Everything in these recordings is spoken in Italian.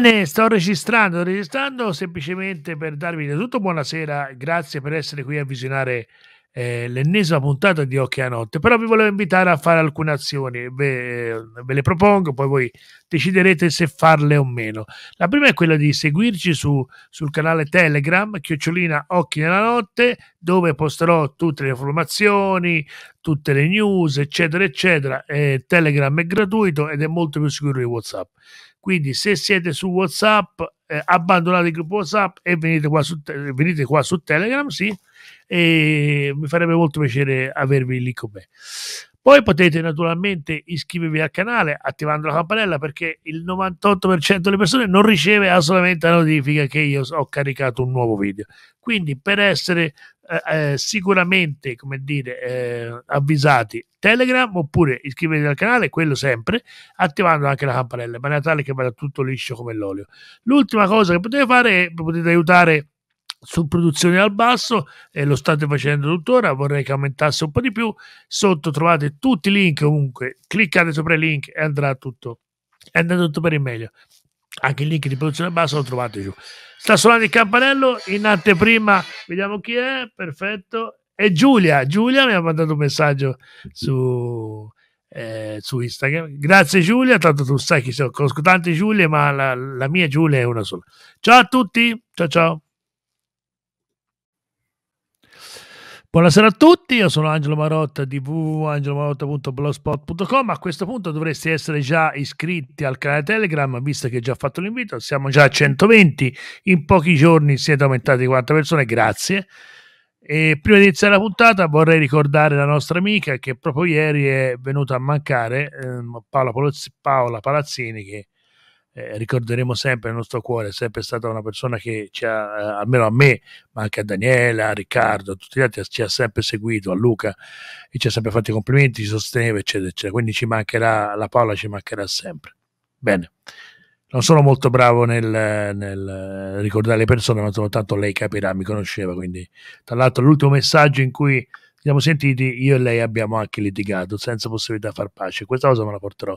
Bene, sto registrando, registrando semplicemente per darvi da tutto buonasera, grazie per essere qui a visionare eh, l'ennesima puntata di Occhi a Notte, però vi volevo invitare a fare alcune azioni, ve, ve, le propongo, poi voi deciderete se farle o meno. La prima è quella di seguirci su, sul canale Telegram, chiocciolina Occhi nella Notte, dove posterò tutte le informazioni, tutte le news, eccetera, eccetera. Eh, Telegram è gratuito ed è molto più sicuro di WhatsApp. Quindi se siete su WhatsApp, eh, abbandonate il gruppo WhatsApp e venite qua su, venite qua su Telegram, sì, e mi farebbe molto piacere avervi lì con me. Poi potete naturalmente iscrivervi al canale attivando la campanella perché il 98% delle persone non riceve assolutamente la notifica che io ho caricato un nuovo video. Quindi per essere eh, eh, sicuramente, come dire, eh, avvisati Telegram oppure iscrivervi al canale, quello sempre, attivando anche la campanella, in maniera tale che vada tutto liscio come l'olio. L'ultima cosa che potete fare è potete aiutare su produzione al basso e lo state facendo tuttora, vorrei che aumentasse un po' di più. Sotto trovate tutti i link comunque, cliccate sopra i link e andrà tutto, è tutto per il meglio. Anche il link di produzione al basso lo trovate giù. Sta suonando il campanello in anteprima, vediamo chi è, perfetto. È Giulia, Giulia mi ha mandato un messaggio su, eh, su Instagram. Grazie Giulia, tanto tu sai che conosco tante Giulie, ma la, la mia Giulia è una sola. Ciao a tutti, ciao ciao. Buonasera a tutti, io sono Angelo Marotta di www.angelomarotta.blogspot.com. A questo punto dovresti essere già iscritti al canale Telegram, visto che ho già fatto l'invito, siamo già a 120, in pochi giorni siete aumentati di 40 persone, grazie. E prima di iniziare la puntata vorrei ricordare la nostra amica che proprio ieri è venuta a mancare, eh, Paola, Paola Palazzini, che eh, ricorderemo sempre nel nostro cuore, è sempre stata una persona che ci ha, eh, almeno a me, ma anche a Daniela, a Riccardo, a tutti gli altri, ci ha sempre seguito, a Luca, e ci ha sempre fatto i complimenti, ci sosteneva, eccetera, eccetera. Quindi ci mancherà, la Paola ci mancherà sempre. Bene. Non sono molto bravo nel, nel ricordare le persone, ma soltanto lei capirà, mi conosceva. Quindi, tra l'altro, l'ultimo messaggio in cui siamo sentiti, io e lei abbiamo anche litigato, senza possibilità di far pace. Questa cosa me la porterò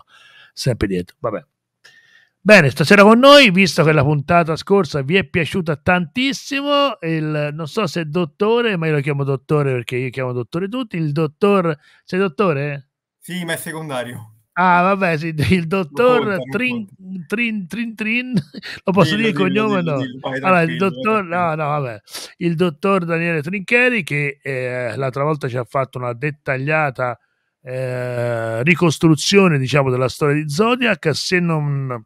sempre dietro. Vabbè. Bene, stasera con noi, visto che la puntata scorsa vi è piaciuta tantissimo, il, non so se è dottore, ma io lo chiamo dottore perché io chiamo dottore tutti, il dottor... Sei dottore? Sì, ma è secondario. Ah, vabbè, sì, il dottor conta, trin, trin, Trin Trin lo posso dillo, dire il cognome? Dillo, dillo, no. Allora, il dottor, eh. no, no, vabbè, il dottor Daniele Trincheri che eh, l'altra volta ci ha fatto una dettagliata eh, ricostruzione, diciamo, della storia di Zodiac. Se non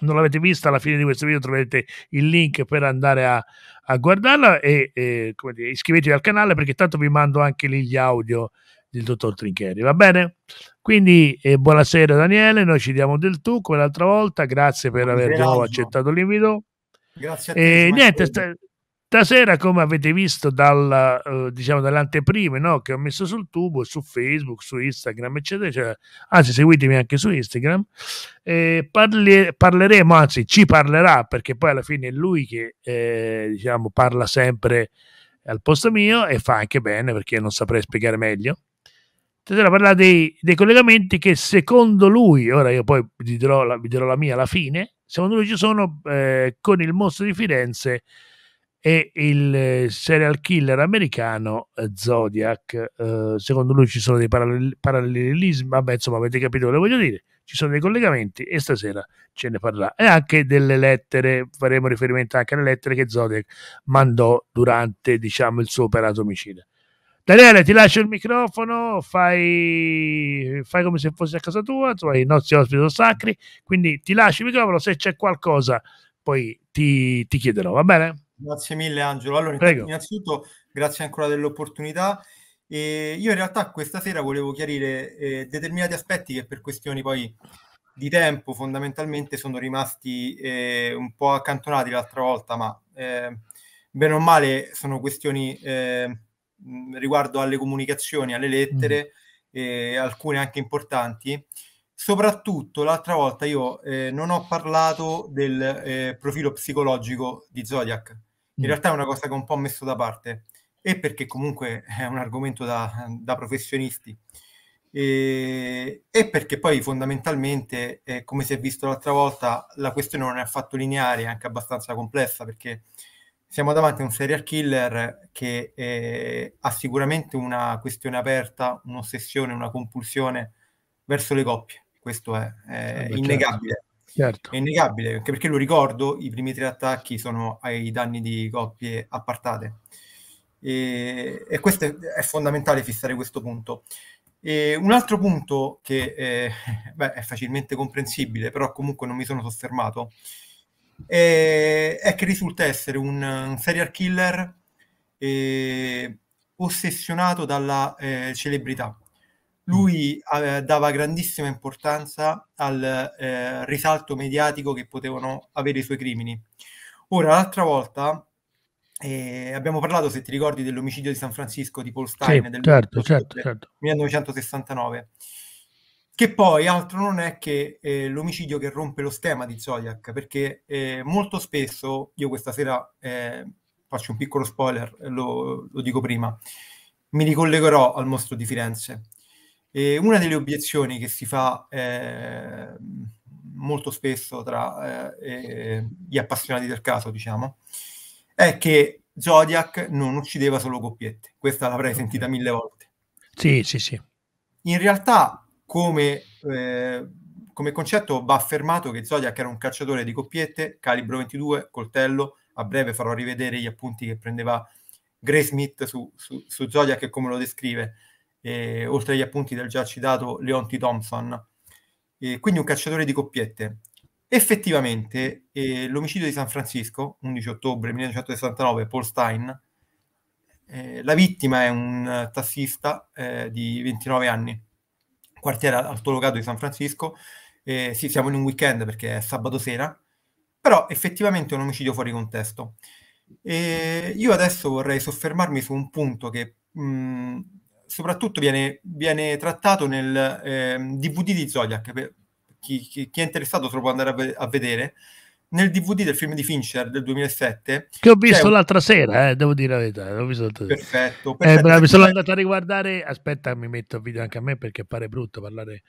non l'avete vista, alla fine di questo video troverete il link per andare a, a guardarla e, e dire, iscrivetevi al canale perché tanto vi mando anche lì gli audio del dottor Trincheri, va bene? Quindi eh, buonasera Daniele, noi ci diamo del tu come l'altra volta, grazie per buonasera, aver accettato l'invito. Grazie a te. E niente, sta, Stasera, come avete visto dalla, eh, diciamo dall'anteprima no? che ho messo sul tubo, su Facebook, su Instagram, eccetera, eccetera. anzi seguitemi anche su Instagram, eh, parli, parleremo, anzi ci parlerà, perché poi alla fine è lui che eh, diciamo, parla sempre al posto mio e fa anche bene perché non saprei spiegare meglio. Stasera parlerà dei, dei collegamenti che secondo lui, ora io poi vi dirò la, vi dirò la mia alla fine, secondo lui ci sono eh, con il mostro di Firenze e il eh, serial killer americano eh, Zodiac. Eh, secondo lui ci sono dei parallelismi, vabbè insomma avete capito quello che voglio dire, ci sono dei collegamenti e stasera ce ne parlerà. E anche delle lettere, faremo riferimento anche alle lettere che Zodiac mandò durante diciamo, il suo operato omicida. Daniele, ti lascio il microfono, fai, fai come se fossi a casa tua, i nostri ospiti sono sacri, quindi ti lascio il microfono, se c'è qualcosa poi ti, ti chiederò, va bene? Grazie mille Angelo. Allora, Prego. innanzitutto grazie ancora dell'opportunità. E io in realtà questa sera volevo chiarire eh, determinati aspetti che per questioni poi di tempo fondamentalmente sono rimasti eh, un po' accantonati l'altra volta, ma eh, bene o male sono questioni eh, riguardo alle comunicazioni, alle lettere, mm. alcune anche importanti. Soprattutto l'altra volta io eh, non ho parlato del eh, profilo psicologico di Zodiac in mm. realtà è una cosa che ho un po' messo da parte e perché comunque è un argomento da, da professionisti e, e, perché poi fondamentalmente, eh, come si è visto l'altra volta, la questione non è affatto lineare, è anche abbastanza complessa perché siamo davanti a un serial killer che eh, ha sicuramente una questione aperta, un'ossessione, una compulsione verso le coppie, questo è, eh, innegabile certo. è innegabile, anche perché lo ricordo, i primi tre attacchi sono ai danni di coppie appartate. E, e questo è, è, fondamentale fissare questo punto. E un altro punto che eh, beh, è facilmente comprensibile, però comunque non mi sono soffermato, è, è che risulta essere un, un serial killer eh, ossessionato dalla eh, celebrità lui mm. eh, dava grandissima importanza al eh, risalto mediatico che potevano avere i suoi crimini. Ora, l'altra volta eh, abbiamo parlato, se ti ricordi, dell'omicidio di San Francisco di Paul Stein sì, del certo, certo, certo. 1969, che poi altro non è che eh, l'omicidio che rompe lo schema di Zodiac, perché eh, molto spesso, io questa sera eh, faccio un piccolo spoiler, lo, lo dico prima, mi ricollegherò al mostro di Firenze e una delle obiezioni che si fa eh, molto spesso tra eh, gli appassionati del caso, diciamo, è che Zodiac non uccideva solo coppiette. Questa l'avrei sentita mille volte. Sì, sì, sì. In realtà, come, eh, come concetto, va affermato che Zodiac era un cacciatore di coppiette, calibro 22, coltello. A breve farò rivedere gli appunti che prendeva Gray Smith su, su, su Zodiac e come lo descrive eh, oltre agli appunti del già citato Leonti Thompson, eh, quindi un cacciatore di coppiette. Effettivamente eh, l'omicidio di San Francisco, 11 ottobre 1969, Paul Stein, eh, la vittima è un tassista eh, di 29 anni, quartiere altolocato di San Francisco, eh, sì, siamo in un weekend perché è sabato sera, però effettivamente è un omicidio fuori contesto. E io adesso vorrei soffermarmi su un punto che mh, soprattutto viene, viene trattato nel eh, DVD di Zodiac, per chi, chi, chi, è interessato se lo può andare a, ve- a, vedere, nel DVD del film di Fincher del 2007. Che ho visto l'altra sera, eh, devo dire la verità. L'ho visto l'altra sera. Perfetto. Eh, perfetto. Eh, bravo, mi sono andato a riguardare, aspetta mi metto il video anche a me perché pare brutto parlare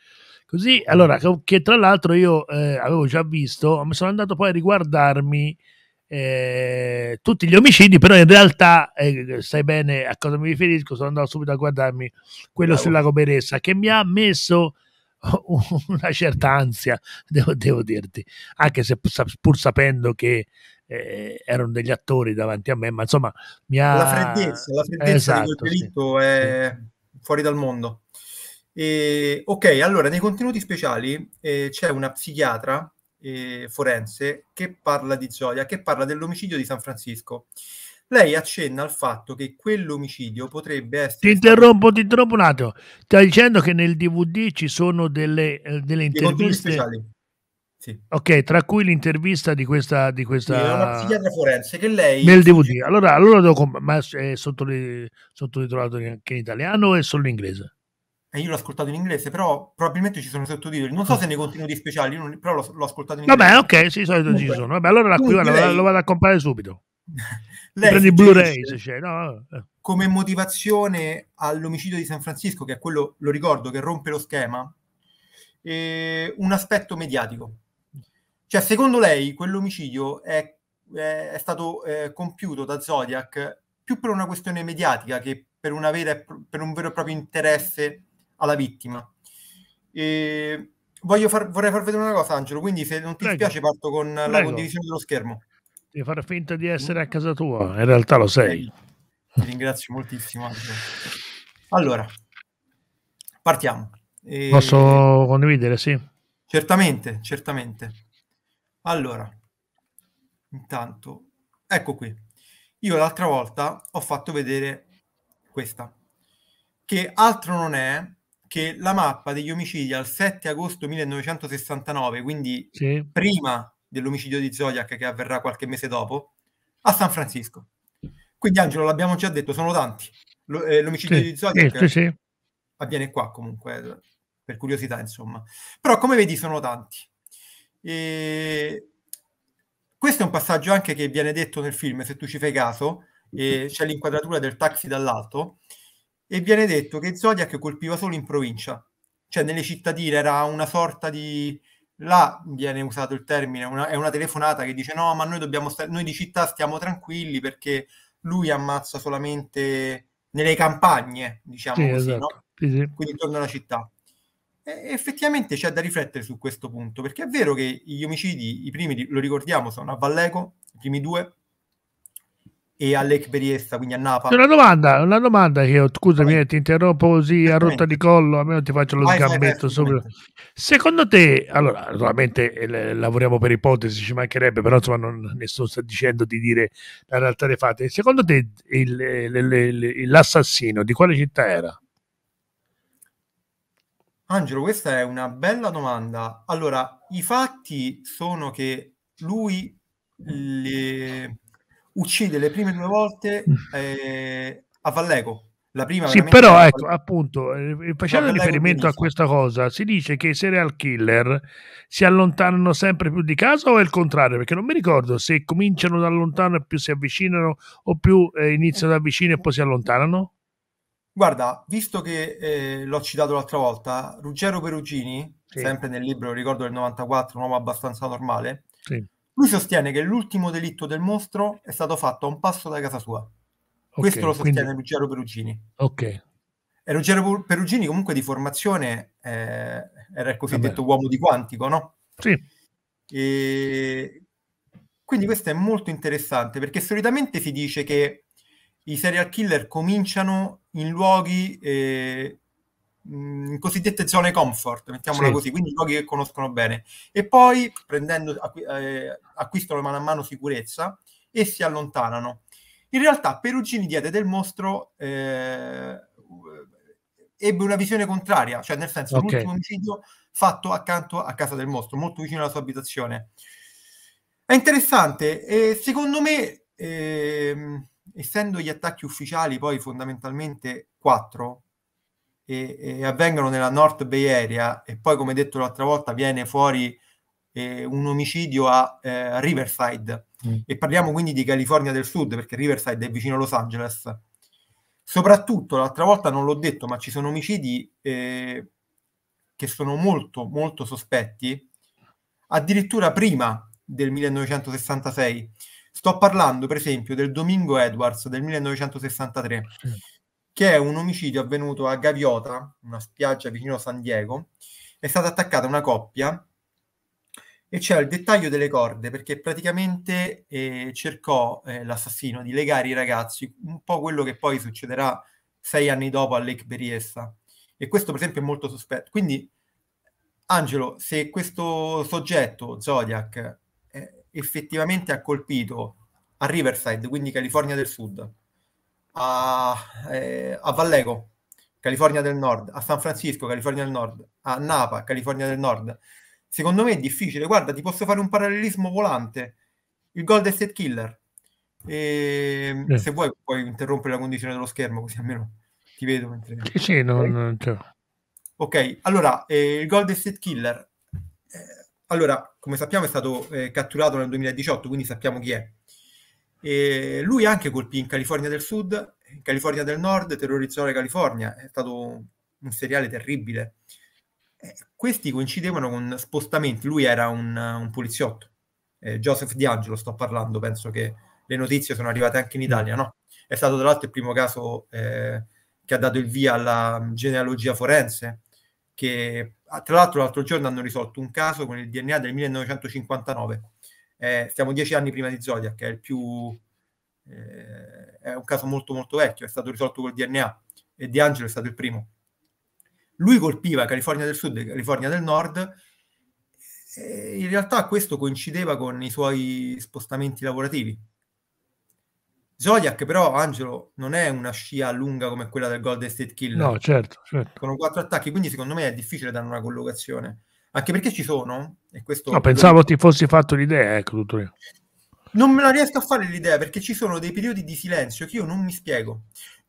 così. Allora, che tra l'altro io eh, avevo già visto, mi sono andato poi a riguardarmi eh, tutti gli omicidi, però in realtà, eh, sai bene a cosa mi riferisco, sono andato subito a guardarmi quello Bravo. sulla comeressa che mi ha messo una certa ansia, devo, devo dirti, anche se pur sapendo che eh, erano degli attori davanti a me, ma insomma mi ha... La freddezza, la freddezza esatto, del delitto sì. è fuori dal mondo. E, ok, allora, nei contenuti speciali eh, c'è una psichiatra eh, forense che parla di Zoya, che parla dell'omicidio di San Francisco. Lei accenna al fatto che quell'omicidio potrebbe essere... Ti interrompo, stato... ti interrompo un attimo. Stai dicendo che nel DVD ci sono delle, eh, delle interviste... Sì. Ok, tra cui l'intervista di questa... Di questa... Sì, una psichiatra forense che lei... Nel DVD. Allora, allora devo... Ma è sottotitolato anche in italiano e solo in inglese? eh, io l'ho ascoltato in inglese, però probabilmente ci sono i sottotitoli. Non so ah. se nei contenuti speciali, non, però l'ho, l'ho, ascoltato in inglese. Vabbè, ok, sì, solito Comunque, ci sono. Vabbè, allora la, guarda, lei, lo vado a comprare subito. Lei Prendi Blu-ray se c'è, no? Eh. Come motivazione all'omicidio di San Francisco, che è quello, lo ricordo, che rompe lo schema, eh, un aspetto mediatico. Cioè, secondo lei, quell'omicidio è, è, è stato eh, compiuto da Zodiac più per una questione mediatica che per, vera, per un vero e proprio interesse alla vittima. E voglio far, vorrei far vedere una cosa, Angelo. Quindi, se non ti Prego. dispiace, parto con Prego. la condivisione dello schermo. Devi far finta di essere a casa tua, in realtà lo sei. Ti ringrazio moltissimo. Angelo. Allora, partiamo. E... Posso condividere, sì? Certamente, certamente. Allora, intanto, ecco qui. Io l'altra volta ho fatto vedere questa, che altro non è che la mappa degli omicidi al 7 agosto 1969, quindi sì. prima dell'omicidio di Zodiac che avverrà qualche mese dopo, a San Francisco. Quindi Angelo, l'abbiamo già detto, sono tanti. L- eh, l'omicidio sì, di Zodiac sì, sì. avviene qua comunque, per curiosità insomma. Però come vedi sono tanti. E... Questo è un passaggio anche che viene detto nel film, se tu ci fai caso, c'è l'inquadratura del taxi dall'alto e viene detto che Zodiac colpiva solo in provincia, cioè nelle cittadine era una sorta di... Là viene usato il termine, una, è una telefonata che dice no, ma noi, dobbiamo sta- noi di città stiamo tranquilli perché lui ammazza solamente nelle campagne, diciamo sì, così, esatto. no? sì, sì. quindi intorno alla città. E effettivamente c'è da riflettere su questo punto, perché è vero che gli omicidi, i primi, lo ricordiamo, sono a Valleco, i primi due, e all'Ecberiesta, quindi a Napa. Una domanda, una domanda che io, scusami, eh, ti interrompo così a rotta di collo, a me non ti faccio lo vai, sgambetto sopra. Secondo te, allora, naturalmente eh, lavoriamo per ipotesi, ci mancherebbe, però insomma non, nessuno sta dicendo di dire la realtà dei fatti. Secondo te il, il, il, l'assassino di quale città era? Angelo, questa è una bella domanda. Allora, i fatti sono che lui le uccide le prime due volte mm. eh, a Vallego. La prima sì, però ecco, Valleco. appunto, eh, eh, facendo riferimento a questa cosa, si dice che i serial killer si allontanano sempre più di casa o è il contrario? Perché non mi ricordo se cominciano da lontano e più si avvicinano o più eh, iniziano da vicino e poi si allontanano? Guarda, visto che eh, l'ho citato l'altra volta, Ruggero Perugini, sì. sempre nel libro, ricordo del 94, un uomo abbastanza normale, sì lui sostiene che l'ultimo delitto del mostro è stato fatto a un passo da casa sua. Okay, Questo lo sostiene quindi... Ruggero Perugini. Ok. E Ruggero Perugini comunque di formazione eh, era il cosiddetto Vabbè. uomo di Quantico, no? Sì. E... Quindi questo è molto interessante perché solitamente si dice che i serial killer cominciano in luoghi eh, mh, mm, cosiddette zone comfort, mettiamola sì. così, quindi luoghi che conoscono bene. E poi prendendo, acqu- eh, acquistano mano a mano sicurezza e si allontanano. In realtà Perugini diede del mostro eh, ebbe una visione contraria, cioè nel senso okay. l'ultimo omicidio fatto accanto a casa del mostro, molto vicino alla sua abitazione. È interessante e secondo me, eh, essendo gli attacchi ufficiali poi fondamentalmente quattro, e, e avvengono nella North Bay Area e poi come detto l'altra volta viene fuori eh, un omicidio a eh, Riverside mm. e parliamo quindi di California del Sud perché Riverside è vicino a Los Angeles. Soprattutto l'altra volta non l'ho detto ma ci sono omicidi eh, che sono molto molto sospetti addirittura prima del 1966. Sto parlando per esempio del Domingo Edwards del 1963. Mm che è un omicidio avvenuto a Gaviota, una spiaggia vicino a San Diego. È stata attaccata una coppia e c'è il dettaglio delle corde perché praticamente eh, cercò eh, l'assassino di legare i ragazzi, un po' quello che poi succederà sei anni dopo a Lake Beriessa. E questo per esempio è molto sospetto. Quindi, Angelo, se questo soggetto, Zodiac, eh, effettivamente ha colpito a Riverside, quindi California del Sud, a, eh, a Valleco, California del Nord, a San Francisco, California del Nord, a Napa, California del Nord. Secondo me è difficile. Guarda, ti posso fare un parallelismo volante. Il Golden State Killer. E, eh. Se vuoi puoi interrompere la condizione dello schermo, così almeno ti vedo. Mentre... Sì, sì, non, non Ok, allora, eh, il Golden State Killer. Eh, allora, come sappiamo è stato eh, catturato nel 2018, quindi sappiamo chi è. E lui anche colpì in California del Sud, in California del Nord, terrorizzò la California, è stato un seriale terribile. Eh, questi coincidevano con spostamenti, lui era un, un poliziotto, eh, Joseph D'Angelo sto parlando, penso che le notizie sono arrivate anche in mm. Italia, no? È stato tra l'altro il primo caso eh, che ha dato il via alla genealogia forense, che ah, tra l'altro l'altro giorno hanno risolto un caso con il DNA del 1959 eh, stiamo dieci anni prima di Zodiac, è il più... Eh, è un caso molto molto vecchio, è stato risolto col DNA e Di Angelo è stato il primo. Lui colpiva California del Sud e California del Nord, e in realtà questo coincideva con i suoi spostamenti lavorativi. Zodiac però, Angelo, non è una scia lunga come quella del Golden State Killer. No, certo, certo. Sono quattro attacchi, quindi secondo me è difficile dare una collocazione anche perché ci sono. E questo no, pensavo ti fossi fatto l'idea, ecco, tutto Non me la riesco a fare l'idea perché ci sono dei periodi di silenzio che io non mi spiego.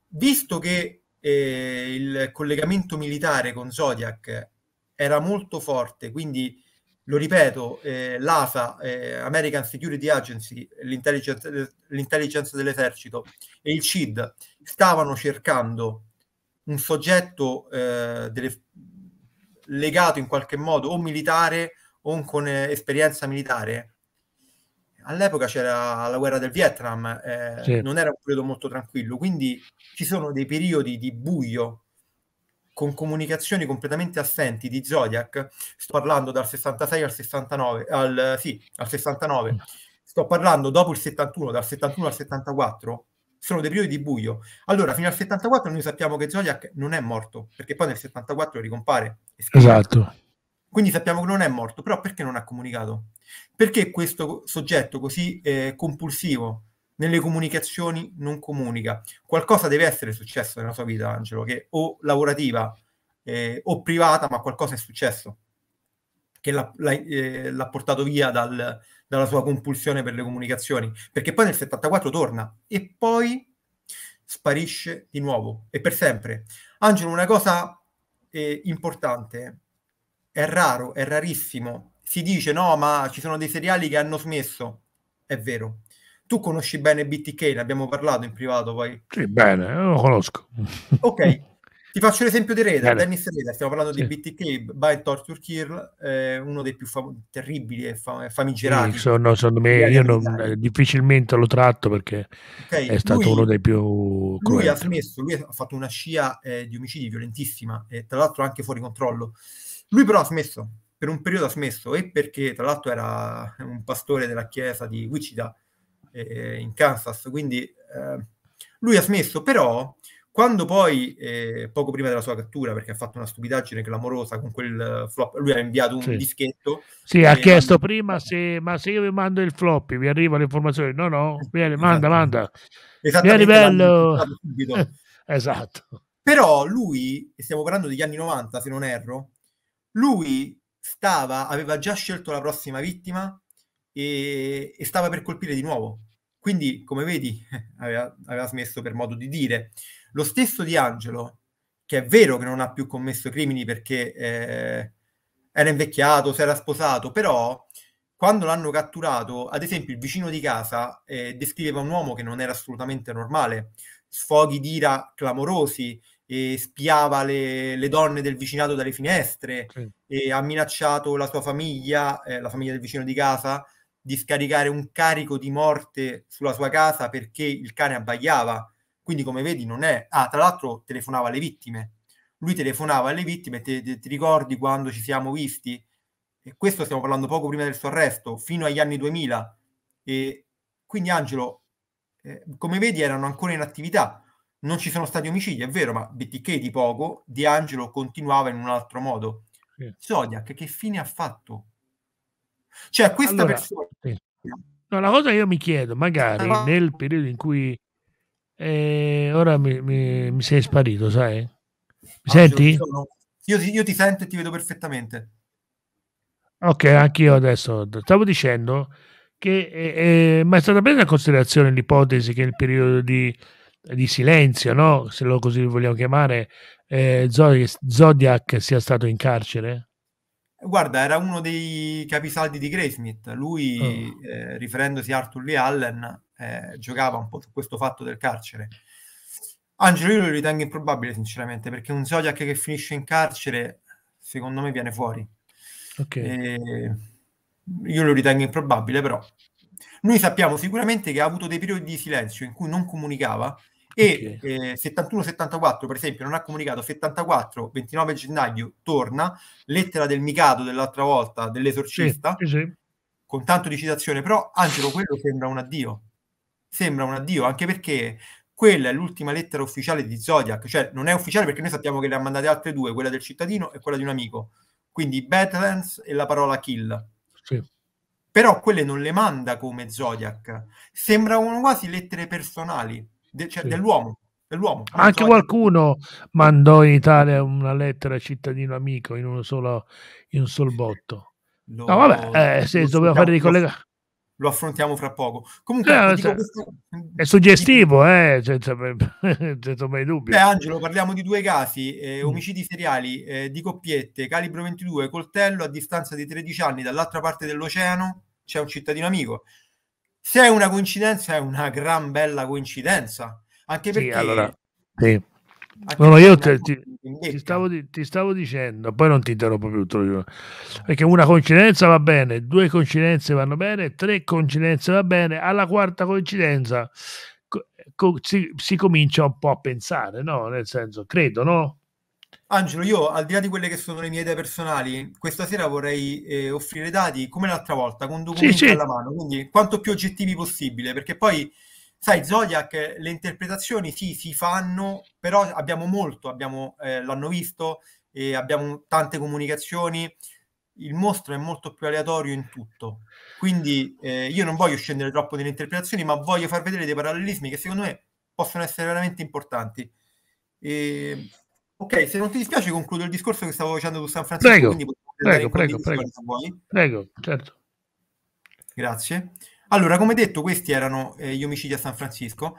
Visto che eh, il collegamento militare con Zodiac era molto forte, quindi lo ripeto, eh, l'ASA, eh, American Security Agency, l'intelligence, l'intelligence dell'esercito e il CID stavano cercando un soggetto eh, delle, legato in qualche modo o militare o con eh, esperienza militare. All'epoca c'era la guerra del Vietnam, eh, sì. non era un periodo molto tranquillo, quindi ci sono dei periodi di buio con comunicazioni completamente assenti di Zodiac. Sto parlando dal 66 al 69, al, sì, al 69. Mm. Sto parlando dopo il 71, dal 71 al 74 sono dei periodi di buio. Allora, fino al 74 noi sappiamo che Zodiac non è morto, perché poi nel 74 ricompare. Esatto. Quindi sappiamo che non è morto, però perché non ha comunicato? Perché questo soggetto così eh, compulsivo nelle comunicazioni non comunica? Qualcosa deve essere successo nella sua vita, Angelo, che o lavorativa eh, o privata, ma qualcosa è successo che l'ha, l'ha, eh, l'ha portato via dal, dalla sua compulsione per le comunicazioni, perché poi nel 74 torna e poi sparisce di nuovo e per sempre. Angelo, una cosa eh, importante, è raro, è rarissimo. Si dice no, ma ci sono dei seriali che hanno smesso. È vero. Tu conosci bene BTK, ne abbiamo parlato in privato poi. Sì, bene, lo conosco. Ok, Ti faccio l'esempio di Reda, Bene. Dennis Reda, stiamo parlando sì. di BTK, By Torture Kill, eh, uno dei più fam- terribili e fam- famigerati. Sì, sono, sono me, io non, eh, difficilmente lo tratto perché okay, è stato lui, uno dei più... Cruenti. Lui ha smesso, lui ha fatto una scia eh, di omicidi violentissima, e tra l'altro anche fuori controllo. Lui però ha smesso, per un periodo ha smesso, e perché tra l'altro era un pastore della chiesa di Wichita, eh, in Kansas, quindi eh, lui ha smesso, però quando poi, eh, poco prima della sua cattura, perché ha fatto una stupidaggine clamorosa con quel flop, lui ha inviato un sì. dischetto. Sì, ha eh, chiesto manda... prima se, ma se io vi mando il floppy, vi arriva l'informazione? No, no, viene, esatto. manda, manda. Vieni bello. esatto. Però lui, stiamo parlando degli anni 90 se non erro, lui stava, aveva già scelto la prossima vittima e, e stava per colpire di nuovo. Quindi, come vedi, aveva, aveva smesso per modo di dire. Lo stesso Di Angelo, che è vero che non ha più commesso crimini perché eh, era invecchiato, si era sposato, però quando l'hanno catturato, ad esempio, il vicino di casa eh, descriveva un uomo che non era assolutamente normale, sfoghi d'ira clamorosi, spiava le, le, donne del vicinato dalle finestre sì. e ha minacciato la sua famiglia, eh, la famiglia del vicino di casa, di scaricare un carico di morte sulla sua casa perché il cane abbagliava. Quindi, come vedi, non è. Ah, tra l'altro, telefonava alle vittime. Lui telefonava alle vittime. Te, te, ti ricordi quando ci siamo visti? E questo stiamo parlando poco prima del suo arresto, fino agli anni 2000. E quindi, Angelo, eh, come vedi, erano ancora in attività. Non ci sono stati omicidi, è vero, ma BTK di poco, Di Angelo continuava in un altro modo. Sì. Zodiac, che fine ha fatto? Cioè, questa allora, persona. Sì. No, la cosa che io mi chiedo, magari ah, nel periodo in cui e ora mi, mi, mi, sei sparito, sai? Mi ah, senti? Io ti, io ti sento e ti vedo perfettamente. Ok, anch'io adesso stavo dicendo che eh, eh, ma è stata presa in considerazione l'ipotesi che il periodo di, di silenzio, no? se lo così vogliamo chiamare, eh, Zodiac sia stato in carcere? Guarda, era uno dei capisaldi di Graysmith. Lui, oh. Eh, riferendosi a Arthur Lee Allen, eh, giocava un po' su questo fatto del carcere. Angelo io lo ritengo improbabile sinceramente perché un Zodiac che finisce in carcere secondo me viene fuori. Okay. E... Io lo ritengo improbabile però. Noi sappiamo sicuramente che ha avuto dei periodi di silenzio in cui non comunicava e okay. eh, 71-74 per esempio non ha comunicato 74 29 gennaio torna lettera del Mikado dell'altra volta dell'esorcista sì, sì. con tanto di citazione però Angelo quello sembra un addio sembra un addio, anche perché quella è l'ultima lettera ufficiale di Zodiac, cioè non è ufficiale perché noi sappiamo che le ha mandate altre due, quella del cittadino e quella di un amico, quindi Badlands e la parola kill. Sì. Però quelle non le manda come Zodiac, sembrano quasi lettere personali, de- cioè sì. dell'uomo. dell'uomo Anche Zodiac. qualcuno mandò in Italia una lettera al cittadino amico in, solo, in un solo botto. No, no vabbè, eh, se dobbiamo fare ricollegamento lo affrontiamo fra poco. Comunque, eh, dico, cioè, questo... è suggestivo, eh, cioè, cioè, senza, senza mai dubbio. Beh, Angelo, parliamo di due casi, eh, mm. omicidi seriali eh, di coppiette, calibro 22, coltello a distanza di 13 anni dall'altra parte dell'oceano, c'è un cittadino amico. Se è una coincidenza, è una gran bella coincidenza, anche perché... Sì, allora, sì. No, no, io te, ti, ti, stavo, ti, stavo, dicendo, poi non ti interrompo più, perché una coincidenza va bene, due coincidenze vanno bene, tre coincidenze va bene, alla quarta coincidenza co- si, si, comincia un po' a pensare, no? Nel senso, credo, no? Angelo, io al di là di quelle che sono le mie idee personali, questa sera vorrei eh, offrire dati come l'altra volta, con documenti sì, sì. alla mano, quindi quanto più oggettivi possibile, perché poi Sai, Zodiac, le interpretazioni sì, si fanno, però abbiamo molto, abbiamo, eh, l'hanno visto, e abbiamo tante comunicazioni. Il mostro è molto più aleatorio in tutto. Quindi eh, io non voglio scendere troppo nelle interpretazioni, ma voglio far vedere dei parallelismi che secondo me possono essere veramente importanti. E... Ok, se non ti dispiace concludo il discorso che stavo facendo su San Francisco. Prego, prego, prego, prego, prego, prego, certo. Grazie. Allora, come detto, questi erano eh, gli omicidi a San Francisco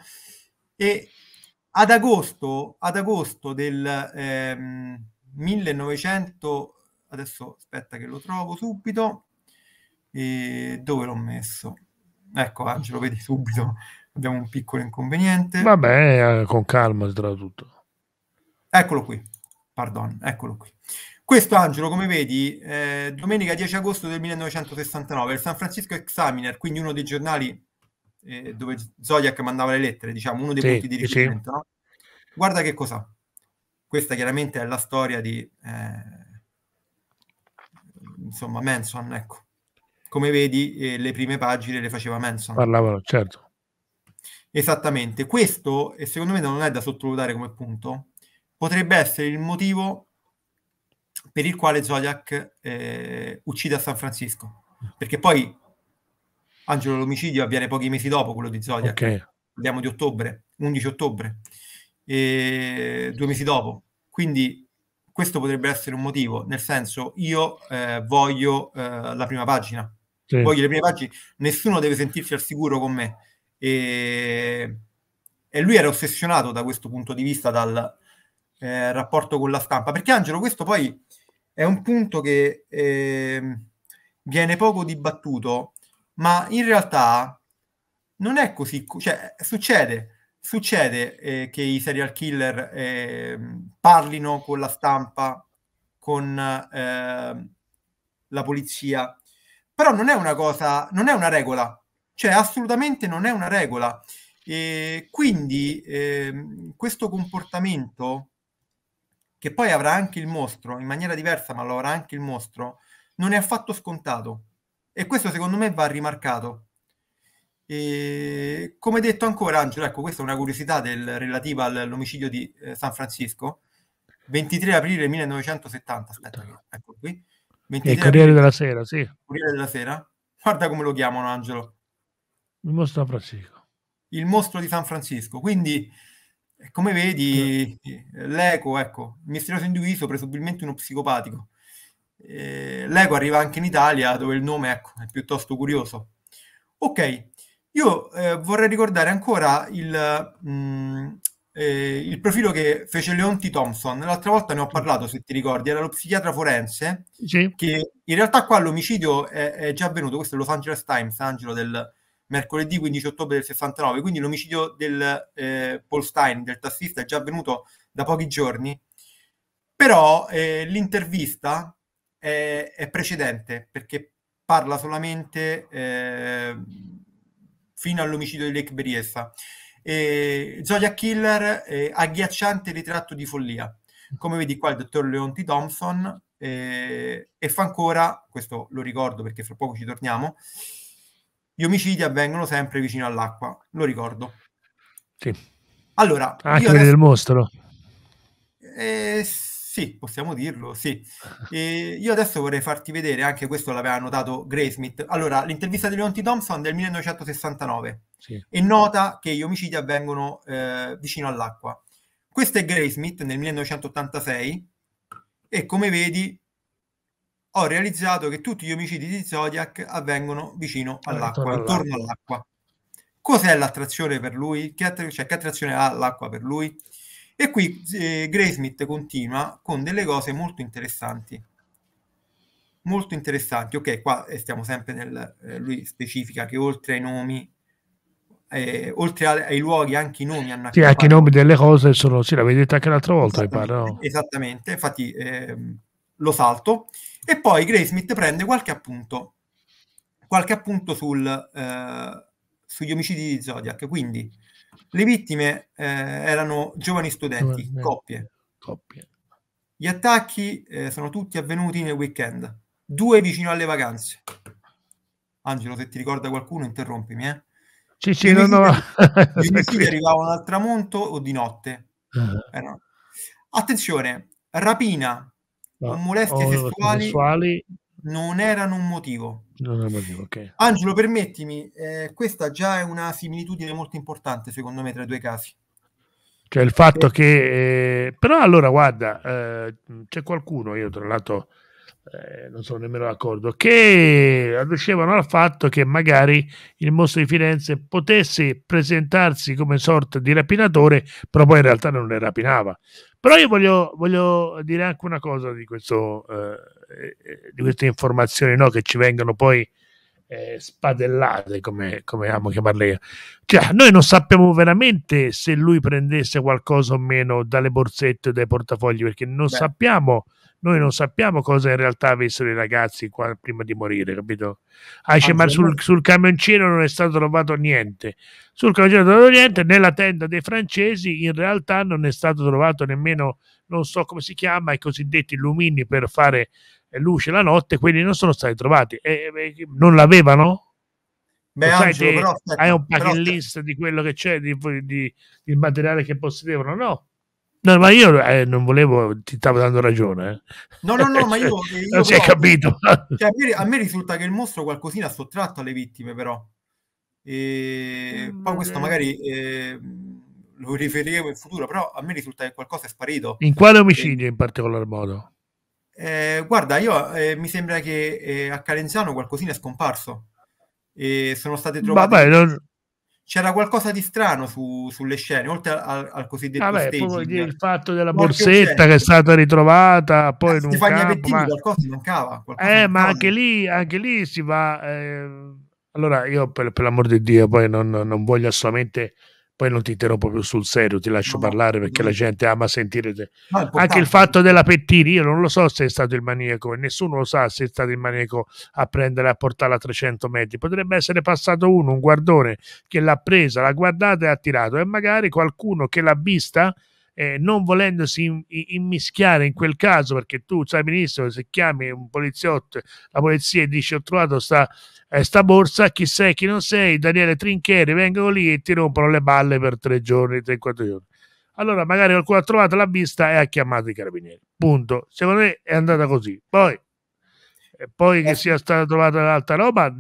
e ad agosto, ad agosto del ehm, 1900, adesso aspetta che lo trovo subito, e dove l'ho messo? Ecco Angelo, vedi subito, abbiamo un piccolo inconveniente. Vabbè, eh, con calma tra tutto. Eccolo qui, pardon, eccolo qui. Questo Angelo, come vedi, eh, domenica 10 agosto del 1969, il San Francisco Examiner, quindi uno dei giornali eh, dove Zodiac mandava le lettere, diciamo uno dei sì, punti di riferimento, sì. no? guarda che cosa. Questa chiaramente è la storia di eh, insomma Manson, ecco. Come vedi, eh, le prime pagine le faceva Manson. Parlavano, certo. Esattamente. Questo, e secondo me non è da sottovalutare come punto, potrebbe essere il motivo per il quale Zodiac eh, uccide a San Francisco. Perché poi Angelo l'omicidio avviene pochi mesi dopo quello di Zodiac. Okay. Parliamo di ottobre, 11 ottobre, e due mesi dopo. Quindi questo potrebbe essere un motivo, nel senso io eh, voglio eh, la prima pagina. Sì. Voglio le prime pagine, nessuno deve sentirsi al sicuro con me. E, e lui era ossessionato da questo punto di vista, dal eh, rapporto con la stampa. Perché Angelo, questo poi è un punto che eh, viene poco dibattuto, ma in realtà non è così, cioè succede, succede eh, che i serial killer eh, parlino con la stampa, con ehm, la polizia, però non è una cosa, non è una regola, cioè assolutamente non è una regola. E quindi ehm, questo comportamento che poi avrà anche il mostro, in maniera diversa, ma lo avrà anche il mostro, non è affatto scontato. E questo secondo me va rimarcato. E come detto ancora, Angelo, ecco, questa è una curiosità del, relativa all'omicidio di eh, San Francisco, 23 aprile 1970, aspetta, ecco qui. Il Corriere della Sera, sì. Corriere della Sera. Guarda come lo chiamano, Angelo. Il mostro Francisco. Il mostro di San Francisco. Quindi come vedi, l'eco, ecco, misterioso individuo, presumibilmente uno psicopatico. Eh, l'eco arriva anche in Italia, dove il nome ecco, è piuttosto curioso. Ok, io eh, vorrei ricordare ancora il, mh, mm, eh, il, profilo che fece Leonti Thompson. L'altra volta ne ho parlato, se ti ricordi, era lo psichiatra forense, sì. che in realtà qua l'omicidio è, è già avvenuto, questo è Los Angeles Times, Angelo, del mercoledì 15 ottobre del 69, quindi l'omicidio del eh, Stein, del tassista, è già avvenuto da pochi giorni, però eh, l'intervista è, è, precedente perché parla solamente eh, fino all'omicidio di Lake Beriessa. Eh, Zodiac Killer, eh, agghiacciante ritratto di follia. Come vedi qua il dottor Leonti Thompson eh, e fa ancora, questo lo ricordo perché fra poco ci torniamo, gli omicidi avvengono sempre vicino all'acqua, lo ricordo. Sì. Allora, anche ah, adesso... del mostro. Eh, sì, possiamo dirlo, sì. E io adesso vorrei farti vedere, anche questo l'aveva notato Gray Smith. Allora, l'intervista di Leonti Thompson del 1969 sì. e nota che gli omicidi avvengono eh, vicino all'acqua. Questo è Gray Smith nel 1986 e come vedi ho realizzato che tutti gli omicidi di Zodiac avvengono vicino ah, all'acqua, intorno all'acqua. Cos'è l'attrazione per lui? Che, attra- cioè, che attrazione ha l'acqua per lui? E qui eh, Graysmith continua con delle cose molto interessanti. Molto interessanti. Ok, qua eh, stiamo sempre nel... Eh, lui specifica che oltre ai nomi eh, oltre a, ai luoghi anche i nomi hanno sì, anche i nomi delle cose sono sì, l'avete detto anche l'altra volta esattamente, mi pare, no? esattamente infatti eh, lo salto e poi Graysmith prende qualche appunto, qualche appunto sul, eh, sugli omicidi di Zodiac. Quindi le vittime eh, erano giovani studenti, Giovane. coppie. coppie. Gli attacchi eh, sono tutti avvenuti nel weekend, due vicino alle vacanze. Angelo, se ti ricorda qualcuno, interrompimi. Eh. Sì, sì, no, no. I missili arrivavano al tramonto o di notte. Uh-huh. Eh, no. Attenzione, rapina no. molestie sessuali, sessuali, non erano un motivo. Non era motivo okay. Angelo, permettimi, eh, questa già è una similitudine molto importante secondo me tra i due casi. Cioè il fatto che... Eh, però allora guarda, eh, c'è qualcuno, io tra l'altro eh, non sono nemmeno d'accordo, che adducevano al fatto che magari il mostro di Firenze potesse presentarsi come sorta di rapinatore, però poi in realtà non le rapinava. Però io voglio, voglio dire anche una cosa di, questo, eh, eh, eh, di queste informazioni no, che ci vengono poi eh, spadellate, come, come amo chiamarle io. Cioè, noi non sappiamo veramente se lui prendesse qualcosa o meno dalle borsette o dai portafogli, perché non Beh. sappiamo noi non sappiamo cosa in realtà avessero i ragazzi qua, prima di morire, capito? Asce, ah, ma sul, sul, camioncino non è stato trovato niente. Sul camioncino non è stato trovato niente, nella tenda dei francesi in realtà non è stato trovato nemmeno, non so come si chiama, i cosiddetti lumini per fare eh, luce la notte, quelli non sono stati trovati. E, e non l'avevano? Beh, sai, Angelo, però, hai un packing però... list di quello che c'è, di, di, di, del materiale che possedevano, no? No, ma io eh, non volevo, ti stavo dando ragione. Eh. No, no, no, ma io... io non si è capito. Cioè, a, me, a, me, risulta che il mostro qualcosina ha sottratto alle vittime, però. E mm, poi questo eh. magari eh, lo riferiremo in futuro, però a me risulta che qualcosa è sparito. In quale omicidio in particolar modo? Eh, guarda, io eh, mi sembra che a Calenziano qualcosina è scomparso. E sono state trovate... Vabbè, non c'era qualcosa di strano su, sulle scene, oltre al, al cosiddetto Vabbè, staging. Poi il fatto della borsetta che è stata ritrovata, poi eh, in un campo, ma... qualcosa mancava. Qualcosa eh, mancava. ma anche lì, anche lì si va... Eh... Allora, io per, per l'amor di Dio, poi non, non voglio assolutamente poi non ti interrompo più sul serio, ti lascio no, parlare perché no. la gente ama sentire te. Anche il fatto della Pettini, io non lo so se è stato il maniaco e nessuno lo sa se è stato il maniaco a prendere a portarla a 300 metri. Potrebbe essere passato uno, un guardone che l'ha presa, l'ha guardata e ha tirato e magari qualcuno che l'ha vista eh, non volendosi immischiare in quel caso perché tu sai benissimo se chiami un poliziotto, la polizia e dici ho trovato sta eh, sta borsa, chi sei, chi non sei, Daniele Trincheri, vengono lì e ti rompono le balle per tre giorni, tre, quattro giorni. Allora magari qualcuno ha trovato la vista e ha chiamato i carabinieri. Punto. Secondo me è andata così. Poi, eh, poi eh. che sia stata trovata l'altra roba,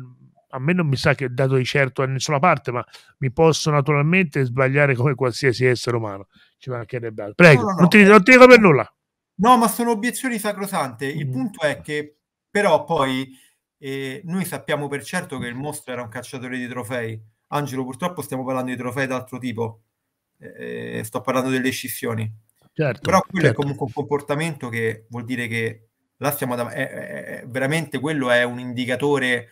a me non mi sa che dato di certo da nessuna parte, ma mi posso naturalmente sbagliare come qualsiasi essere umano. Ci mancherebbe altro. Prego, no, no, no. Non, ti, non ti dico per nulla. No, ma sono obiezioni sacrosante. Il mm. punto è che però poi e noi sappiamo per certo che il mostro era un cacciatore di trofei. Angelo, purtroppo stiamo parlando di trofei d'altro tipo. Eh, eh sto parlando delle scissioni. Certo, Però quello certo. è comunque un comportamento che vuol dire che là stiamo da, è, è, veramente quello è un indicatore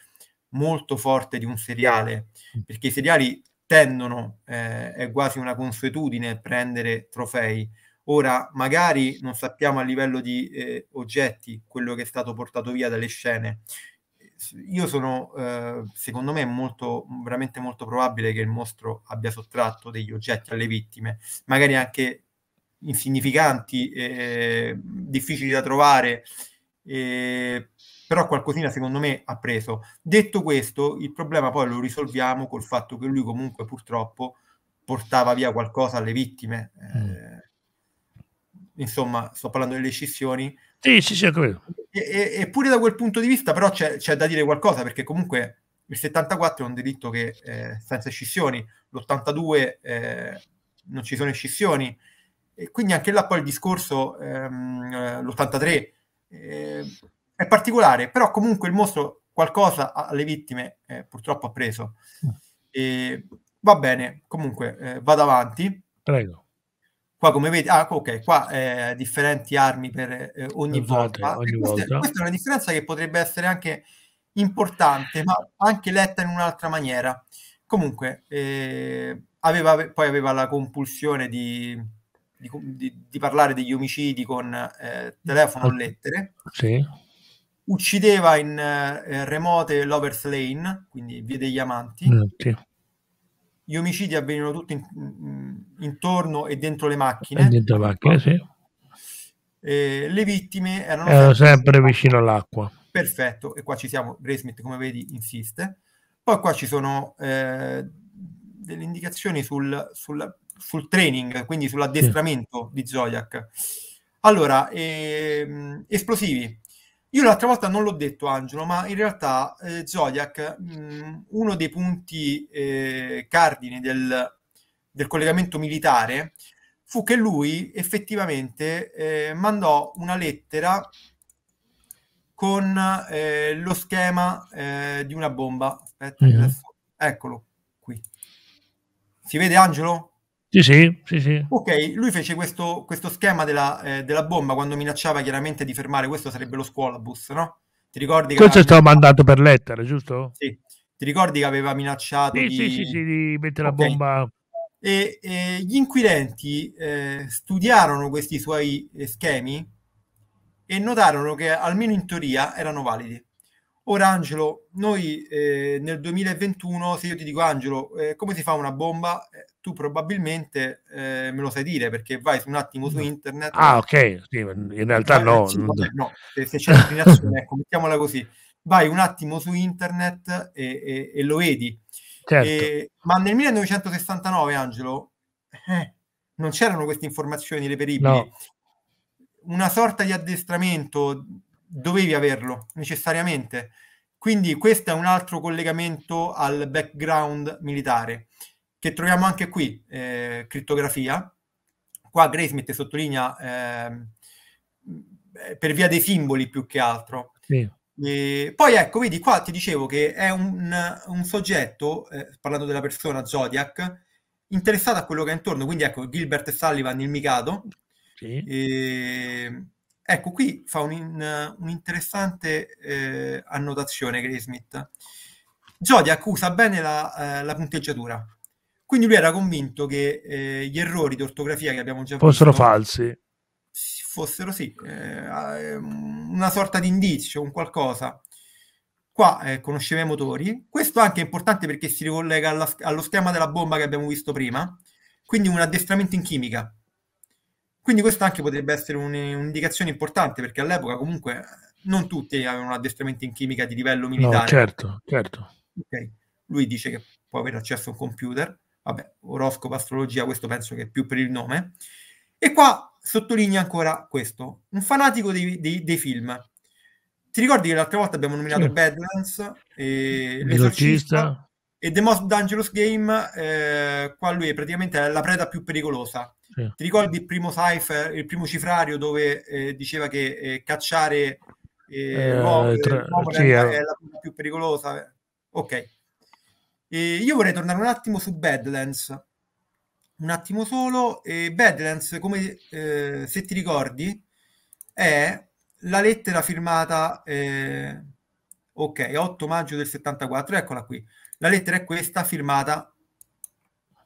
molto forte di un seriale, perché i seriali tendono, eh, è quasi una consuetudine prendere trofei. Ora, magari non sappiamo a livello di eh, oggetti quello che è stato portato via dalle scene io sono, eh, secondo me, molto, veramente molto probabile che il mostro abbia sottratto degli oggetti alle vittime, magari anche insignificanti, eh, difficili da trovare, eh, però qualcosina secondo me ha preso. Detto questo, il problema poi lo risolviamo col fatto che lui comunque purtroppo portava via qualcosa alle vittime. Mm. Eh, insomma, sto parlando delle scissioni. Sì, sì, sì, quello. E, eppure da quel punto di vista, però, c'è, c'è, da dire qualcosa, perché comunque il 74 è un delitto che eh, senza scissioni, l'82 eh, non ci sono scissioni, e quindi anche là poi il discorso, ehm, l'83 eh, è particolare, però comunque il mostro qualcosa alle vittime eh, purtroppo ha preso. Mm. E, va bene, comunque eh, vado avanti. Prego. Qua come vedi, ah, ok, qua eh, differenti armi per eh, ogni Volte, volta. Ogni questa, volta. questa, è una differenza che potrebbe essere anche importante, ma anche letta in un'altra maniera. Comunque, eh, aveva, poi aveva la compulsione di, di, di, di parlare degli omicidi con eh, telefono o lettere. Sì. Uccideva in eh, remote Lovers Lane, quindi Via degli Amanti. Mm, sì. Gli omicidi avvenivano tutti in, in mm, intorno e dentro le macchine. Dentro le macchine sì. eh, le vittime erano, erano sempre, sempre vicino all'acqua. Perfetto, e qua ci siamo, Graysmith come vedi insiste. Poi qua ci sono eh, delle indicazioni sul, sul, sul, training, quindi sull'addestramento sì. di Zodiac. Allora, ehm, esplosivi. Io l'altra volta non l'ho detto, Angelo, ma in realtà eh, Zodiac, mh, mm, uno dei punti eh, cardine del, del collegamento militare fu che lui effettivamente eh, mandò una lettera con eh, lo schema eh, di una bomba. Aspetta, uh-huh. adesso, eccolo qui. Si vede Angelo? Sì, sì, sì, sì. Ok, lui fece questo, questo schema della, eh, della, bomba quando minacciava chiaramente di fermare, questo sarebbe lo scuolabus, no? Ti ricordi? che... Questo è stato mandato per lettera, giusto? Sì. Ti ricordi che aveva minacciato sì, di... Sì, sì, sì, di mettere okay. la bomba e, e gli inquirenti eh, studiarono questi suoi eh, schemi e notarono che almeno in teoria erano validi. Ora Angelo, noi eh, nel 2021, se io ti dico Angelo, eh, come si fa una bomba, eh, tu probabilmente eh, me lo sai dire perché vai un attimo su internet. Ah ok, sì, in realtà eh, no. no, se, se c'è l'inclinazione, ecco, mettiamola così. Vai un attimo su internet e, e, e lo vedi. Certo. E, ma nel 1969, Angelo, eh, non c'erano queste informazioni reperibili. No. Una sorta di addestramento dovevi averlo necessariamente. Quindi questo è un altro collegamento al background militare che troviamo anche qui, eh, crittografia. Qua Graysmith sottolinea ehm, eh, per via dei simboli più che altro. Sì poi ecco, vedi, qua ti dicevo che è un, un soggetto, eh, parlando della persona Zodiac, interessato a quello che è intorno, quindi ecco Gilbert Sullivan, il Mikado. Sì. E, ecco, qui fa un'interessante un eh, annotazione Graysmith. Zodiac usa bene la, eh, la, punteggiatura, quindi lui era convinto che eh, gli errori di ortografia che abbiamo già visto fossero falsi fossero sì, eh, ehm, una sorta di indizio, un qualcosa. Qua eh, conosceva i motori, questo anche è importante perché si ricollega alla, allo schema della bomba che abbiamo visto prima, quindi un addestramento in chimica. Quindi questo anche potrebbe essere eh, un'indicazione importante perché all'epoca comunque non tutti avevano un addestramento in chimica di livello militare. No, certo, certo. Okay. Lui dice che può avere accesso a un computer, vabbè, oroscopo, astrologia, questo penso che è più per il nome. E qua sottolinea ancora questo, un fanatico dei, dei, dei film. Ti ricordi che l'altra volta abbiamo nominato sì. Badlands, e eh, L'Esorcista e The Most Dangerous Game, eh, qua lui è praticamente la preda più pericolosa. Sì. Ti ricordi il primo cipher, il primo cifrario dove eh, diceva che eh, cacciare l'uomo, eh, eh, tra... sì, è, la, è la preda più pericolosa? Ok. E io vorrei tornare un attimo su Badlands un attimo solo. E Badlands, come eh, se ti ricordi, è la lettera firmata, eh, ok, 8 maggio del 74, eccola qui. La lettera è questa, firmata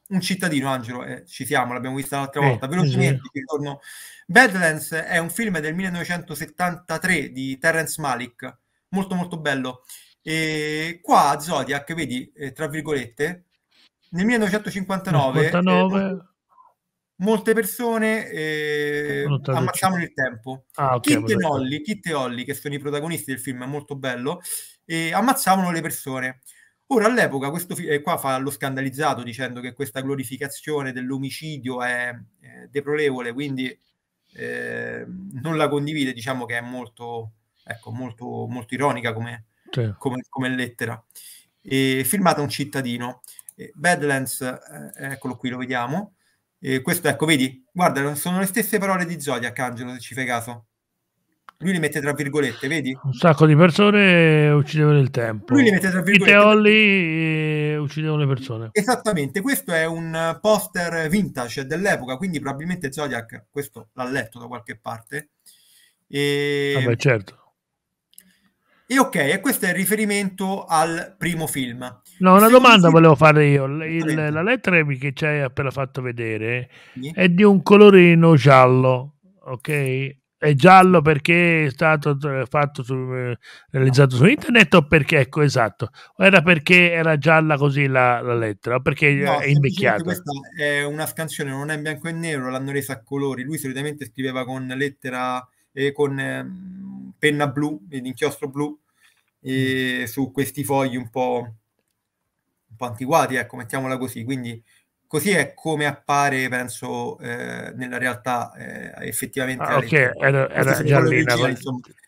un cittadino, Angelo, eh, ci siamo, l'abbiamo vista l'altra volta, velocemente ritorno. Badlands è un film del 1973 di Terence Malik, molto molto bello. E qua Zodiac, vedi, eh, tra virgolette, nel 1959 59... Eh, molte persone eh, ammazzavano il tempo. Ah, okay, Kit, e Nolly, Kit e Olli, che sono i protagonisti del film, è molto bello, eh, ammazzavano le persone. Ora all'epoca questo fi- eh, qua fa lo scandalizzato dicendo che questa glorificazione dell'omicidio è eh, deplorevole, quindi eh, non la condivide, diciamo che è molto, ecco, molto, molto ironica come, sì. come, come lettera. E, firmata un cittadino. Badlands, eh, eccolo qui, lo vediamo. E questo, ecco, vedi, guarda, sono le stesse parole di Zodiac, Angelo, se ci fai caso. Lui li mette tra virgolette, vedi? Un sacco di persone uccidevano il tempo. Lui li mette tra virgolette. I teolli eh, uccidevano le persone. Esattamente, questo è un poster vintage dell'epoca, quindi probabilmente Zodiac questo l'ha letto da qualche parte. E... Vabbè, ah, certo. E ok, e questo è il riferimento al primo film. No, una domanda volevo fare io. Il, la lettera che ci hai appena fatto vedere è di un colorino giallo, ok? È giallo perché è stato fatto su, realizzato su internet o perché, ecco, esatto, era perché era gialla così la, la lettera perché no, è invecchiata? Questa è una scansione, non è in bianco e nero, l'hanno resa a colori. Lui solitamente scriveva con lettera, eh, con eh, penna blu, ed inchiostro blu, eh, su questi fogli un po' po' antiquati, ecco, mettiamola così. Quindi così è come appare, penso, eh, nella realtà eh, effettivamente. Ah, ok, era, era già lì.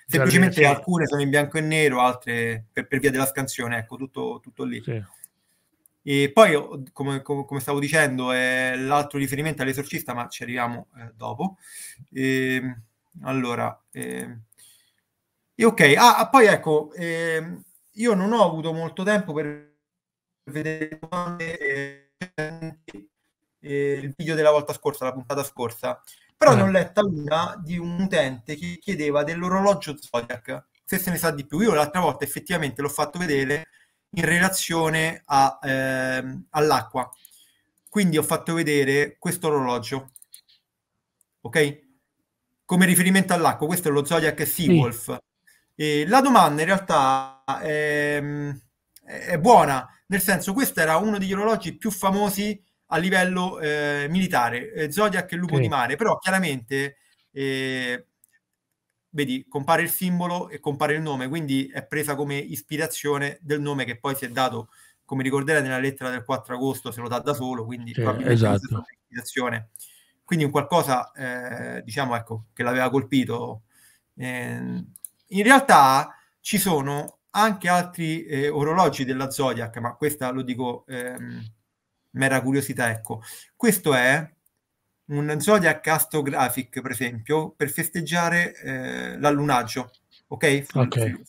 Semplicemente giallina. alcune sono in bianco e nero, altre per, per via della scansione, ecco, tutto, tutto lì. Sì. E poi, oh, come, come, stavo dicendo, è l'altro riferimento all'esorcista, ma ci arriviamo eh, dopo. E, ehm, allora, e, ehm, e ok, ah, ah poi ecco, ehm, io non ho avuto molto tempo per vedete eh, eh, il video della volta scorsa, la puntata scorsa, però mm. ne ho eh. letta una di un utente che chiedeva dell'orologio Zodiac, se se ne sa di più. Io l'altra volta effettivamente l'ho fatto vedere in relazione a, ehm, all'acqua. Quindi ho fatto vedere questo orologio, ok? Come riferimento all'acqua, questo è lo Zodiac Seawolf. Sì. E la domanda in realtà è, ehm, è buona, nel senso, questo era uno degli orologi più famosi a livello eh, militare, eh, Zodiac e Lupo sì. di Mare, però chiaramente, eh, vedi, compare il simbolo e compare il nome, quindi è presa come ispirazione del nome che poi si è dato, come ricorderete nella lettera del 4 agosto, se lo dà da solo, quindi sì, esatto. Quindi un qualcosa, eh, diciamo, ecco, che l'aveva colpito. Ehm, in realtà ci sono anche altri eh, orologi della Zodiac, ma questa lo dico ehm, mera curiosità, ecco. Questo è un Zodiac Astographic, per esempio, per festeggiare eh, l'allunaggio, ok? Ok.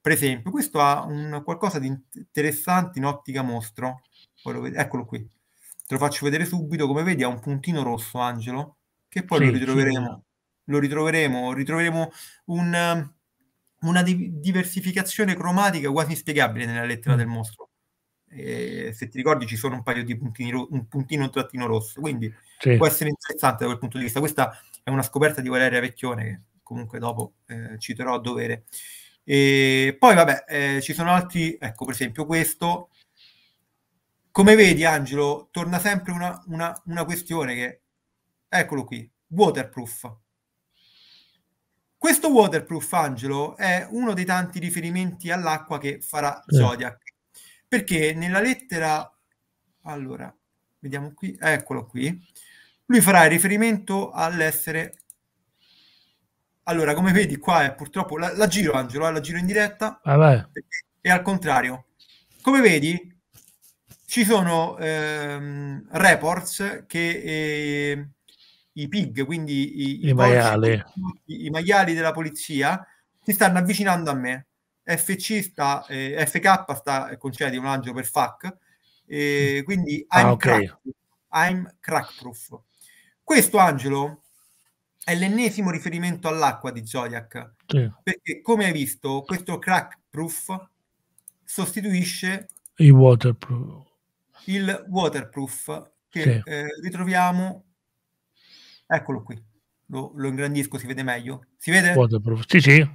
Per esempio, questo ha un, qualcosa di interessante in ottica mostro, ved- eccolo qui, te lo faccio vedere subito, come vedi ha un puntino rosso, Angelo, che poi sì, lo ritroveremo, sì. lo ritroveremo, ritroveremo un una di- diversificazione cromatica quasi inspiegabile nella lettera mm. del mostro. E, eh, se ti ricordi ci sono un paio di puntini ro- un puntino e un trattino rosso, quindi sì. può essere interessante da quel punto di vista. Questa è una scoperta di Valeria Vecchione che comunque dopo eh, citerò a dovere. E poi vabbè, eh, ci sono altri, ecco per esempio questo. Come vedi Angelo, torna sempre una, una, una questione che, eccolo qui, waterproof. Questo waterproof, Angelo, è uno dei tanti riferimenti all'acqua che farà eh. Zodiac. Eh. Perché nella lettera... Allora, vediamo qui, eccolo qui. Lui farà riferimento all'essere... Allora, come vedi qua è purtroppo... La, la giro, Angelo, eh, la giro in diretta. Ah, e al contrario. Come vedi, ci sono ehm, reports che... Eh, i pig, quindi i, i, maiali. Polizia, i, maiali della polizia, si stanno avvicinando a me. FC sta, eh, FK sta, eh, concedi un angelo per FAC, eh, mm. quindi ah, I'm, ah, okay. crack, I'm crack proof. Questo angelo è l'ennesimo riferimento all'acqua di Zodiac, sì. perché come hai visto questo crack proof sostituisce il waterproof, il waterproof che sì. eh, ritroviamo Eccolo qui. Lo, lo ingrandisco, si vede meglio. Si vede? Waterproof. Sì, sì.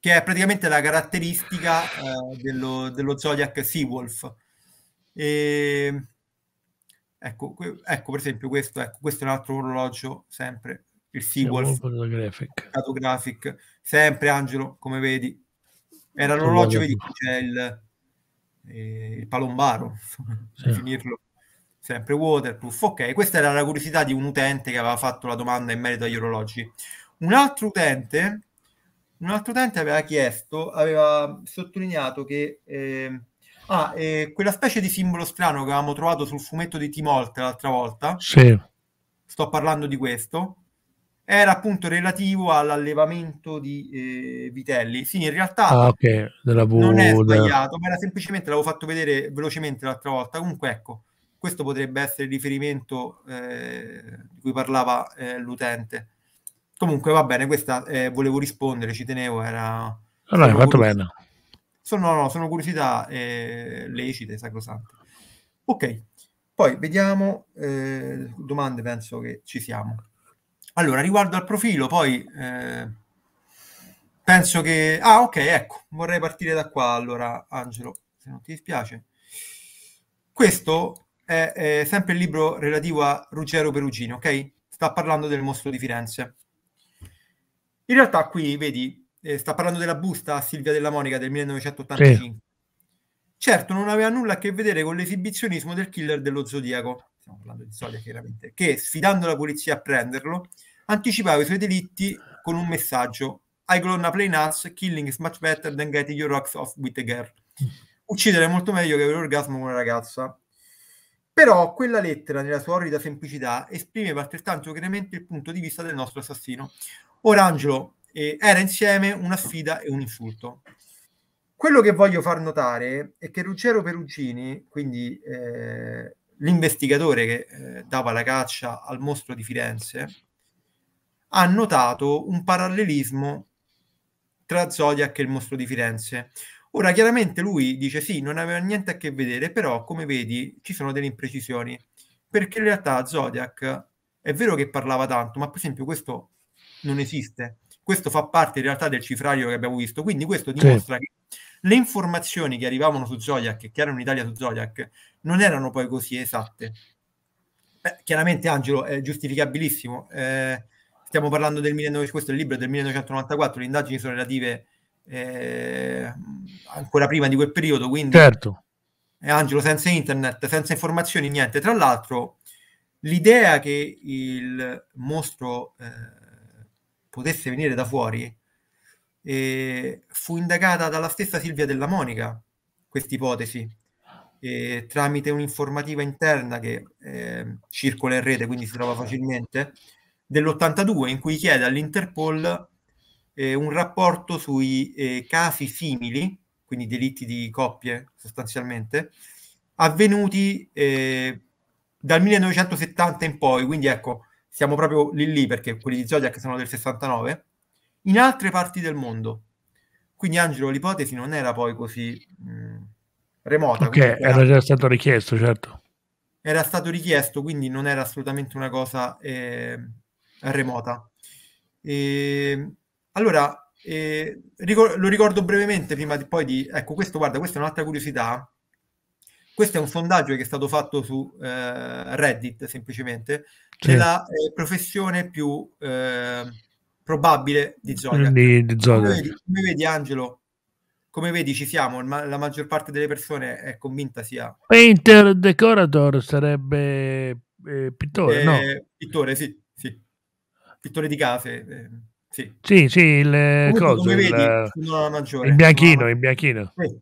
Che è praticamente la caratteristica eh, dello, dello, Zodiac Seawolf. E... Ecco, ecco, per esempio, questo, ecco, questo è un altro orologio, sempre il Seawolf. Graphic. graphic. Sempre, Angelo, come vedi. Era l'orologio, vedi, c'è il, eh, il palombaro, sì. per finirlo sempre waterproof. Ok, questa era la curiosità di un utente che aveva fatto la domanda in merito agli orologi. Un altro utente, un altro utente aveva chiesto, aveva sottolineato che eh, ah, eh, quella specie di simbolo strano che avevamo trovato sul fumetto di Tim Holt l'altra volta, sì. sto parlando di questo, era appunto relativo all'allevamento di eh, vitelli. Sì, in realtà ah, okay. non è sbagliato, ma era semplicemente, l'avevo fatto vedere velocemente l'altra volta. Comunque, ecco, questo potrebbe essere il riferimento eh, di cui parlava eh, l'utente. Comunque va bene, questa eh, volevo rispondere, ci tenevo, era... Allora, no, fatto curiosità. bene. Sono, no, sono curiosità eh, lecite, sacrosante. Ok, poi vediamo, eh, domande penso che ci siamo. Allora, riguardo al profilo, poi eh, penso che... Ah, ok, ecco, vorrei partire da qua allora, Angelo, se non ti dispiace. Questo è, è sempre il libro relativo a Ruggero Perugino, ok? Sta parlando del mostro di Firenze. In realtà qui, vedi, eh, sta parlando della busta a Silvia della Monica del 1985. Sì. Certo, non aveva nulla a che vedere con l'esibizionismo del killer dello Zodiaco, stiamo parlando di Zodiaco chiaramente, che sfidando la polizia a prenderlo, anticipava i suoi delitti con un messaggio I gonna play nuts, killing is much better than getting your rocks off with a girl. Uccidere è molto meglio che avere l'orgasmo con una ragazza. Però quella lettera, nella sua orrida semplicità, esprimeva altrettanto chiaramente il punto di vista del nostro assassino. Ora Angelo eh, era insieme una sfida e un insulto. Quello che voglio far notare è che Ruggero Perugini, quindi eh, l'investigatore che eh, dava la caccia al mostro di Firenze, ha notato un parallelismo tra Zodiac e il mostro di Firenze. Ora, chiaramente lui dice sì, non aveva niente a che vedere, però come vedi ci sono delle imprecisioni, perché in realtà Zodiac è vero che parlava tanto, ma per esempio questo non esiste. Questo fa parte in realtà del cifrario che abbiamo visto, quindi questo dimostra sì. che le informazioni che arrivavano su Zodiac e che erano in Italia su Zodiac non erano poi così esatte. Beh, chiaramente Angelo è giustificabilissimo, eh, stiamo parlando del 1994, questo è il libro del 1994, le indagini sono relative eh, ancora prima di quel periodo, quindi certo. Eh, Angelo senza internet, senza informazioni, niente. Tra l'altro, l'idea che il mostro eh, potesse venire da fuori eh, fu indagata dalla stessa Silvia della Monica, questa ipotesi, eh, tramite un'informativa interna che eh, circola in rete, quindi si trova facilmente, dell'82, in cui chiede all'Interpol eh, un rapporto sui eh, casi simili, quindi delitti di coppie sostanzialmente, avvenuti eh, dal 1970 in poi, quindi ecco, siamo proprio lì lì perché quelli di Zodiac sono del 69, in altre parti del mondo. Quindi Angelo, l'ipotesi non era poi così mh, mm, remota. Ok, era, già stato richiesto, certo. Era stato richiesto, quindi non era assolutamente una cosa eh, remota. E, ehm, allora, eh, ricor- lo ricordo brevemente prima di, poi di... Ecco, questo, guarda, questa è un'altra curiosità. Questo è un sondaggio che è stato fatto su eh, Reddit, semplicemente, sì. della eh, professione più eh, probabile di Zodiac. Di, di Zodiac. Come, vedi, come, vedi, Angelo, come vedi ci siamo, ma la maggior parte delle persone è convinta sia... Painter Decorator sarebbe eh, pittore, no? Eh, pittore, sì, sì. Pittore di case. Sì, sì, sì il, eh, coso, come vedi, il, maggiore, il bianchino, no? il bianchino. Sì,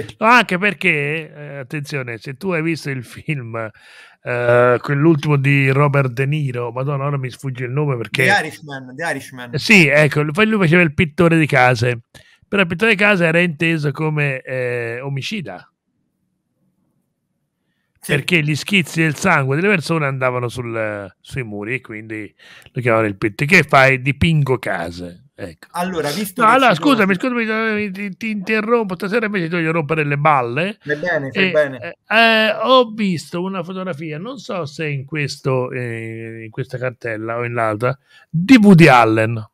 sì. anche perché, eh, attenzione, se tu hai visto il film, eh, quell'ultimo di Robert De Niro, madonna, ora mi sfugge il nome perché... The Irishman, The Irishman. Eh, sì, ecco, poi lui faceva il pittore di case, però il pittore di case era inteso come omicida sì. perché gli schizzi del sangue delle persone andavano sul, sui muri e quindi lo chiamavano il pitti che fai dipingo case ecco. allora visto no, allora scusami, scusami ti, ti, interrompo stasera invece ti voglio rompere le balle fai bene, fai bene. Eh, eh, ho visto una fotografia non so se in, questo, eh, in questa cartella o in l'altra di Woody Allen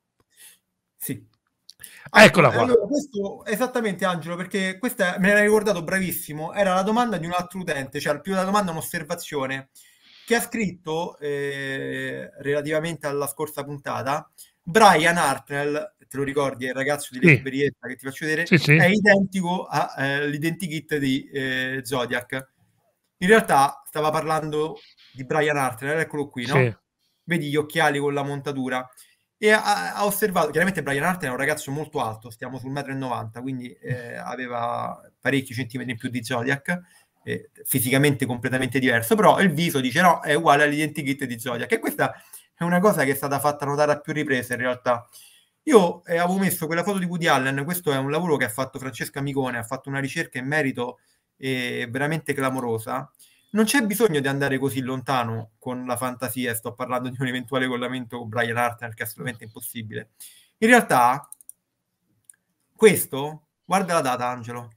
Ah, eccola qua. Allora, questo, esattamente Angelo, perché questa me l'hai ricordato bravissimo, era la domanda di un altro utente, cioè più la domanda un'osservazione, che ha scritto eh, relativamente alla scorsa puntata, Brian Hartnell, te lo ricordi, è il ragazzo di sì. Liberietta che ti faccio vedere, sì, sì. è identico all'identikit eh, di eh, Zodiac. In realtà stava parlando di Brian Hartnell, eccolo qui, no? Vedi gli occhiali con la montatura e ha, ha, osservato, chiaramente Brian Hart è un ragazzo molto alto, stiamo sul 1,90 m, quindi eh, mm. aveva parecchi centimetri in più di Zodiac, eh, fisicamente completamente diverso, però il viso dice no, è uguale all'identikit di Zodiac e questa è una cosa che è stata fatta notare a più riprese in realtà. Io eh, avevo messo quella foto di Woody Allen, questo è un lavoro che ha fatto Francesca Micone, ha fatto una ricerca in merito eh, veramente clamorosa, non c'è bisogno di andare così lontano con la fantasia, sto parlando di un eventuale collamento con Brian Hartner che è assolutamente impossibile. In realtà, questo, guarda la data Angelo,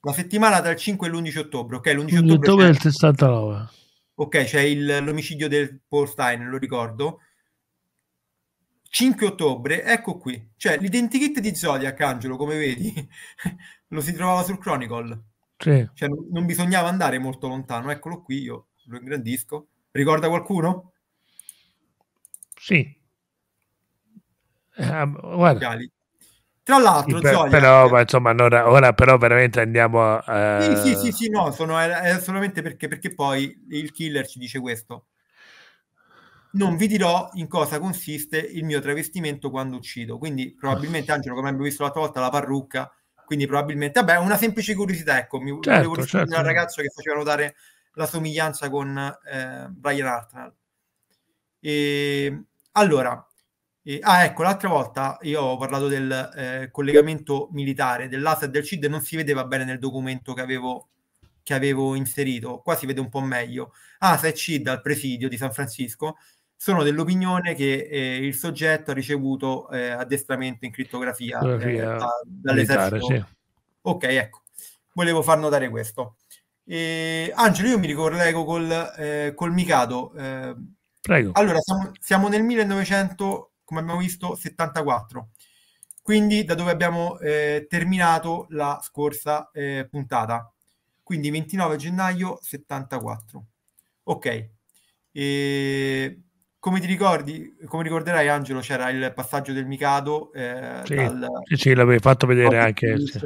la settimana tra il 5 e l'11 ottobre, ok? L'11 ottobre, ottobre del 69. Ok, c'è il, l'omicidio del Paul Stein, lo ricordo. 5 ottobre, ecco qui. Cioè, l'identikit di Zodiac, Angelo, come vedi, lo si trovava sul Chronicle sì. Cioè, non bisognava andare molto lontano. Eccolo qui, io lo ingrandisco. Ricorda qualcuno? Sì. Eh, guarda. Tra l'altro, sì, per, Zoya, però, eh, ma, insomma, ora, ora, però veramente andiamo a... Eh... Sì, sì, eh, sì, sì, no, sono, è, eh, è solamente perché, perché poi il killer ci dice questo. Non vi dirò in cosa consiste il mio travestimento quando uccido. Quindi probabilmente Angelo, come abbiamo visto l'altra volta, la parrucca quindi probabilmente, vabbè, una semplice curiosità, ecco, mi certo, volevo rispondere certo. al certo. ragazzo che faceva notare la somiglianza con eh, Brian Hartnell. E, ehm, allora, e, eh, ah, ecco, l'altra volta io ho parlato del eh, collegamento militare dell'ASA e del CID, non si vedeva bene nel documento che avevo, che avevo inserito, qua si vede un po' meglio. ASA ah, e CID al presidio di San Francisco sono dell'opinione che eh, il soggetto ha ricevuto eh, addestramento in crittografia criptografia eh, dall'esercito. Sì. Ok, ecco, volevo far notare questo. E, Angelo, io mi ricollego col, eh, col Mikado. Eh, Prego. Allora, siamo, siamo nel 1900 come abbiamo visto, 74. Quindi da dove abbiamo eh, terminato la scorsa eh, puntata. Quindi 29 gennaio 74. Ok. E... Come ti ricordi, come ricorderai Angelo, c'era il passaggio del Mikado. Eh, sì, dal, sì, sì, l'avevi fatto vedere anche. Sì.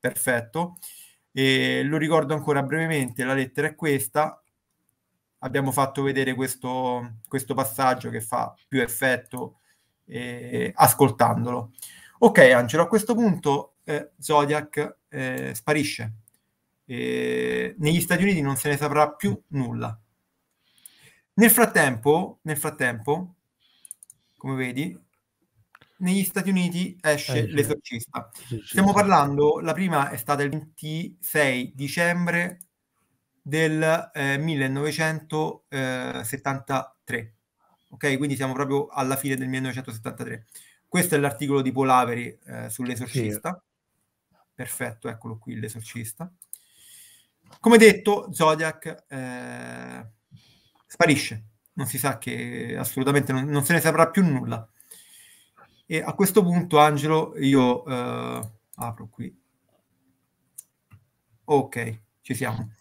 Perfetto. E lo ricordo ancora brevemente, la lettera è questa. Abbiamo fatto vedere questo, questo passaggio che fa più effetto eh, ascoltandolo. Ok Angelo, a questo punto eh, Zodiac eh, sparisce. negli Stati Uniti non se ne saprà più nulla nel frattempo, nel frattempo, come vedi, negli Stati Uniti esce eh, l'esorcista. Sì, sì, Stiamo parlando, la prima è stata il 26 dicembre del eh, 1973. Ok, quindi siamo proprio alla fine del 1973. Questo è l'articolo di Polaveri eh, sull'esorcista. Sì. Perfetto, eccolo qui l'esorcista. Come detto, Zodiac eh, sparisce, non si sa che assolutamente non, non se ne saprà più nulla. E a questo punto, Angelo, io eh, apro qui. Ok, ci siamo.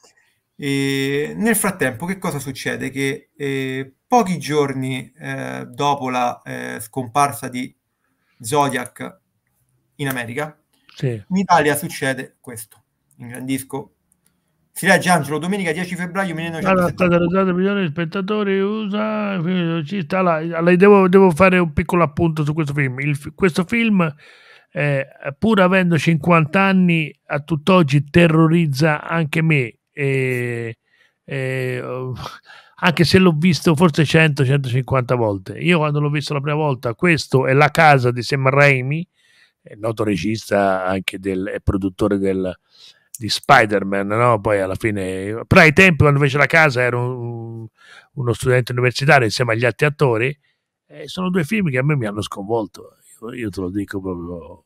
E nel frattempo, che cosa succede? Che eh, pochi giorni eh, dopo la eh, scomparsa di Zodiac in America, sì. in Italia succede questo. Ingrandisco si legge Angelo, domenica 10 febbraio 1978. Allora, milioni di spettatori USA, ci sta là. Allora, devo, devo, fare un piccolo appunto su questo film. Il, questo film, eh, pur avendo 50 anni, a tutt'oggi terrorizza anche me. Eh, eh, anche se l'ho visto forse 100-150 volte. Io quando l'ho visto la prima volta, questo è La casa di Sam Raimi, noto regista anche del, produttore del di Spider-Man, no? Poi alla fine, però ai tempi quando fece la casa ero un, uno studente universitario insieme agli altri attori e sono due film che a me mi hanno sconvolto, io, io te lo dico proprio.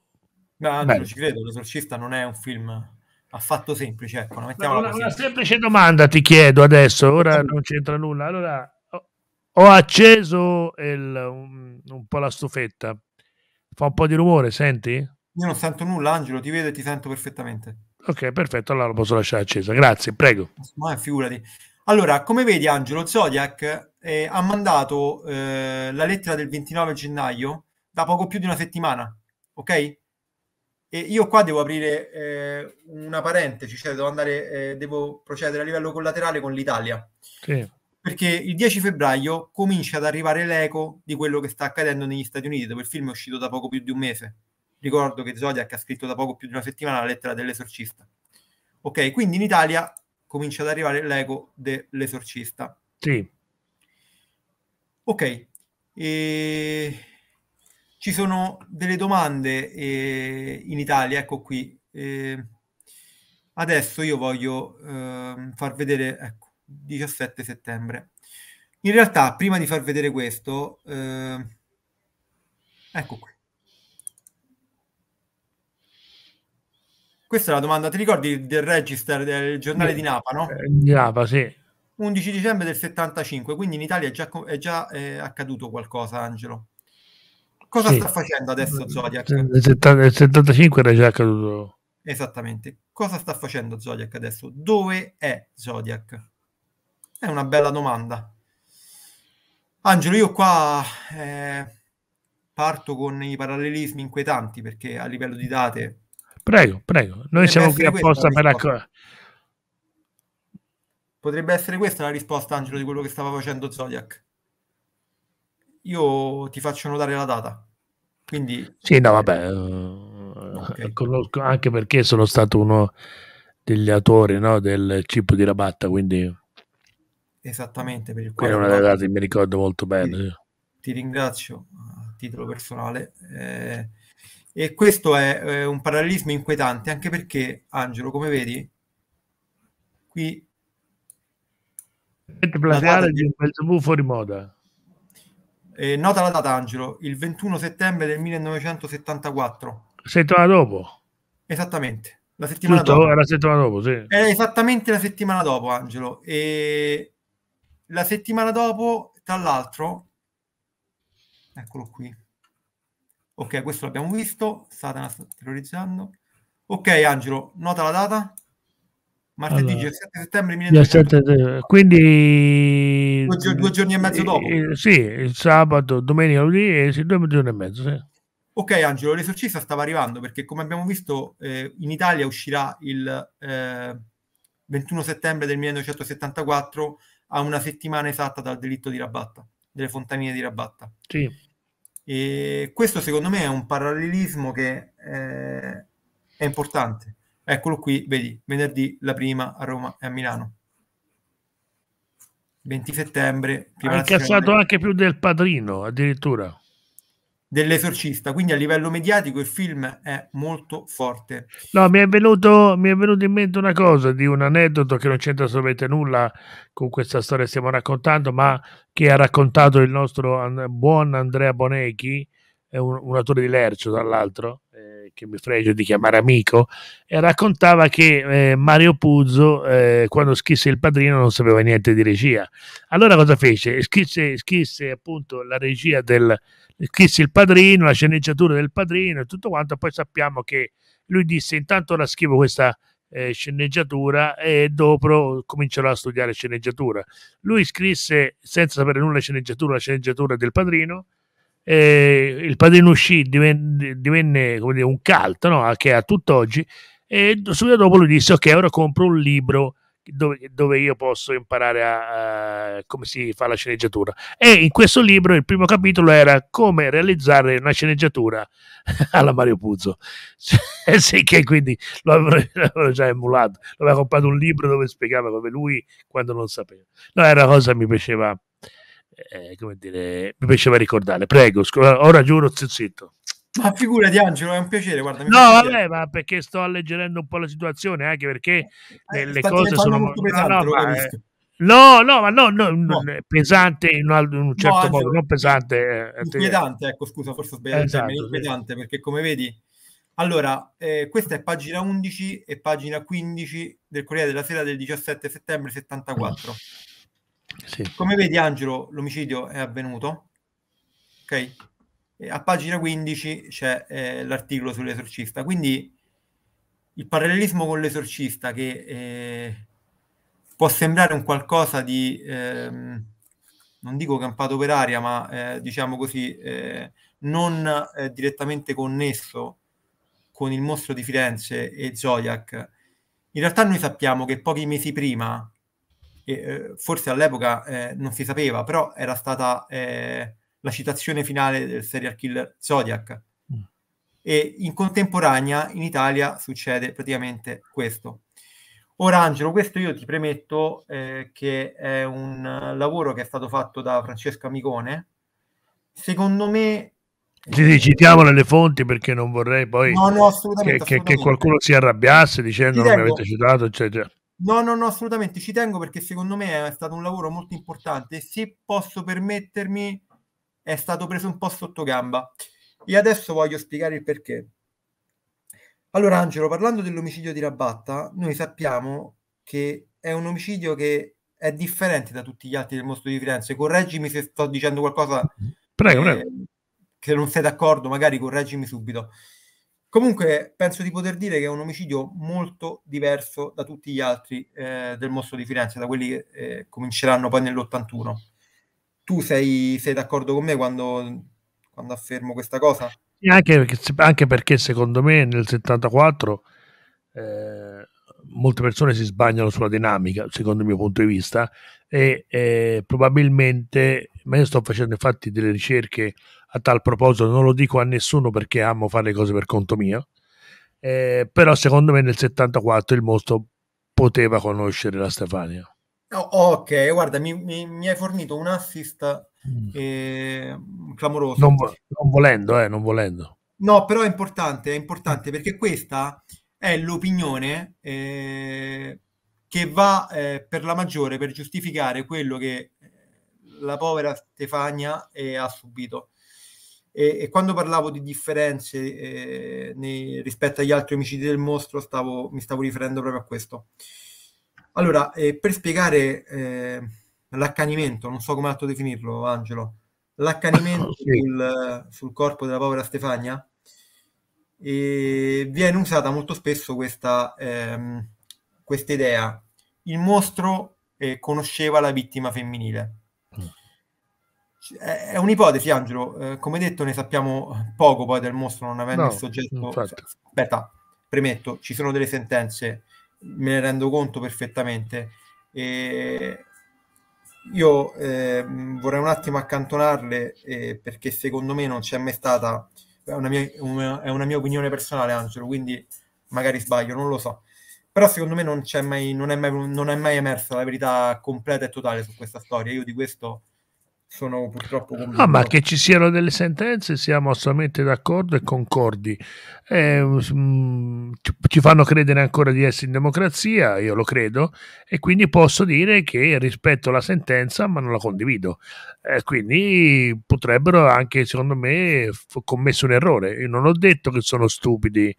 No, non ci credo, L'esorcista non è un film affatto semplice, ecco, una, una, semplice domanda ti chiedo adesso, ora non c'entra nulla. Allora, ho acceso il, un, un po' la stufetta, fa un po' di rumore, senti? Io non sento nulla, Angelo, ti vedo e ti sento perfettamente. Ok, perfetto, allora lo posso lasciare accesa. Grazie, prego. Ma eh, figurati. Allora, come vedi Angelo, Zodiac eh, ha mandato eh, la lettera del 29 gennaio da poco più di una settimana, ok? E io qua devo aprire eh, una parentesi, cioè devo, andare, eh, devo procedere a livello collaterale con l'Italia. Sì. Perché il 10 febbraio comincia ad arrivare l'eco di quello che sta accadendo negli Stati Uniti, dove il film è uscito da poco più di un mese. Ricordo che Zodiac ha scritto da poco più di una settimana la lettera dell'esorcista. Ok, quindi in Italia comincia ad arrivare l'eco dell'esorcista. Sì. Ok, e... ci sono delle domande eh, in Italia, ecco qui. Eh, adesso io voglio eh, far vedere, ecco, 17 settembre. In realtà, prima di far vedere questo, ehm, ecco qui. Questa è la domanda, ti ricordi del register del giornale di Napa, no? Eh, di Napa, sì. 11 dicembre del 75, quindi in Italia è già, è già eh, accaduto qualcosa, Angelo. Cosa sì. sta facendo adesso Zodiac? Nel 75 era già accaduto. Esattamente. Cosa sta facendo Zodiac adesso? Dove è Zodiac? È una bella domanda. Angelo, io qua eh, parto con i parallelismi inquietanti perché a livello di date Prego, prego. Noi Potrebbe siamo qui apposta per accogliere. Potrebbe essere questa la risposta, Angelo, di quello che stava facendo Zodiac. Io ti faccio notare la data. Quindi... Sì, no, vabbè. Eh, eh, okay. Conosco anche perché sono stato uno degli autori no, del chip di Rabatta, quindi... Esattamente, per il quale... È una data che mi ricordo molto bene. Ti, ti ringrazio a titolo personale. Eh e questo è, è un parallelismo inquietante, anche perché, Angelo, come vedi, qui... Sette plateale di un Belzebù fuori moda. Eh, nota la data, Angelo, il 21 settembre del 1974. Settimana dopo. Esattamente. La settimana Tutto, dopo. La settimana dopo sì. Era esattamente la settimana dopo, Angelo. E la settimana dopo, tra l'altro, eccolo qui. Ok, questo l'abbiamo visto. Satana sta terrorizzando. Ok, Angelo, nota la data. Martedì allora, 17 settembre 1900. Quindi due, gi- due, giorni e mezzo dopo. Eh, eh sì, sabato, domenica, lunedì, eh, sì, due giorni e mezzo. Sì. Ok, Angelo, l'esorcista stava arrivando perché, come abbiamo visto, eh, in Italia uscirà il eh, 21 settembre del 1974 a una settimana esatta dal delitto di Rabatta, delle fontanine di Rabatta. Sì. E questo secondo me è un parallelismo che eh, è importante. Eccolo qui, vedi, venerdì la prima a Roma e a Milano. 20 settembre. Ha incassato anche più del padrino, addirittura dell'esorcista, quindi a livello mediatico il film è molto forte. No, mi è venuto, mi è venuto in mente una cosa di un aneddoto che non c'entra assolutamente nulla con questa storia che stiamo raccontando, ma che ha raccontato il nostro buon Andrea Bonechi, un, un autore di Lercio, tra l'altro, che mi fregio di chiamare amico, eh, raccontava che eh, Mario Puzzo, eh, quando scrisse Il Padrino, non sapeva niente di regia. Allora cosa fece? Scrisse, scrisse appunto la regia del... scrisse Il Padrino, la sceneggiatura del Padrino e tutto quanto, poi sappiamo che lui disse intanto ora scrivo questa... Eh, sceneggiatura e dopo comincerò a studiare sceneggiatura. Lui scrisse senza sapere nulla sceneggiatura, la sceneggiatura del padrino, eh, il padrino uscì, divenne, divenne dire, un cult no? che a tutt'oggi e subito dopo lui disse ok ora compro un libro dove, dove io posso imparare a, a, come si fa la sceneggiatura e in questo libro il primo capitolo era come realizzare una sceneggiatura alla Mario Puzzo cioè, sì che quindi lo avevo già emulato aveva comprato un libro dove spiegava come lui quando non sapeva no era una cosa che mi piaceva eh, come dire, mi piaceva ricordare. Prego, scu- ora giuro, zitto. zitto. Ma figurati Angelo, è un piacere, guarda. No, vabbè, ma perché sto alleggerendo un po' la situazione, anche perché eh, le cose sono molto pesanti. No, no, ma, eh, no, no, ma no, no, no. pesante in un, in un certo Angelo, modo, non pesante. Eh, inquietante, ecco, scusa, forse ho sbagliato esatto, termine, inquietante, sì. perché come vedi, allora, eh, questa è pagina 11 e pagina 15 del Corriere della Sera del 17 settembre 74. Sì. Come vedi Angelo, l'omicidio è avvenuto, ok? a pagina 15 c'è eh, l'articolo sull'esorcista, quindi il parallelismo con l'esorcista che eh, può sembrare un qualcosa di, ehm, non dico campato per aria, ma eh, diciamo così, eh, non eh, direttamente connesso con il mostro di Firenze e Zodiac. In realtà noi sappiamo che pochi mesi prima eh, forse all'epoca eh, non si sapeva, però era stata eh, la citazione finale del serial killer Zodiac. Mm. E in contemporanea in Italia succede praticamente questo. Ora Angelo, questo io ti premetto eh, che è un lavoro che è stato fatto da Francesco Amicone. Secondo me sì, sì, citiamo nelle fonti perché non vorrei poi no, no, assolutamente, che, assolutamente. che, qualcuno si arrabbiasse dicendo non mi avete citato, eccetera. No, no, no, assolutamente ci tengo perché secondo me è stato un lavoro molto importante e se posso permettermi è stato preso un po' sotto gamba. E adesso voglio spiegare il perché. Allora, Angelo, parlando dell'omicidio di Rabatta, noi sappiamo che è un omicidio che è differente da tutti gli altri del mostro di Firenze. Correggimi se sto dicendo qualcosa prego, prego. Eh, che non sei d'accordo, magari correggimi subito. Comunque penso di poter dire che è un omicidio molto diverso da tutti gli altri eh, del mostro di Firenze, da quelli che eh, cominceranno poi nell'81. Tu sei, sei d'accordo con me quando, quando, affermo questa cosa? Anche perché, anche perché secondo me nel 74 eh, molte persone si sbagliano sulla dinamica, secondo il mio punto di vista, e eh, probabilmente, ma io sto facendo infatti delle ricerche a tal proposito non lo dico a nessuno perché amo fare le cose per conto mio, eh, però secondo me nel 74 il mostro poteva conoscere la Stefania. Oh, ok, guarda, mi, mi, mi, hai fornito un assist mm. eh, clamoroso. Non, non volendo, eh, non volendo. No, però è importante, è importante perché questa è l'opinione eh, che va eh, per la maggiore per giustificare quello che eh, la povera Stefania eh, ha subito. E, e quando parlavo di differenze eh, nei, rispetto agli altri omicidi del mostro, stavo, mi stavo riferendo proprio a questo. Allora, eh, per spiegare eh, l'accanimento, non so come altro definirlo, Angelo, l'accanimento sì. sul, sul, corpo della povera Stefania, viene usata molto spesso questa, ehm, questa idea. Il mostro eh, conosceva la vittima femminile è un'ipotesi, Angelo. Eh, come detto, ne sappiamo poco poi del mostro, non avendo no, il soggetto. Infatti. Aspetta, premetto, ci sono delle sentenze, me ne rendo conto perfettamente. E io eh, vorrei un attimo accantonarle eh, perché secondo me non c'è mai stata. È una, mia, una, è una mia opinione personale, Angelo, quindi magari sbaglio, non lo so però secondo me non, mai, non, è mai, non, è mai, emersa la verità completa e totale su questa storia. Io di questo sono purtroppo Ah, ma che ci siano delle sentenze siamo assolutamente d'accordo e concordi eh, mm, ci fanno credere ancora di essere in democrazia io lo credo e quindi posso dire che rispetto la sentenza ma non la condivido eh, quindi potrebbero anche secondo me commesso un errore io non ho detto che sono stupidi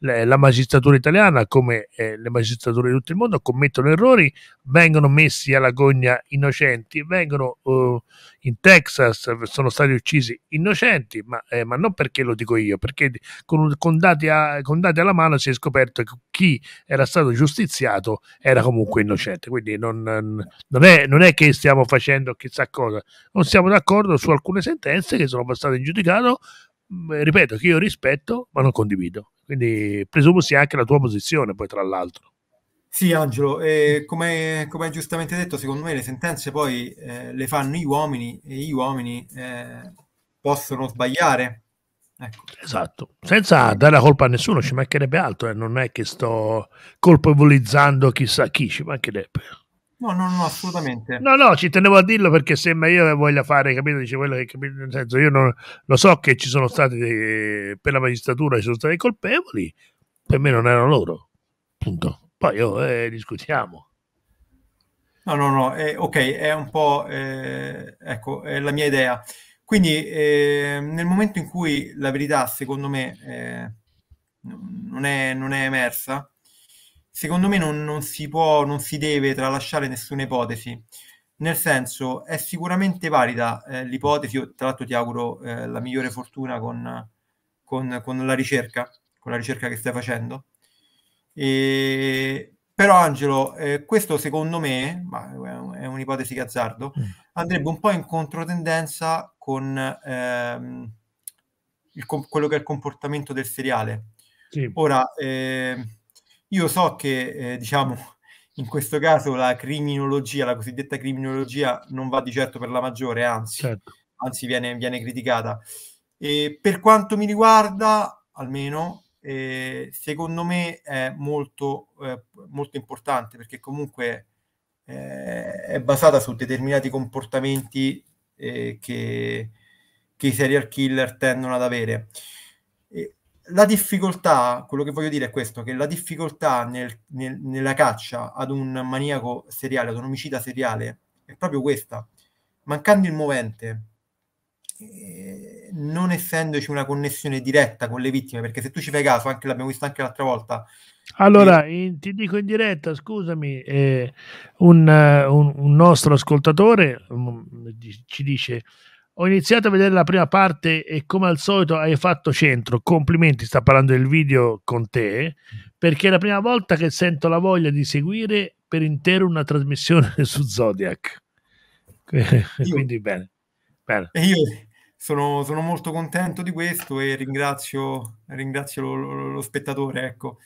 la magistratura italiana, come eh, le magistrature di tutto il mondo, commettono errori, vengono messi alla gogna innocenti, vengono uh, in Texas, sono stati uccisi innocenti, ma, eh, ma non perché lo dico io, perché con, con, dati a, con, dati alla mano si è scoperto che chi era stato giustiziato era comunque innocente, quindi non, non, è, non è, che stiamo facendo chissà cosa, non siamo d'accordo su alcune sentenze che sono passate in giudicato ripeto, che io rispetto ma non condivido. Quindi presumo sia anche la tua posizione, poi tra l'altro. Sì, Angelo, eh, come, hai giustamente detto, secondo me le sentenze poi eh, le fanno gli uomini e gli uomini eh, possono sbagliare. Ecco. Esatto, senza dare la colpa a nessuno, ci mancherebbe altro, eh. non è che sto colpevolizzando chissà chi, ci mancherebbe. No, no, no, assolutamente. No, no, ci tenevo a dirlo perché sembra io voglia fare, capito? Dice quello che capito, nel senso, io non, lo so che ci sono stati dei, per la magistratura ci sono stati colpevoli, per me non erano loro. Punto. Poi oh, eh, discutiamo. No, no, no, eh, ok, è un po' eh, ecco, è la mia idea. Quindi eh, nel momento in cui la verità, secondo me, eh, non è, non è emersa, secondo me non, non si può, non si deve tralasciare nessuna ipotesi. Nel senso, è sicuramente valida eh, l'ipotesi, tra l'altro ti auguro eh, la migliore fortuna con, con, con, la ricerca, con la ricerca che stai facendo. E, però Angelo, eh, questo secondo me, ma è un'ipotesi che azzardo, mm. andrebbe un po' in controtendenza con ehm, il, quello che è il comportamento del seriale. Sì. Ora, eh, io so che, eh, diciamo, in questo caso la criminologia, la cosiddetta criminologia, non va di certo per la maggiore, anzi, certo. anzi viene, viene, criticata. E per quanto mi riguarda, almeno, eh, secondo me è molto, eh, molto importante perché comunque eh, è basata su determinati comportamenti eh, che, che, i serial killer tendono ad avere. E la difficoltà, quello che voglio dire è questo, che la difficoltà nel, nel, nella caccia ad un maniaco seriale, ad un omicida seriale, è proprio questa. Mancando il movente, eh, non essendoci una connessione diretta con le vittime, perché se tu ci fai caso, anche l'abbiamo visto anche l'altra volta. Allora, eh, in, ti dico in diretta, scusami, eh, un, eh, un, un, nostro ascoltatore um, ci dice ho iniziato a vedere la prima parte e come al solito hai fatto centro. Complimenti, sta parlando del video con te, perché è la prima volta che sento la voglia di seguire per intero una trasmissione su Zodiac. Quindi bene. bene. io sono, sono, molto contento di questo e ringrazio, ringrazio lo, lo, lo, spettatore. Ecco.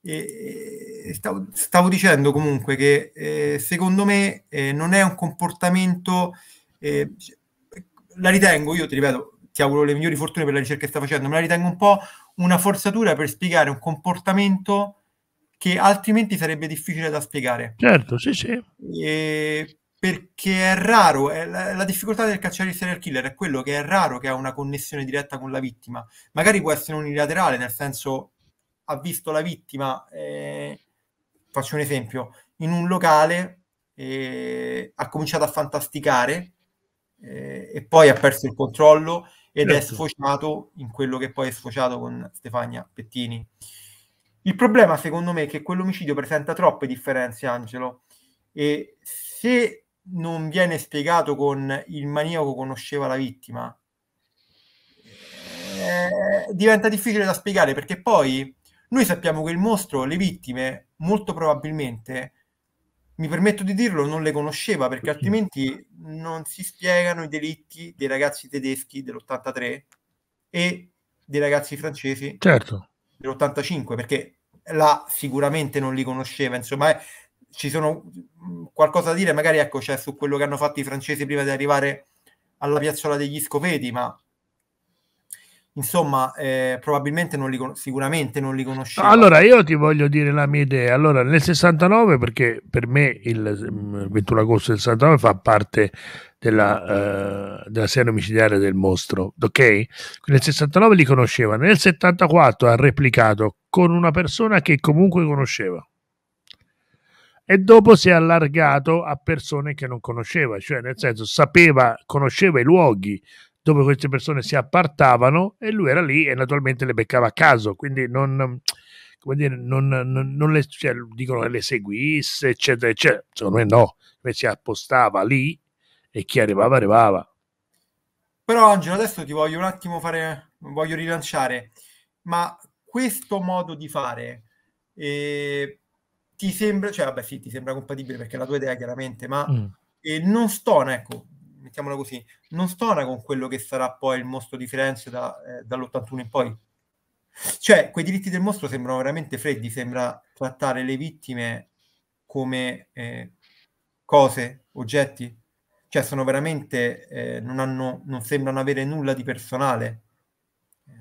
e stavo, stavo, dicendo comunque che eh, secondo me eh, non è un comportamento... Eh, la ritengo, io ti ripeto, ti auguro le migliori fortune per la ricerca che sta facendo, ma la ritengo un po' una forzatura per spiegare un comportamento che altrimenti sarebbe difficile da spiegare. Certo, sì, sì. E perché è raro, è la, la, difficoltà del cacciare il serial killer è quello che è raro che ha una connessione diretta con la vittima. Magari può essere unilaterale, nel senso ha visto la vittima, eh, faccio un esempio, in un locale, eh, ha cominciato a fantasticare eh, e poi ha perso il controllo ed certo. è sfociato in quello che poi è sfociato con Stefania Pettini. Il problema secondo me è che quell'omicidio presenta troppe differenze, Angelo, e se non viene spiegato con il maniaco conosceva la vittima, eh, diventa difficile da spiegare perché poi noi sappiamo che il mostro, le vittime, molto probabilmente mi permetto di dirlo, non le conosceva perché altrimenti non si spiegano i delitti dei ragazzi tedeschi dell'83 e dei ragazzi francesi certo. dell'85 perché là sicuramente non li conosceva, insomma è, eh, ci sono mm, qualcosa da dire, magari ecco c'è cioè, su quello che hanno fatto i francesi prima di arrivare alla piazzola degli scopeti, ma insomma, eh, probabilmente non li, con- sicuramente non li conoscevo. Allora, io ti voglio dire la mia idea. Allora, nel 69, perché per me il 21 agosto del 69 fa parte della, eh, della serie omicidiaria del mostro, ok? Nel 69 li conosceva, nel 74 ha replicato con una persona che comunque conosceva. E dopo si è allargato a persone che non conosceva, cioè nel senso sapeva, conosceva i luoghi, dove queste persone si appartavano e lui era lì e naturalmente le beccava a caso, quindi non, come dire, non, non, non le, cioè, dicono che le seguisse, eccetera, eccetera. Secondo me no, Lui si appostava lì e chi arrivava, arrivava. Però Angelo, adesso ti voglio un attimo fare, voglio rilanciare, ma questo modo di fare eh, ti sembra, cioè vabbè sì, ti sembra compatibile perché la tua idea chiaramente, ma mm. eh, non stona, ecco, mettiamola così, non stona con quello che sarà poi il mostro di Firenze da, eh, dall'81 in poi. Cioè, quei diritti del mostro sembrano veramente freddi, sembra trattare le vittime come eh, cose, oggetti, cioè sono veramente, eh, non, hanno, non sembrano avere nulla di personale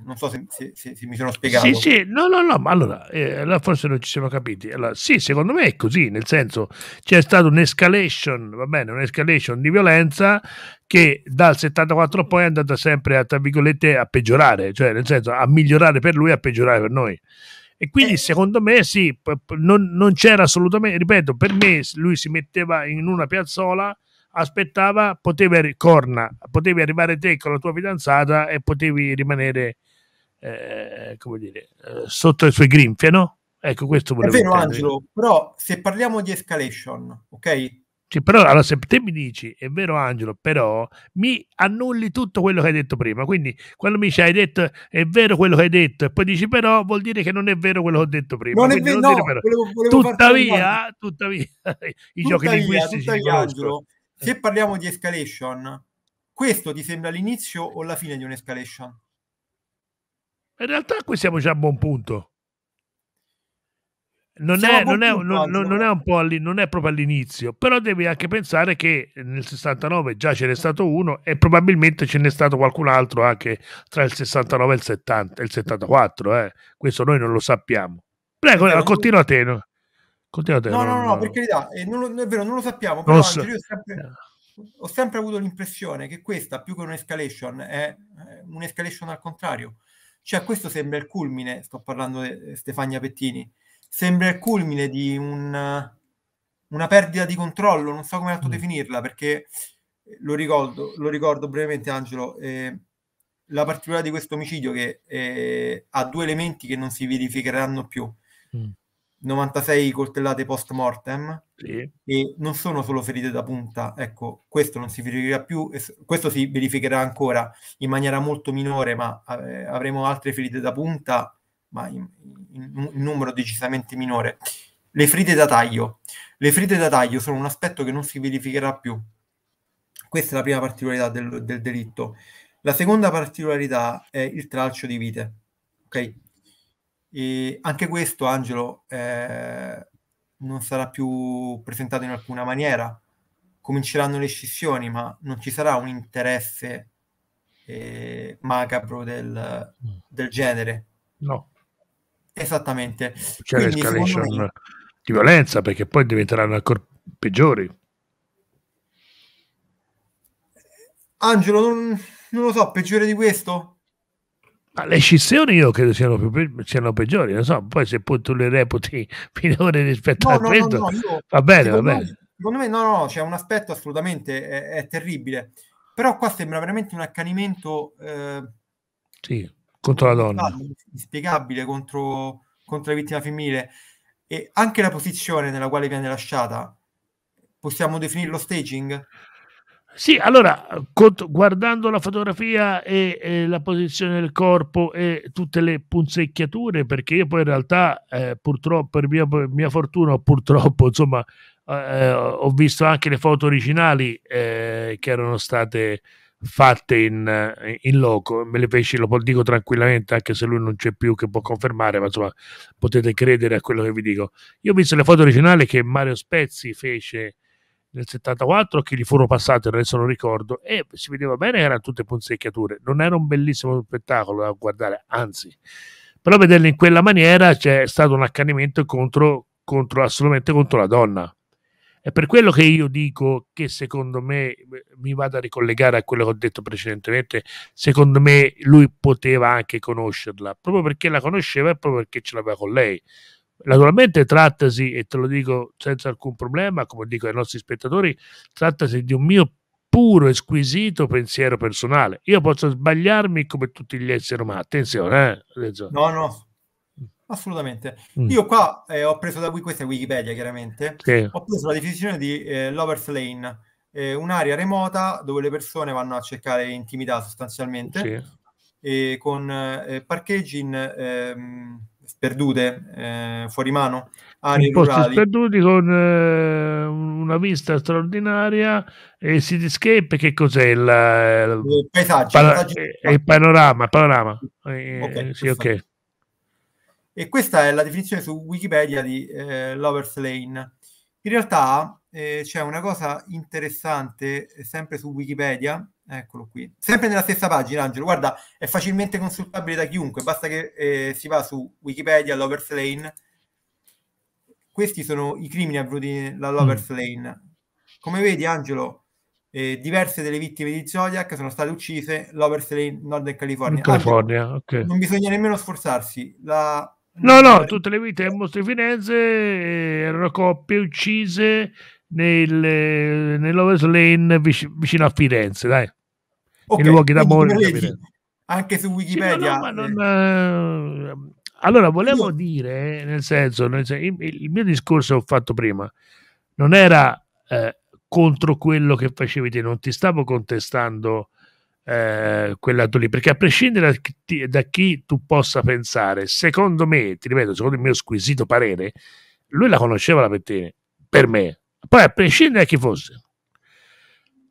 non so se, se, se, se, mi sono spiegato. Sì, sì, no, no, no, ma allora, eh, allora forse non ci siamo capiti. Allora, sì, secondo me è così, nel senso c'è stata un'escalation, va bene, un'escalation di violenza che dal 74 poi è andata sempre a, tra virgolette, a peggiorare, cioè nel senso a migliorare per lui e a peggiorare per noi. E quindi eh. secondo me sì, non, non c'era assolutamente, ripeto, per me lui si metteva in una piazzola aspettava, poteva, corna, potevi arrivare te con la tua fidanzata e potevi rimanere, eh, come dire, eh, sotto le sue grinfie, no? Ecco, questo volevo È vero, intendere. Angelo, però se parliamo di escalation, ok? Cioè, però allora, se te mi dici, è vero Angelo, però mi annulli tutto quello che hai detto prima. Quindi quando mi dici hai detto è vero quello che hai detto e poi dici però vuol dire che non è vero quello che ho detto prima. Non è vero, non no, volevo, volevo tuttavia, tuttavia, i tuttavia, giochi linguistici tuttavia, Angelo, se parliamo di escalation, questo ti sembra l'inizio o la fine di un'escalation? In realtà qui siamo già a buon punto. Non è, proprio all'inizio, però devi anche pensare che nel 69 già ce n'è stato uno e probabilmente ce n'è stato qualcun altro anche tra il 69 e il, 70, il 74. Eh. Questo noi non lo sappiamo. Prego, continua a te. No? Continuate, no, no, no, no, per carità, eh, non, lo, è vero, non lo sappiamo, però so. anche, ho, sempre, ho, sempre, avuto l'impressione che questa, più che un'escalation, è eh, un'escalation al contrario. Cioè, questo sembra il culmine, sto parlando di eh, Stefania Pettini, sembra il culmine di un, una perdita di controllo, non so come altro mm. definirla, perché eh, lo ricordo, lo ricordo brevemente Angelo, eh, la particolarità di questo omicidio che eh, ha due elementi che non si verificheranno più. Mm 96 coltellate post mortem sì. e non sono solo ferite da punta, ecco, questo non si verificherà più, questo si verificherà ancora in maniera molto minore, ma eh, avremo altre ferite da punta, ma in, in, in numero decisamente minore. Le ferite da taglio. Le ferite da taglio sono un aspetto che non si verificherà più. Questa è la prima particolarità del, del delitto. La seconda particolarità è il tralcio di vite. Okay? E anche questo, Angelo, eh, non sarà più presentato in alcuna maniera. Cominceranno le scissioni, ma non ci sarà un interesse eh, macabro del, del, genere. No. Esattamente. C'è cioè, Quindi, l'escalation me... di violenza, perché poi diventeranno ancora peggiori. Angelo, non, non lo so, peggiore di questo? Ma le scissioni io credo siano, pe siano peggiori, non so, poi se poi tu le reputi minore rispetto no, a no, questo, no, io, va bene, va bene. Me, secondo me no, no, c'è un aspetto assolutamente è, è, terribile, però qua sembra veramente un accanimento... Eh, sì, contro la donna. Inspiegabile contro, contro la vittima femminile e anche la posizione nella quale viene lasciata, possiamo definirlo staging? Sì, allora, guardando la fotografia e, e, la posizione del corpo e tutte le punzecchiature, perché io poi in realtà, eh, purtroppo, per mia, mia, fortuna, purtroppo, insomma, eh, eh, ho visto anche le foto originali eh, che erano state fatte in, in, loco, me le feci, lo dico tranquillamente, anche se lui non c'è più che può confermare, ma insomma, potete credere a quello che vi dico. Io ho visto le foto originali che Mario Spezzi fece nel 74 che gli furono passate, adesso non ricordo, e si vedeva bene erano tutte punzecchiature. Non era un bellissimo spettacolo da guardare, anzi, però vederle in quella maniera c'è stato un accanimento contro, contro, assolutamente contro la donna. È per quello che io dico che secondo me, mi vado a ricollegare a quello che ho detto precedentemente, secondo me lui poteva anche conoscerla, proprio perché la conosceva e proprio perché ce l'aveva con lei. Naturalmente trattasi, e te lo dico senza alcun problema, come dico ai nostri spettatori, trattasi di un mio puro e squisito pensiero personale. Io posso sbagliarmi come tutti gli esseri umani, attenzione, eh? No, no, assolutamente. Mm. Io qua eh, ho preso da qui, questa è Wikipedia chiaramente, sì. ho preso la definizione di eh, Lovers Lane, eh, un'area remota dove le persone vanno a cercare intimità sostanzialmente, sì. con eh, parcheggi in... Ehm, sperdute, eh, fuori mano, aree posti rurali. sperduti con eh, una vista straordinaria e cityscape che cos'è la, eh, il paesaggio, pa- E, eh, eh, il panorama, panorama. Okay, sì, okay. E questa è la definizione su Wikipedia di eh, Lovers Lane. In realtà c'è una cosa interessante sempre su Wikipedia Eccolo qui. Sempre nella stessa pagina, Angelo. Guarda, è facilmente consultabile da chiunque, basta che eh, si va su Wikipedia, Lovers Lane. Questi sono i crimini avvenuti nella Lovers mm. Lane. Come vedi, Angelo, eh, diverse delle vittime di Zodiac sono state uccise Lovers Lane, Northern California. In California, Angelo, okay. Non bisogna nemmeno sforzarsi. La... No, no, tutte le vittime Firenze eh, erano coppie uccise nel, nell'Overs Lane vicino a Firenze, dai. Okay, I luoghi d'amore anche su Wikipedia. Sì, no, no, eh. non, allora, volevo io... dire, nel senso, nel senso il, il, mio discorso che ho fatto prima non era eh, contro quello che facevi te, non ti stavo contestando eh, quell'atto lì, perché a prescindere da chi, da chi, tu possa pensare, secondo me, ti ripeto, secondo il mio squisito parere, lui la conosceva la pettine, per me, poi a prescindere da chi fosse.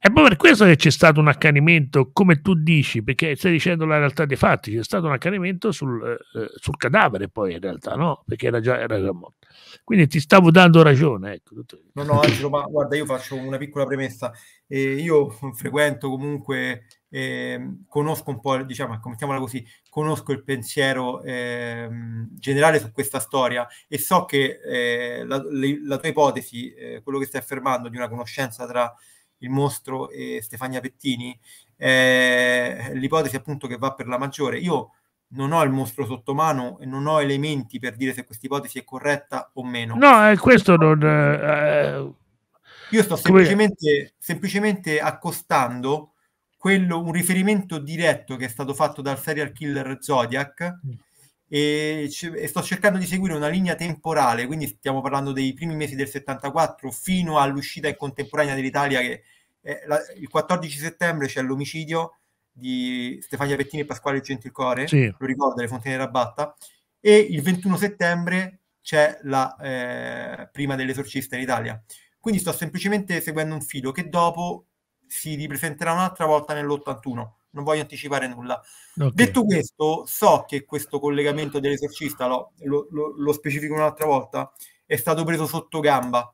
È proprio per questo che c'è stato un accanimento, come tu dici, perché stai dicendo la realtà dei fatti, c'è stato un accanimento sul, eh, sul cadavere poi in realtà, no? Perché era già, era già morto. Quindi ti stavo dando ragione. Ecco. No, no, Angelo, ma guarda, io faccio una piccola premessa. Eh, io frequento comunque eh, conosco un po', diciamo, mettiamola così, conosco il pensiero eh, generale su questa storia e so che eh, la, la, tua ipotesi, eh, quello che stai affermando di una conoscenza tra il mostro e Stefania Pettini, è eh, l'ipotesi appunto che va per la maggiore. Io non ho il mostro sotto mano e non ho elementi per dire se questa ipotesi è corretta o meno. No, eh, questo non... Eh, Io sto semplicemente, semplicemente accostando quello, un riferimento diretto che è stato fatto dal serial killer Zodiac. Mm. E, e, sto cercando di seguire una linea temporale, quindi stiamo parlando dei primi mesi del 74 fino all'uscita in contemporanea dell'Italia che la, il 14 settembre c'è l'omicidio di Stefania Pettini e Pasquale Gentilcore, sì. lo ricorda, le Fontane Rabatta, e il 21 settembre c'è la eh, prima dell'esorcista in Italia. Quindi sto semplicemente seguendo un filo che dopo si ripresenterà un'altra volta nell'81. Non voglio anticipare nulla. Okay. Detto questo, so che questo collegamento dell'esorcista, lo, lo, lo specifico un'altra volta, è stato preso sotto gamba.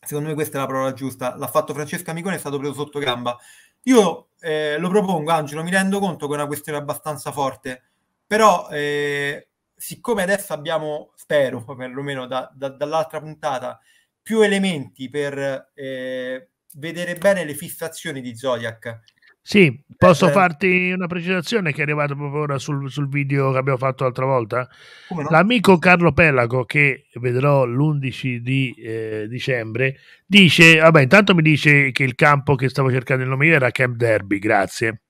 Secondo me questa è la parola giusta. L'ha fatto Francesca Amicone, è stato preso sotto gamba. Io eh, lo propongo, Angelo, mi rendo conto che è una questione abbastanza forte, però eh, siccome adesso abbiamo, spero perlomeno da, da, dall'altra puntata, più elementi per eh, vedere bene le fissazioni di Zodiac. Sì, posso eh, eh, farti una precisazione che è arrivata proprio ora sul, sul, video che abbiamo fatto l'altra volta. No? L'amico Carlo Pelago, che vedrò l'11 di eh, dicembre, dice, vabbè, intanto mi dice che il campo che stavo cercando il nome io era Camp Derby, grazie.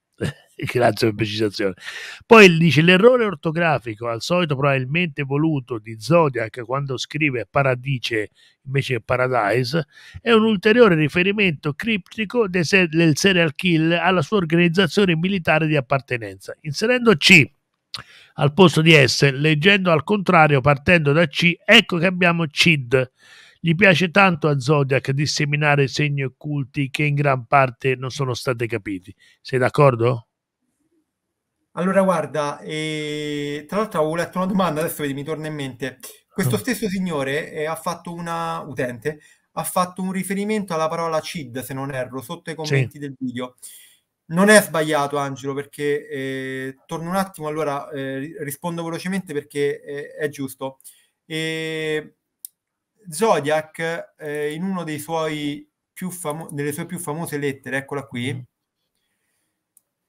grazie per la precisazione. Poi dice l'errore ortografico, al solito probabilmente voluto di Zodiac quando scrive Paradice invece che Paradise, è un ulteriore riferimento criptico del serial kill alla sua organizzazione militare di appartenenza. Inserendo C al posto di S, leggendo al contrario partendo da C, ecco che abbiamo CID. Gli piace tanto a Zodiac disseminare segni occulti che in gran parte non sono stati capiti. Sei d'accordo? Allora, guarda, eh, tra l'altro avevo letto una domanda, adesso vedi, mi torna in mente. Questo mm. stesso signore eh, ha fatto una utente, ha fatto un riferimento alla parola CID, se non erro, sotto i Sì. commenti del video. Non è sbagliato, Angelo, perché eh, torno un attimo, allora eh, rispondo velocemente perché eh, è giusto. E Zodiac, eh, in uno dei suoi più famo- delle sue più famose lettere, eccola qui, mm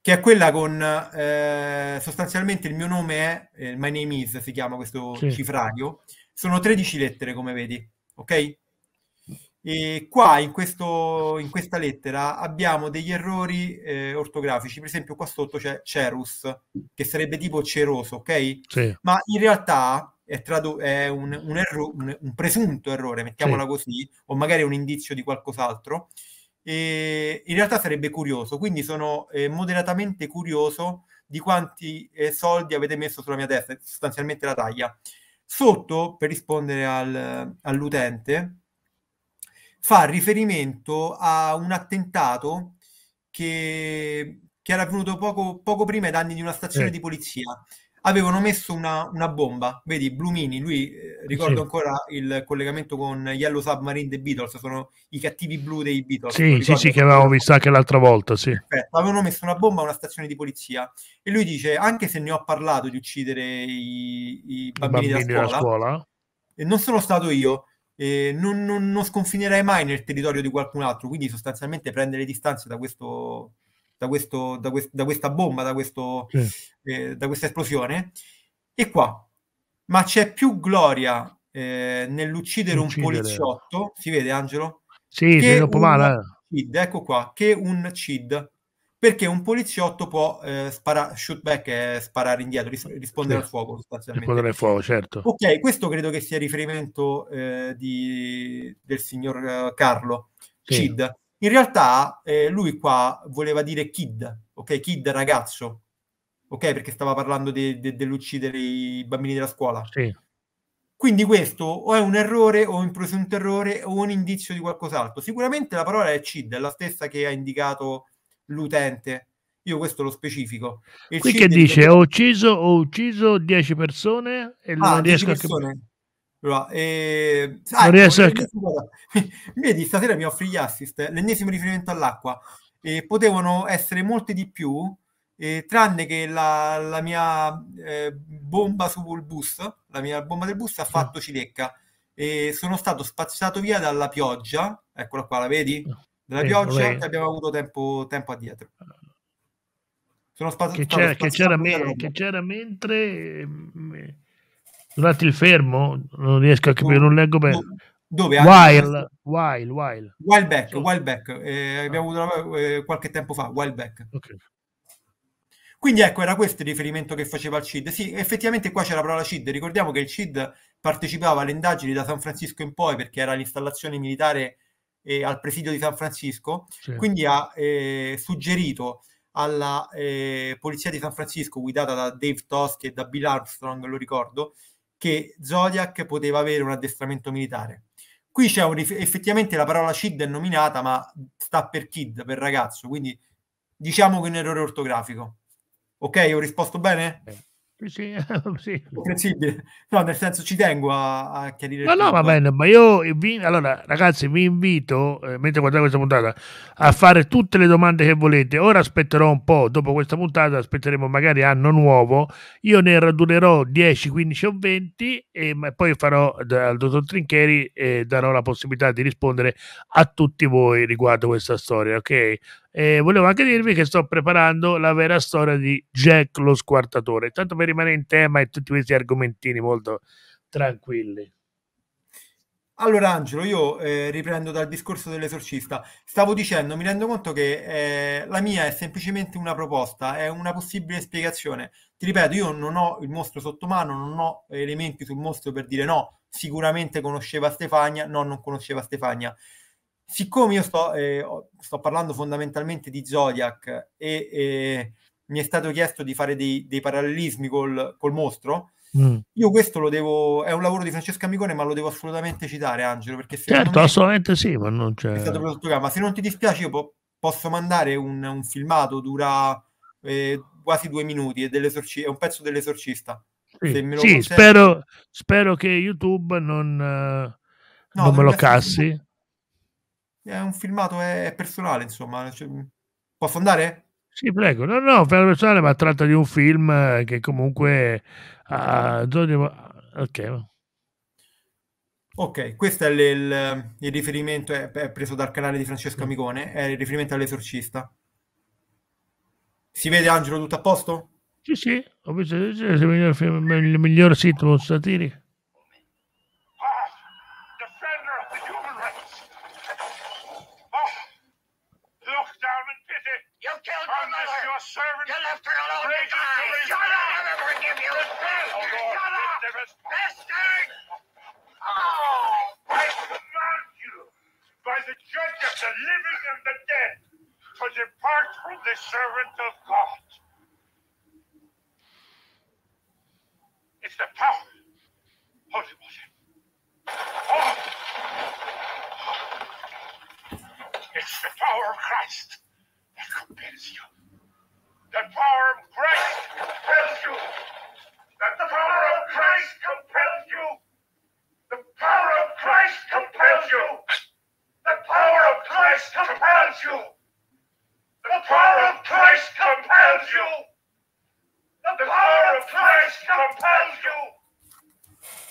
che è quella con eh, sostanzialmente il mio nome è, eh, my name is si chiama questo sì. cifrario, sono 13 lettere come vedi, ok? E qua in, questo, in questa lettera abbiamo degli errori eh, ortografici, per esempio qua sotto c'è Cerus, che sarebbe tipo ceroso, ok? Sì. Ma in realtà è, tradu- è un, un, erro- un, un, presunto errore, mettiamola sì. così, o magari un indizio di qualcos'altro, e in realtà sarebbe curioso, quindi sono eh, moderatamente curioso di quanti eh, soldi avete messo sulla mia testa, sostanzialmente la taglia. Sotto, per rispondere al, all'utente, fa riferimento a un attentato che, che era avvenuto poco, poco prima ai danni di una stazione eh. di polizia avevano messo una, una bomba, vedi Blumini, lui eh, ricordo sì. ancora il collegamento con Yellow Submarine dei Beatles, sono i cattivi blu dei Beatles. Sì, sì, sì, che avevamo visto anche l'altra volta, sì. Perfetto. avevano messo una bomba a una stazione di polizia e lui dice, anche se ne ho parlato di uccidere i, i bambini, bambini della, scuola, scuola, E non sono stato io, eh, non, non, non sconfinerei mai nel territorio di qualcun altro, quindi sostanzialmente prendere distanze da questo da, questo, da, quest- da questa bomba, da, questo, sì. eh, da questa esplosione. E qua, ma c'è più gloria eh, nell'uccidere Uccidere. un poliziotto, si vede Angelo? Sì, che un male. Eh. CID, ecco qua, che un CID, perché un poliziotto può eh, sparare, shoot back e sparare indietro, ris- rispondere sì. al fuoco sostanzialmente. Rispondere al fuoco, certo. Ok, questo credo che sia riferimento eh, di, del signor eh, Carlo, sì. CID. In realtà eh, lui qua voleva dire kid, ok? Kid ragazzo, ok? Perché stava parlando de, de, dell'uccidere i bambini della scuola. Sì. Quindi questo o è un errore o un presunto errore o un indizio di qualcos'altro. Sicuramente la parola è kid, è la stessa che ha indicato l'utente. Io questo lo specifico. Il Qui che dice ho ucciso, ho ucciso 10 persone e ah, non riesco a capire. Allora, eh, sai, non ecco, riesce a... Vedi, stasera mi offri gli assist, l'ennesimo riferimento all'acqua. Eh, potevano essere molti di più, eh, tranne che la, la mia eh, bomba sul bus, la mia bomba del bus ha fatto cilecca. E sono stato spazzato via dalla pioggia, eccola qua, la vedi? Dalla pioggia che abbiamo avuto tempo, tempo addietro. Sono spazzato, che, c'era, che, c'era me, che c'era mentre... Me ehm, durante il fermo non riesco a capire, non leggo bene. Dove? While, while, while. While back, so. while back. Eh, abbiamo avuto eh, qualche tempo fa, wild back. Okay. Quindi ecco, era questo il riferimento che faceva il CID. Sì, effettivamente qua c'è la parola CID. Ricordiamo che il CID partecipava alle indagini da San Francisco in poi perché era l'installazione militare eh, al presidio di San Francisco. Sì. Quindi ha eh, suggerito alla eh, polizia di San Francisco guidata da Dave Toski e da Bill Armstrong, lo ricordo, che Zodiac poteva avere un addestramento militare. Qui c'è un effettivamente la parola CID è nominata, ma sta per kid, per ragazzo, quindi diciamo che è un errore ortografico. Ok, ho risposto bene? Eh. Sì, sì. Incredibile. No, nel senso ci tengo a, a chiarire. No, no, va bene, ma io vi, allora, ragazzi, vi invito, eh, mentre guardate questa puntata, a fare tutte le domande che volete. Ora aspetterò un po', dopo questa puntata aspetteremo magari anno nuovo. Io ne radunerò 10, 15 o 20 e poi farò dal dottor Trincheri e darò la possibilità di rispondere a tutti voi riguardo questa storia, ok? E volevo anche dirvi che sto preparando la vera storia di Jack lo squartatore, tanto per rimanere in tema e tutti questi argomentini molto tranquilli. Allora Angelo, io eh, riprendo dal discorso dell'esorcista, stavo dicendo, mi rendo conto che eh, la mia è semplicemente una proposta, è una possibile spiegazione. Ti ripeto, io non ho il mostro sotto mano, non ho elementi sul mostro per dire no, sicuramente conosceva Stefania, no, non conosceva Stefania siccome io sto, eh, sto, parlando fondamentalmente di Zodiac e, e, mi è stato chiesto di fare dei, dei parallelismi col, col mostro, mm. io questo lo devo, è un lavoro di Francesca Amicone, ma lo devo assolutamente citare Angelo, perché certo, assolutamente sì, ma non c'è... È stato prodotto, ma se non ti dispiace io po- posso mandare un, un filmato, dura eh, quasi due minuti, è, è un pezzo dell'esorcista. Sì, sì spero, spero, che YouTube non, eh, no, non me lo cassi è un filmato, è, personale, insomma. Cioè, posso andare? Sì, prego. No, no, per personale, ma tratta di un film eh, che comunque... Uh, ok. Ok, questo è il, il riferimento, è, è, preso dal canale di Francesco mm. Amicone, è il riferimento all'esorcista. Si vede Angelo tutto a posto? Sì, sì, ho visto il miglior, il miglior sitcom satirico. my servant. You left her alone to die. Shut up! I'll never forgive you. Oh, Lord, Shut up! Mistake. Oh! I command you, by the judge of the living and the dead, to depart from the servant of God. It's the power. Holy water. Oh. It's the power of Christ that compels you. The power of Christ compels you. That the power of Christ compels you. The power of Christ compels you. The power of Christ compels you. The power of Christ compels you. The power of Christ compels you.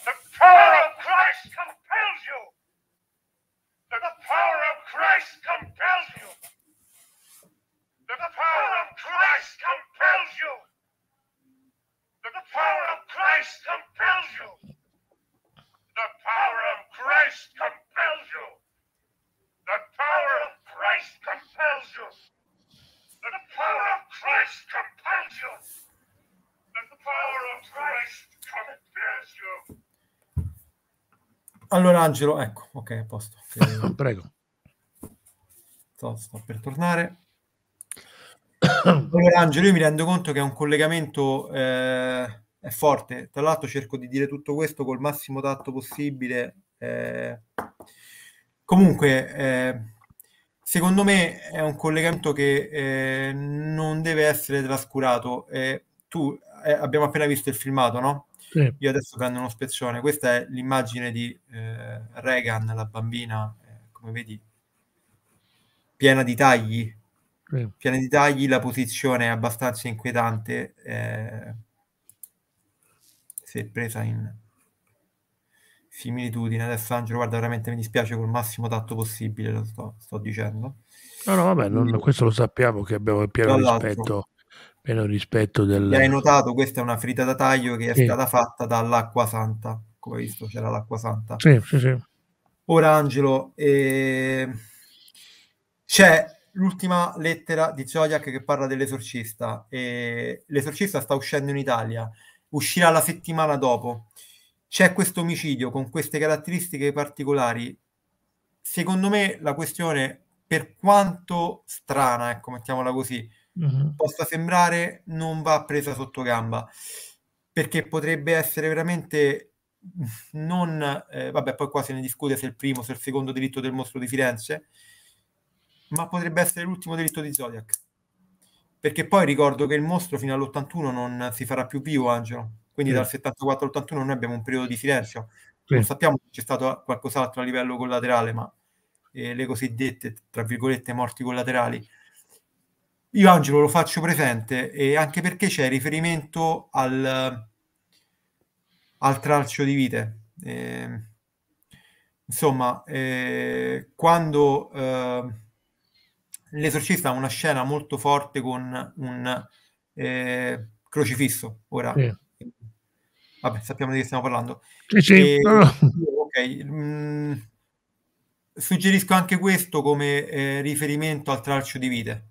The power of Christ compels you. The power of Christ compels you. that the power of Christ compels you. That the power of Christ compels you. The power of Christ compels you. The power of Christ compels you. That the power of Christ compels you. That the power of Christ compels you. Allora Angelo, ecco, ok, a posto. Prego. Sto, sto per tornare. Angelo, io mi rendo conto che è un collegamento eh, è forte. Tra l'altro, cerco di dire tutto questo col massimo tatto possibile. Eh, comunque, eh, secondo me è un collegamento che eh, non deve essere trascurato. Eh, tu eh, abbiamo appena visto il filmato, no? Sì. Io adesso prendo uno spezzone. Questa è l'immagine di Reagan, la bambina, come vedi, piena di tagli sì. piene di tagli, la posizione è abbastanza inquietante eh, se presa in similitudine. Adesso Angelo, guarda, veramente mi dispiace col massimo tatto possibile, lo sto, sto dicendo. No, no, vabbè, non, questo lo sappiamo che abbiamo il pieno rispetto, pieno rispetto del... Hai notato, questa è una ferita da taglio che è sì. stata fatta dall'acqua santa, come hai visto c'era l'acqua santa. Sì, sì, sì. Ora Angelo, eh... c'è l'ultima lettera di Zodiac che parla dell'esorcista. E l'esorcista sta uscendo in Italia, uscirà la settimana dopo. C'è questo omicidio con queste caratteristiche particolari. Secondo me la questione, per quanto strana, ecco, mettiamola così, mm-hmm. possa sembrare, non va presa sotto gamba, perché potrebbe essere veramente non... Eh, vabbè, poi qua se ne discute se il primo, se il secondo delitto del mostro di Firenze, ma potrebbe essere l'ultimo delitto di Zodiac. Perché poi ricordo che il mostro fino all'81 non si farà più vivo, Angelo. Quindi sì. dal 74 all'81 noi abbiamo un periodo di silenzio. Sì. Non sappiamo se c'è stato qualcos'altro a livello collaterale, ma eh, le cosiddette, tra virgolette, morti collaterali. Io Angelo lo faccio presente e anche perché c'è riferimento al, al tralcio di vite. Eh, insomma, eh, quando eh, L'esorcista ha una scena molto forte con un eh, crocifisso. Ora, sì. vabbè, sappiamo di che stiamo parlando. Sì, sì. E, okay, mh, mm, suggerisco anche questo come eh, riferimento al tralcio di vite,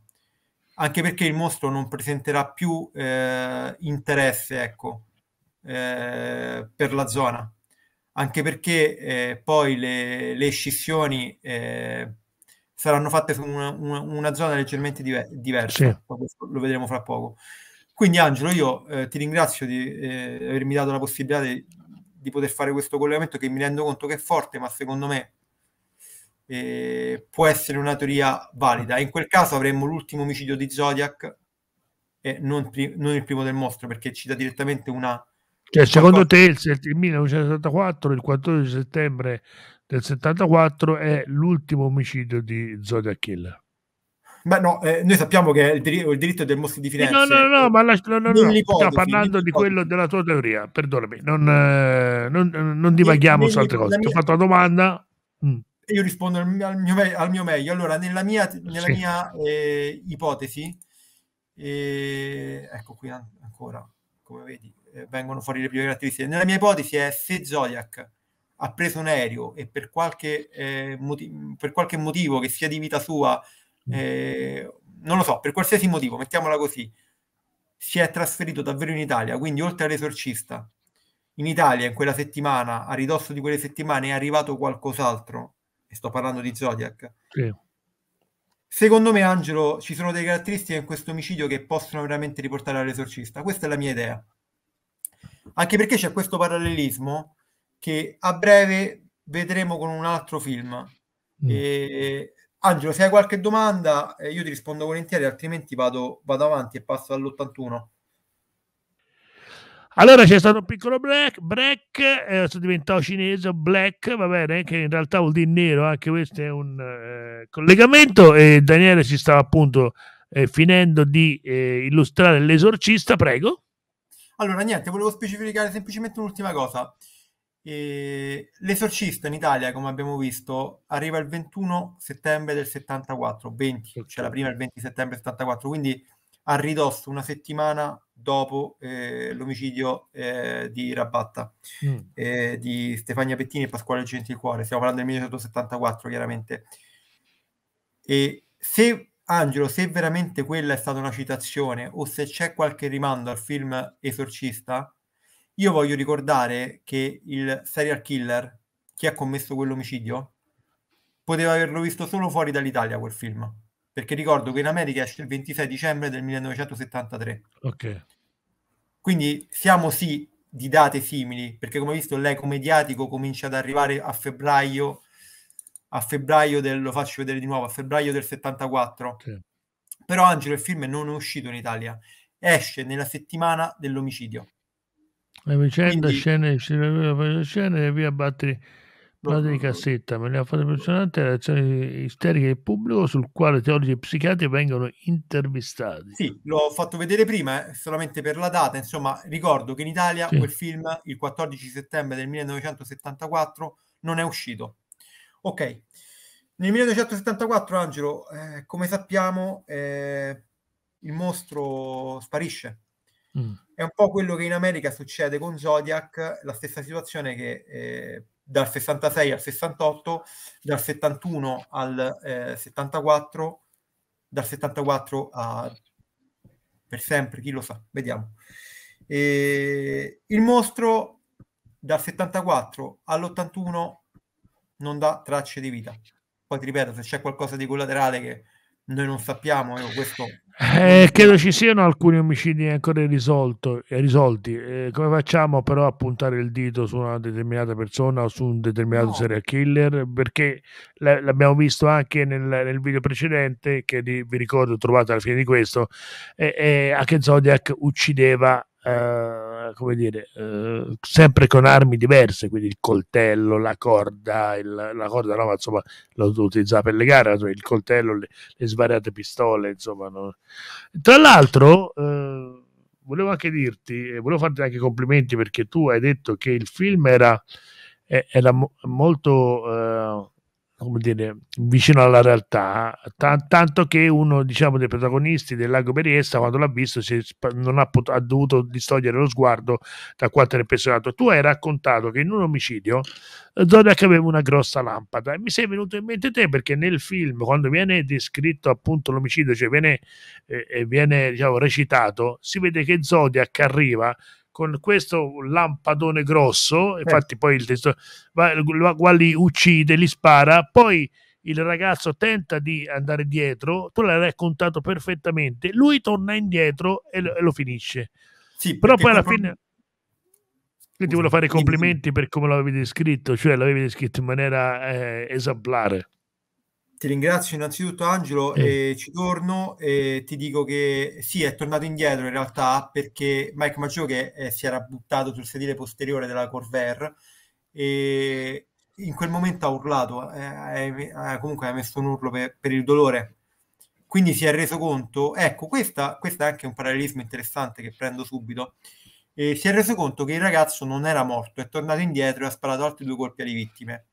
anche perché il mostro non presenterà più eh, interesse ecco, eh, per la zona, anche perché eh, poi le, le scissioni eh, saranno fatte su una, una, una zona leggermente diver- diversa, sì. lo vedremo fra poco. Quindi Angelo, io eh, ti ringrazio di eh, avermi dato la possibilità di, di, poter fare questo collegamento che mi rendo conto che è forte, ma secondo me eh, può essere una teoria valida. In quel caso avremmo l'ultimo omicidio di Zodiac e non, pri- non il primo del mostro, perché cita direttamente una... Cioè, secondo te il, il 1974, il 14 settembre del 74 è l'ultimo omicidio di Zodiac Killer. Ma no, eh, noi sappiamo che il, dir- il diritto del Mossi di eh, Firenze. No, no, no, ma la, no, no, no. stiamo parlando di quello della tua teoria, perdonami, non, eh, non, non divaghiamo su altre cose. Mia... Ti ho fatto la domanda. Mm. Io rispondo al mio, al mio, meglio. Allora, nella mia, nella sì. mia eh, ipotesi, eh, ecco qui ancora, come vedi, eh, vengono fuori le prime caratteristiche. Nella mia ipotesi è se Zodiac ha preso un aereo e per qualche, eh, per qualche motivo che sia di vita sua, mm. eh, non lo so, per qualsiasi motivo, mettiamola così, si è trasferito davvero in Italia, quindi oltre all'esorcista, in Italia in quella settimana, a ridosso di quelle settimane, è arrivato qualcos'altro, e sto parlando di Zodiac. Sì. Secondo me, Angelo, ci sono delle caratteristiche in questo omicidio che possono veramente riportare all'esorcista. Questa è la mia idea. Anche perché c'è questo parallelismo che a breve vedremo con un altro film. Mm. E, Angelo, se hai qualche domanda, eh, io ti rispondo volentieri, altrimenti vado, vado avanti e passo all'81. Allora c'è stato un piccolo break, break eh, diventato cinese, black, va bene, che in realtà vuol dire nero, anche questo è un eh, collegamento e Daniele si stava appunto eh, finendo di eh, illustrare l'esorcista, prego. Allora niente, volevo specificare semplicemente un'ultima cosa. E L'esorcista in Italia, come abbiamo visto, arriva il 21 settembre del 74, 20, cioè la prima il 20 settembre 74, quindi a ridosso una settimana dopo eh, l'omicidio eh, di Rabatta mm. eh, di Stefania Pettini e Pasquale Genticuore. Stiamo parlando del 1974, chiaramente. E se Angelo, se veramente quella è stata una citazione o se c'è qualche rimando al film Esorcista, io voglio ricordare che il serial killer, chi ha commesso quell'omicidio, poteva averlo visto solo fuori dall'Italia quel film. Perché ricordo che in America esce il 26 dicembre del 1973. Ok. Quindi siamo sì di date simili, perché come visto l'eco mediatico comincia ad arrivare a febbraio, a febbraio del, lo faccio vedere di nuovo, a febbraio del 74. Okay. Però Angelo il film non è uscito in Italia, esce nella settimana dell'omicidio. La vicenda, scene, scene, scene e via batteri, di cassetta, me ne ha fatto impressionante le reazioni isteriche del pubblico sul quale teologi e psichiatri vengono intervistati. Sì, l'ho fatto vedere prima, eh, solamente per la data, insomma ricordo che in Italia sì. quel film il 14 settembre del 1974 non è uscito. Ok, nel 1974 Angelo, eh, come sappiamo, eh, il mostro sparisce. Mm è un po' quello che in America succede con Zodiac, la stessa situazione che eh, dal 66 al 68, dal 71 al eh, 74, dal 74 a per sempre, chi lo sa, vediamo. E il mostro dal 74 all'81 non dà tracce di vita. Poi ti ripeto, se c'è qualcosa di collaterale che noi non sappiamo eh, questo... eh, credo ci siano alcuni omicidi ancora risolto, risolti. Eh, come facciamo però a puntare il dito su una determinata persona o su un determinato no. serial killer? Perché l'abbiamo visto anche nel, nel, video precedente, che vi ricordo trovate alla fine di questo, eh, eh, Zodiac uccideva eh, come dire, eh, sempre con armi diverse, quindi il coltello, la corda, il, la corda no, ma insomma l'ho utilizzava per le legare, il coltello, le, le svariate pistole, insomma. No. Tra l'altro, eh, volevo anche dirti, volevo farti anche complimenti perché tu hai detto che il film era, era molto eh, come dire, vicino alla realtà, t- tanto che uno diciamo, dei protagonisti del lago Beriessa, quando l'ha visto, sp- non ha, pot- ha, dovuto distogliere lo sguardo da quanto era impressionato. Tu hai raccontato che in un omicidio eh, Zodiac aveva una grossa lampada e mi sei venuto in mente te perché nel film, quando viene descritto appunto l'omicidio, cioè viene, eh, viene diciamo, recitato, si vede che Zodiac arriva con questo lampadone grosso, infatti eh. poi il testo, Gualli uccide, li spara, poi il ragazzo tenta di andare dietro, tu l'hai raccontato perfettamente, lui torna indietro e lo, e lo finisce. Sì, Però poi alla fine... Proprio... Quindi ti volevo fare i complimenti per come l'avevi descritto, cioè l'avevi descritto in maniera eh, esemplare. Ti ringrazio innanzitutto Angelo, eh. e ci torno e ti dico che sì, è tornato indietro in realtà perché Mike Maggio che eh, si era buttato sul sedile posteriore della Corvair e in quel momento ha urlato, eh, eh comunque ha messo un urlo per, per, il dolore. Quindi si è reso conto, ecco, questa, questo è anche un parallelismo interessante che prendo subito, si è reso conto che il ragazzo non era morto, è tornato indietro e ha sparato altri due colpi alle vittime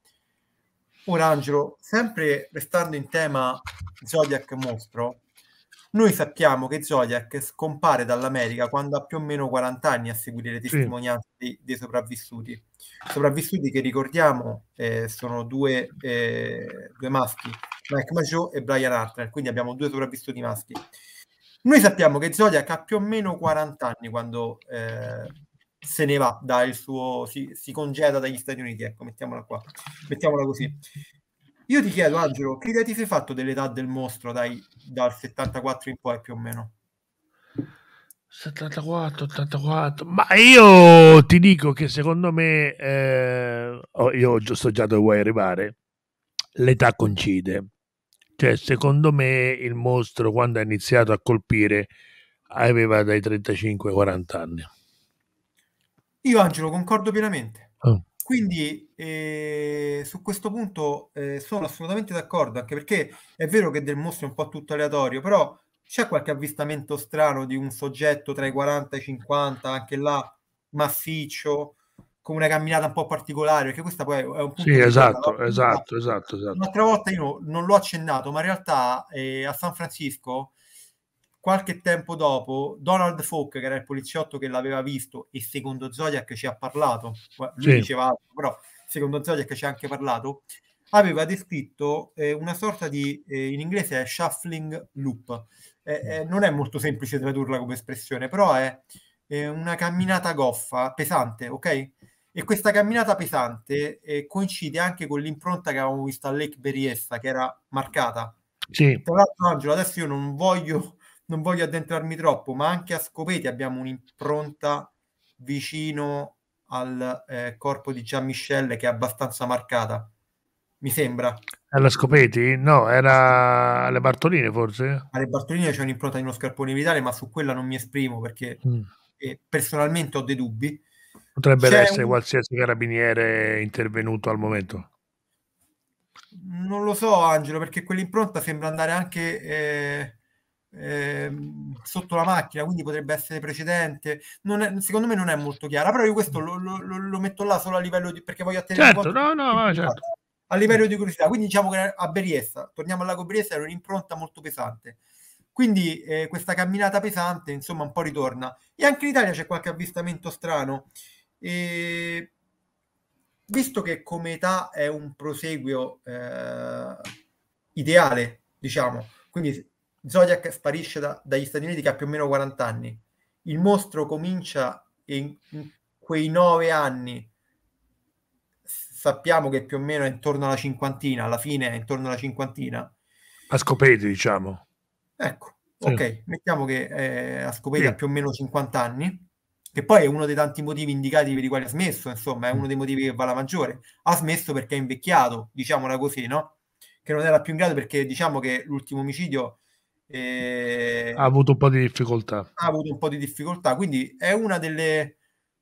Ora Angelo, sempre restando in tema Zodiac mostro, noi sappiamo che Zodiac scompare dall'America quando ha più o meno 40 anni a seguire le testimonianze sì. dei, dei, sopravvissuti. Sopravvissuti che ricordiamo eh, sono due, eh, due, maschi, Mike Maggio e Brian Hartner, quindi abbiamo due sopravvissuti maschi. Noi sappiamo che Zodiac ha più o meno 40 anni quando eh, se ne va dal suo, si, si, congeda dagli Stati Uniti, ecco, mettiamola qua, mettiamola così. Io ti chiedo, Angelo, che idea ti sei fatto dell'età del mostro dai, dal 74 in poi più o meno? 74, 84, ma io ti dico che secondo me, eh, oh, io so già dove vuoi arrivare, l'età coincide. Cioè, secondo me il mostro quando ha iniziato a colpire aveva dai 35 ai 40 anni. Io Angelo concordo pienamente. Ah. Quindi eh, su questo punto eh, sono assolutamente d'accordo, anche perché è vero che del mostro è un po' tutto aleatorio, però c'è qualche avvistamento strano di un soggetto tra i 40 e i 50, anche là massiccio, con una camminata un po' particolare, perché questa poi è un punto... Sì, esatto, volta, esatto, esatto, esatto, Un'altra volta io non l'ho accennato, ma in realtà eh, a San Francisco qualche tempo dopo Donald Falk, che era il poliziotto che l'aveva visto e secondo Zodiac ci ha parlato, lui sì. diceva altro, però secondo Zodiac ci ha anche parlato, aveva descritto eh, una sorta di, eh, in inglese è shuffling loop, eh, eh mm. non è molto semplice tradurla come espressione, però è, è una camminata goffa, pesante, ok? E questa camminata pesante eh, coincide anche con l'impronta che avevamo visto a Lake Berryessa, che era marcata. Sì. Tra l'altro, Angelo, adesso io non voglio non voglio addentrarmi troppo, ma anche a Scopeti abbiamo un'impronta vicino al eh, corpo di Gian Michel che è abbastanza marcata. Mi sembra. Alla Scopeti? No, era alle Bartoline forse? Alle Bartoline c'è un'impronta di uno scarpone vitale, ma su quella non mi esprimo perché mm. eh, personalmente ho dei dubbi. Potrebbe c'è essere un... qualsiasi carabiniere intervenuto al momento. Non lo so, Angelo, perché quell'impronta sembra andare anche eh Ehm, sotto la macchina, quindi potrebbe essere precedente. Non È, secondo me non è molto chiara, però io questo lo, lo, lo metto là solo a livello di... perché voglio attenere... Certo, no, no, certo. A livello di curiosità, quindi diciamo che a Beriessa, torniamo al lago Beriessa, era un'impronta molto pesante. Quindi eh, questa camminata pesante, insomma, un po' ritorna. E anche in Italia c'è qualche avvistamento strano. E... Visto che come età è un proseguio eh, ideale, diciamo, quindi Zodiac sparisce da, dagli Stati Uniti che ha più o meno 40 anni. Il mostro comincia in, in quei 9 anni, sappiamo che più o meno è intorno alla cinquantina, alla fine è intorno alla cinquantina. A scoprire, diciamo. Ecco, sì. ok, mettiamo che eh, a scoprire sì. ha più o meno 50 anni, che poi è uno dei tanti motivi indicati per i quali ha smesso, insomma, è mm. uno dei motivi che va alla maggiore. Ha smesso perché è invecchiato, diciamola così, no? Che non era più in grado perché diciamo che l'ultimo omicidio e... Eh, ha avuto un po' di difficoltà. Ha avuto un po' di difficoltà, quindi è una delle,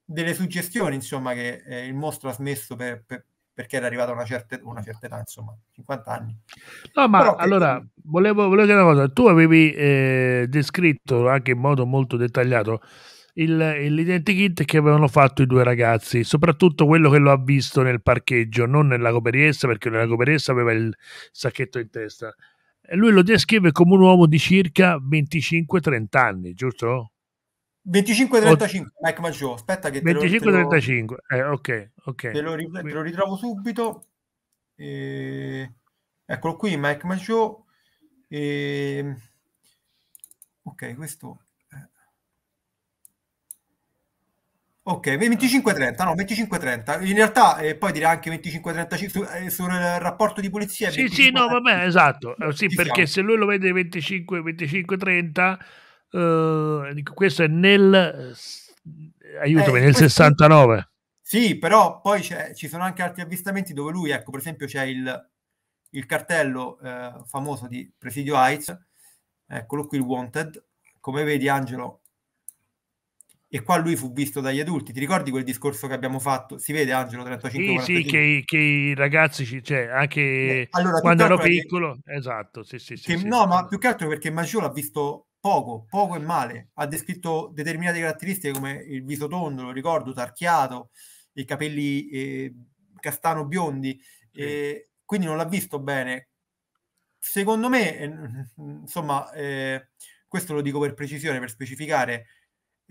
delle suggestioni insomma, che eh, il mostro ha smesso per, per, perché era arrivato a una certa, una certa, età, insomma, 50 anni. No, ma Però allora che... volevo, volevo dire una cosa, tu avevi eh, descritto anche in modo molto dettagliato il, l'identikit che avevano fatto i due ragazzi, soprattutto quello che lo ha visto nel parcheggio, non nella coperiessa, perché nella coperiessa aveva il sacchetto in testa, lui lo descrive come un uomo di circa 25-30 anni, giusto? 25-35, Mike Maggio, aspetta che 25-35, lo... eh, ok, ok. Te lo, te lo ritrovo subito. E... Eccolo qui, Mike Maggio. E... Ok, questo Ok, 25-30, no, 25-30. In realtà eh, poi direi anche 25-35 su, eh, sul rapporto di polizia. Sì, sì, no, vabbè, esatto. Eh, sì, perché siamo. se lui lo vede 25 30 eh, questo è nel... Eh, aiutami, eh, nel 69. Sì, però poi ci sono anche altri avvistamenti dove lui, ecco, per esempio c'è il, il cartello famoso di Presidio Heights, eccolo qui il Wanted. Come vedi Angelo, e qua lui fu visto dagli adulti. Ti ricordi quel discorso che abbiamo fatto? Si vede Angelo 35 Sì, sì che, i, che, i ragazzi, ci, cioè, anche eh, allora, quando ero piccolo, che, esatto, sì, sì, che, sì No, sì, ma più che altro perché Maggio l'ha visto poco, poco e male. Ha descritto determinate caratteristiche come il viso tondo, lo ricordo, tarchiato, i capelli eh, castano biondi, eh, quindi non l'ha visto bene. Secondo me, eh, insomma, eh, questo lo dico per precisione, per specificare,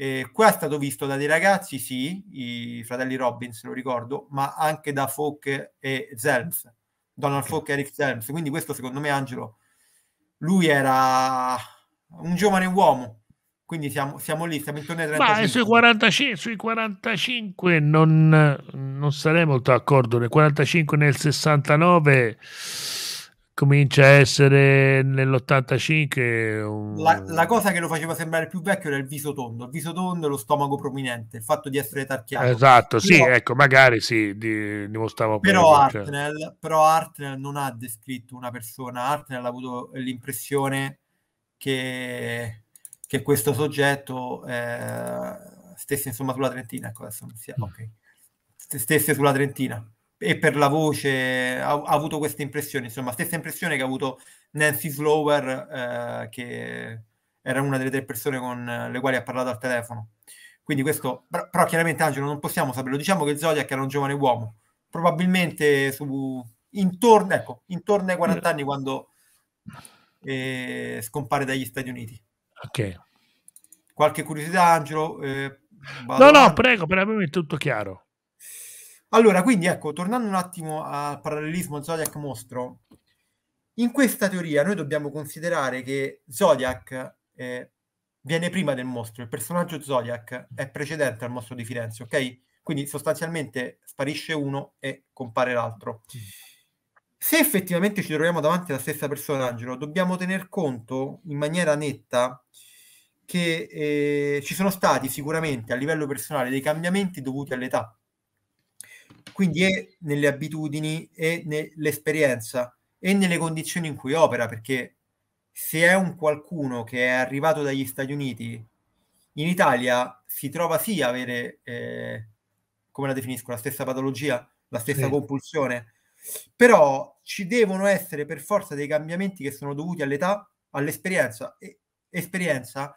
eh, qua è stato visto da dei ragazzi, sì, i fratelli Robbins, lo ricordo, ma anche da Falk e Zelms, Donald Falk e Eric Zelms. Quindi questo secondo me, Angelo, lui era un giovane uomo, quindi siamo, siamo, lì, siamo intorno ai 35. Ma sui 45, sui 45 non, non sarei molto d'accordo, nel 45 nel 69 comincia a essere nell'85 un... la, la, cosa che lo faceva sembrare più vecchio era il viso tondo il viso tondo e lo stomaco prominente il fatto di essere tarchiato esatto però, sì ecco magari sì di, dimostrava però cioè. Hartnell, però Hartnell non ha descritto una persona Hartnell ha avuto l'impressione che, che questo soggetto eh, stesse insomma sulla Trentina ecco adesso non sia mm. ok stesse sulla Trentina e per la voce ha, ha avuto questa impressione, insomma, stessa impressione che ha avuto Nancy Slower, eh, che era una delle tre persone con le quali ha parlato al telefono. Quindi questo, però chiaramente Angelo non possiamo saperlo, diciamo che Zodiac era un giovane uomo, probabilmente su, intorno, ecco, intorno ai 40 anni quando eh, scompare dagli Stati Uniti. Ok. Qualche curiosità Angelo? Eh, no, no, prego, per me è tutto chiaro. Allora, quindi ecco, tornando un attimo al parallelismo Zodiac-mostro, in questa teoria noi dobbiamo considerare che Zodiac eh, viene prima del mostro, il personaggio Zodiac è precedente al mostro di Firenze, ok? Quindi sostanzialmente sparisce uno e compare l'altro. Se effettivamente ci troviamo davanti alla stessa persona, Angelo, dobbiamo tener conto in maniera netta che eh, ci sono stati sicuramente a livello personale dei cambiamenti dovuti all'età quindi è nelle abitudini e nell'esperienza e nelle condizioni in cui opera, perché se è un qualcuno che è arrivato dagli Stati Uniti in Italia si trova sì a avere, eh, come la definisco, la stessa patologia, la stessa sì. compulsione, però ci devono essere per forza dei cambiamenti che sono dovuti all'età, all'esperienza. E, esperienza,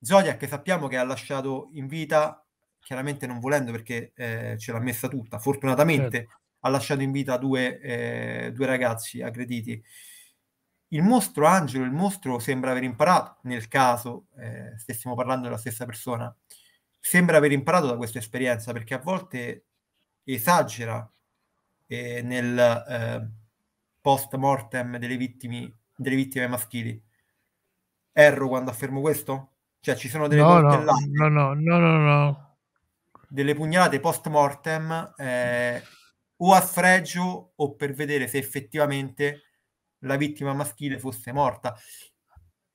Zodiac sappiamo che ha lasciato in vita chiaramente non volendo perché eh, ce l'ha messa tutta, fortunatamente certo. ha lasciato in vita due, eh, due, ragazzi aggrediti. Il mostro Angelo, il mostro sembra aver imparato, nel caso eh, stessimo parlando della stessa persona, sembra aver imparato da questa esperienza perché a volte esagera eh, nel eh, post mortem delle, delle vittime maschili. Erro quando affermo questo? Cioè, ci sono delle no, no, no, no, no, no, no delle pugnalate post mortem eh, o a sfregio o per vedere se effettivamente la vittima maschile fosse morta.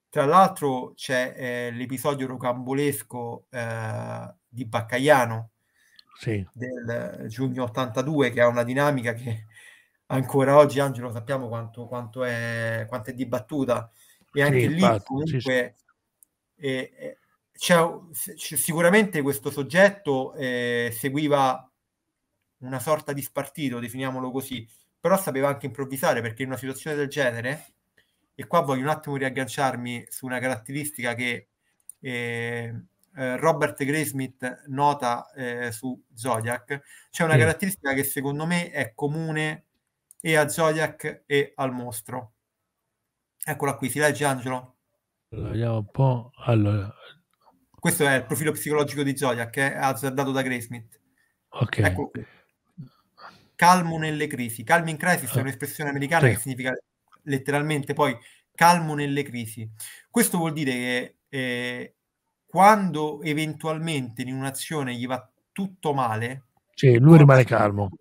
Tra l'altro c'è eh, l'episodio rocambolesco eh, di Baccaiano sì. del giugno 82 che ha una dinamica che ancora oggi Angelo sappiamo quanto, quanto, è, quanto è, dibattuta e anche sì, lì infatti, comunque sì, è, è, sicuramente questo soggetto eh, seguiva una sorta di spartito, definiamolo così, però sapeva anche improvvisare perché in una situazione del genere, e qua voglio un attimo riagganciarmi su una caratteristica che ehm, eh, Robert Graysmith nota eh, su Zodiac, c'è una mm. caratteristica che secondo me è comune e a Zodiac e al mostro. Eccola qui, si legge Angelo? Allora, Vediamo un po'. Allora, questo è il profilo psicologico di Zodiac, è azzardato da Graysmith. Ok. Ecco, calmo nelle crisi. Calm in crisis è un'espressione americana sì. che significa letteralmente poi calmo nelle crisi. Questo vuol dire che eh, quando eventualmente in un'azione gli va tutto male... Sì, lui rimane calmo.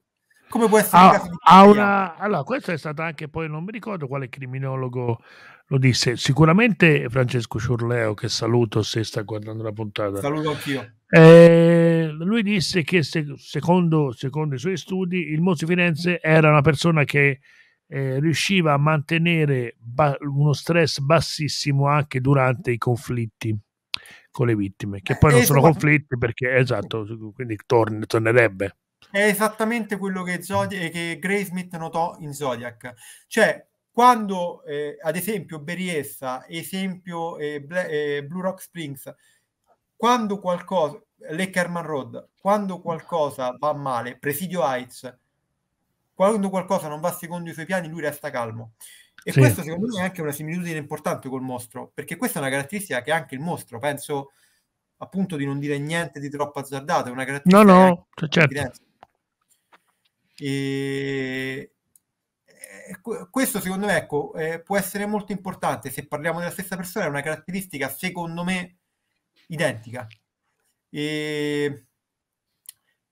Come può essere... Ah, una... Allora, questo è stato anche poi, non mi ricordo quale criminologo lo disse. Sicuramente Francesco Ciurleo, che saluto se sta guardando la puntata. Saluto anch'io. Eh, lui disse che se, secondo, secondo, i suoi studi il Mozzi Firenze era una persona che eh, riusciva a mantenere ba- uno stress bassissimo anche durante i conflitti con le vittime, che eh, poi non esatto, sono conflitti perché, esatto, quindi torn- tornerebbe. È esattamente quello che, Zod- che Gray Smith notò in Zodiac, cioè quando eh, ad esempio Beriessa, esempio eh, Bla- eh, Blue Rock Springs, quando qualcosa, Leckerman Road, quando qualcosa va male, Presidio Heights, quando qualcosa non va secondo i suoi piani, lui resta calmo. E sì. questo secondo me è anche una similitudine importante col mostro, perché questa è una caratteristica che anche il mostro, penso appunto di non dire niente di troppo azzardato, è una caratteristica... No, no, cioè, certo. E questo secondo me ecco, eh, può essere molto importante se parliamo della stessa persona, è una caratteristica secondo me identica. E...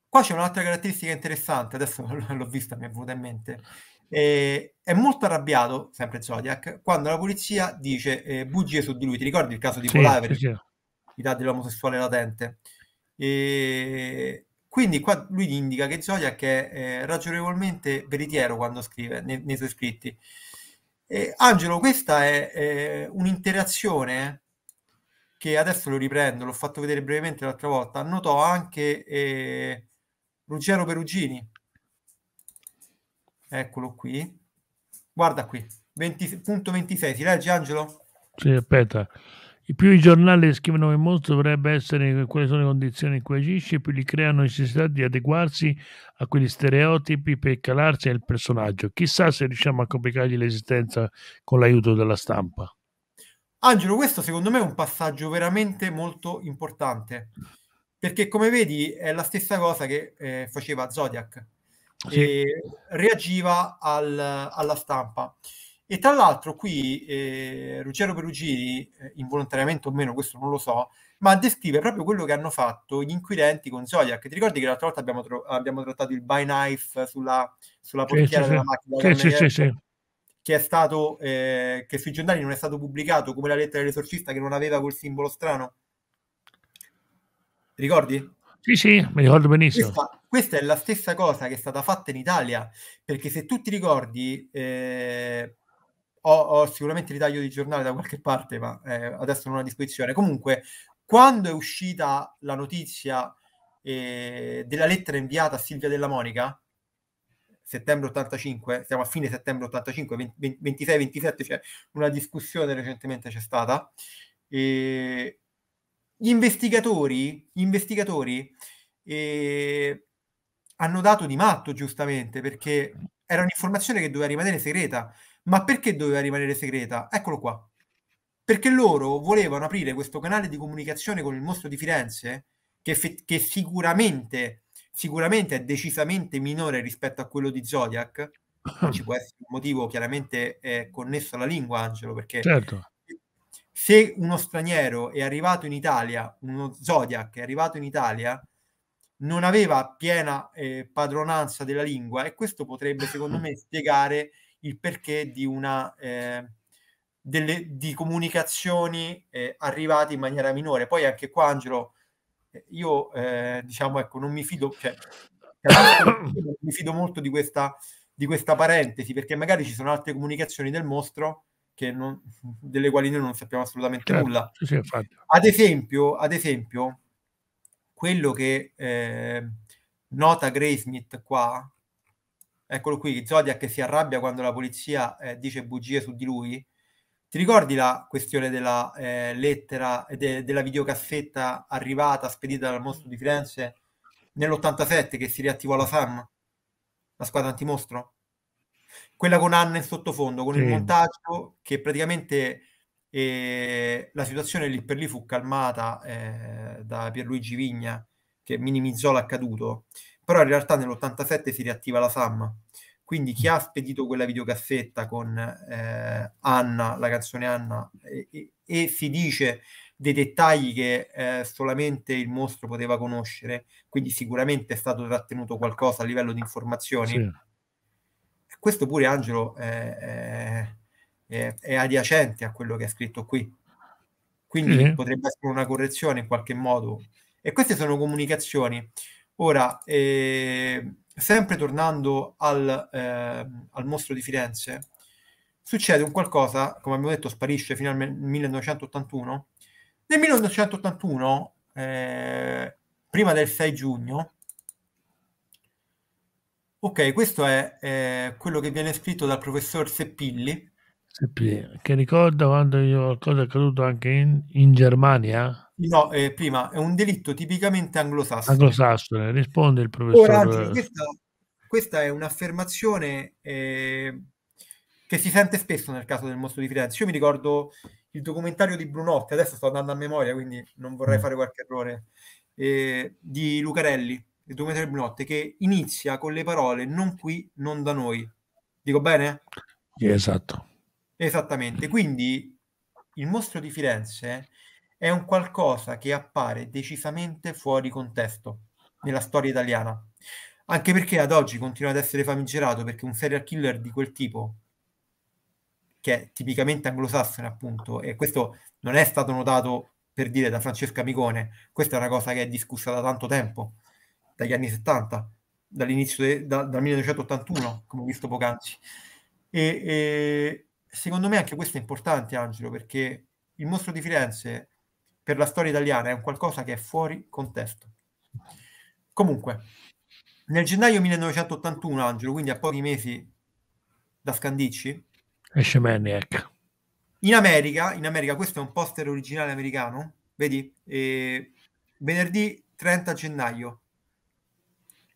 Qua c'è un'altra caratteristica interessante, adesso l'ho vista, mi è venuta in mente. Eh, è molto arrabbiato, sempre Zodiac, quando la polizia dice eh, bugie su di lui. Ti ricordi il caso di sì, Polaver, sì, sì. l'omosessuale latente? E quindi qua lui indica che Zodiac è eh, ragionevolmente veritiero quando scrive nei, nei suoi scritti. Eh, Angelo, questa è eh, un'interazione che adesso lo riprendo, l'ho fatto vedere brevemente l'altra volta, annotò anche eh, Ruggero Perugini. Eccolo qui. Guarda qui, 20, punto 26, si legge Angelo? Sì, aspetta. I più i giornali scrivono che il mostro dovrebbe essere quali sono le condizioni in cui agisce, più gli creano necessità di adeguarsi a quegli stereotipi per calarsi nel personaggio. Chissà se riusciamo a complicargli l'esistenza con l'aiuto della stampa. Angelo, questo secondo me è un passaggio veramente molto importante, perché come vedi è la stessa cosa che eh, faceva Zodiac, sì. reagiva al, alla stampa. E tra l'altro qui eh, Ruggero Perugini, eh, involontariamente o meno, questo non lo so, ma descrive proprio quello che hanno fatto gli inquirenti con Zodiac. Ti ricordi che l'altra volta abbiamo, tro- abbiamo trattato il by knife sulla, sulla portiera sì, della sì, macchina? Sì, sì, sì, Che è stato, eh, che sui giornali non è stato pubblicato come la lettera dell'esorcista che non aveva quel simbolo strano. Ti ricordi? Sì, sì, mi ricordo benissimo. Questa, questa, è la stessa cosa che è stata fatta in Italia, perché se tu ti ricordi, eh, ho, ho sicuramente il taglio di giornale da qualche parte, ma eh, adesso non ho a disposizione. Comunque, quando è uscita la notizia eh, della lettera inviata a Silvia Della Monica, settembre 85, siamo a fine settembre 85, 26-27, c'è cioè una discussione recentemente c'è stata, e gli investigatori, gli investigatori eh, hanno dato di matto giustamente perché era un'informazione che doveva rimanere segreta ma perché doveva rimanere segreta? Eccolo qua. Perché loro volevano aprire questo canale di comunicazione con il mostro di Firenze, che, fe- che sicuramente, sicuramente è decisamente minore rispetto a quello di Zodiac. Ci può essere un motivo chiaramente eh, connesso alla lingua, Angelo, perché certo se uno straniero è arrivato in Italia, uno Zodiac è arrivato in Italia, non aveva piena eh, padronanza della lingua e questo potrebbe secondo me spiegare il perché di una... Eh, delle, di comunicazioni eh, arrivate in maniera minore. Poi anche qua, Angelo, eh, io eh, diciamo, ecco, non mi fido, cioè, mi fido molto di questa, di questa parentesi, perché magari ci sono altre comunicazioni del mostro che non, delle quali noi non sappiamo assolutamente certo, nulla. Sì, ad, esempio, ad esempio, quello che eh, nota Graysmith qua eccolo qui, Zodiac che si arrabbia quando la polizia eh, dice bugie su di lui. Ti ricordi la questione della eh, lettera, eh, de, della videocassetta arrivata, spedita dal mostro di Firenze nell'87 che si riattivò la FAM, la squadra antimostro? Quella con Anna in sottofondo, con sì. il montaggio che praticamente eh, la situazione lì per lì fu calmata eh, da Pierluigi Vigna che minimizzò l'accaduto però in realtà nell'87 si riattiva la SAM. Quindi chi mm. ha spedito quella videocassetta con eh, Anna, la canzone Anna, e, e, si dice dei dettagli che eh, solamente il mostro poteva conoscere, quindi sicuramente è stato trattenuto qualcosa a livello di informazioni. Sì. Questo pure Angelo è, è, è, adiacente a quello che è scritto qui. Quindi mm-hmm. potrebbe essere una correzione in qualche modo. E queste sono comunicazioni. Ora, eh, sempre tornando al, eh, al, mostro di Firenze, succede un qualcosa, come abbiamo detto, sparisce fino al 1981. Nel 1981, eh, prima del 6 giugno, ok, questo è eh, quello che viene scritto dal professor Seppilli, Seppilli, che ricorda quando qualcosa è accaduto anche in, in Germania No, eh, prima, è un delitto tipicamente anglosassone. Anglosassone, risponde il professor. Ora, questa, questa è un'affermazione eh, che si sente spesso nel caso del mostro di Firenze. Io mi ricordo il documentario di Brunotti, adesso sto andando a memoria, quindi non vorrei mm. fare qualche errore, eh, di Lucarelli, il documentario di Brunotti, che inizia con le parole non qui, non da noi. Dico bene? esatto. Esattamente. Quindi il mostro di Firenze è un qualcosa che appare decisamente fuori contesto nella storia italiana. Anche perché ad oggi continua ad essere famigerato perché un serial killer di quel tipo, che è tipicamente anglosassone appunto, e questo non è stato notato per dire da Francesca Micone, questa è una cosa che è discussa da tanto tempo, dagli anni 70, dall'inizio de, da, dal 1981, come ho visto poc'anzi. E, e secondo me anche questo è importante, Angelo, perché il mostro di Firenze per la storia italiana è un qualcosa che è fuori contesto. Comunque, nel gennaio 1981, Angelo, quindi a pochi mesi da Scandicci, esce Maniac. In America, in America, questo è un poster originale americano, vedi? E venerdì 30 gennaio.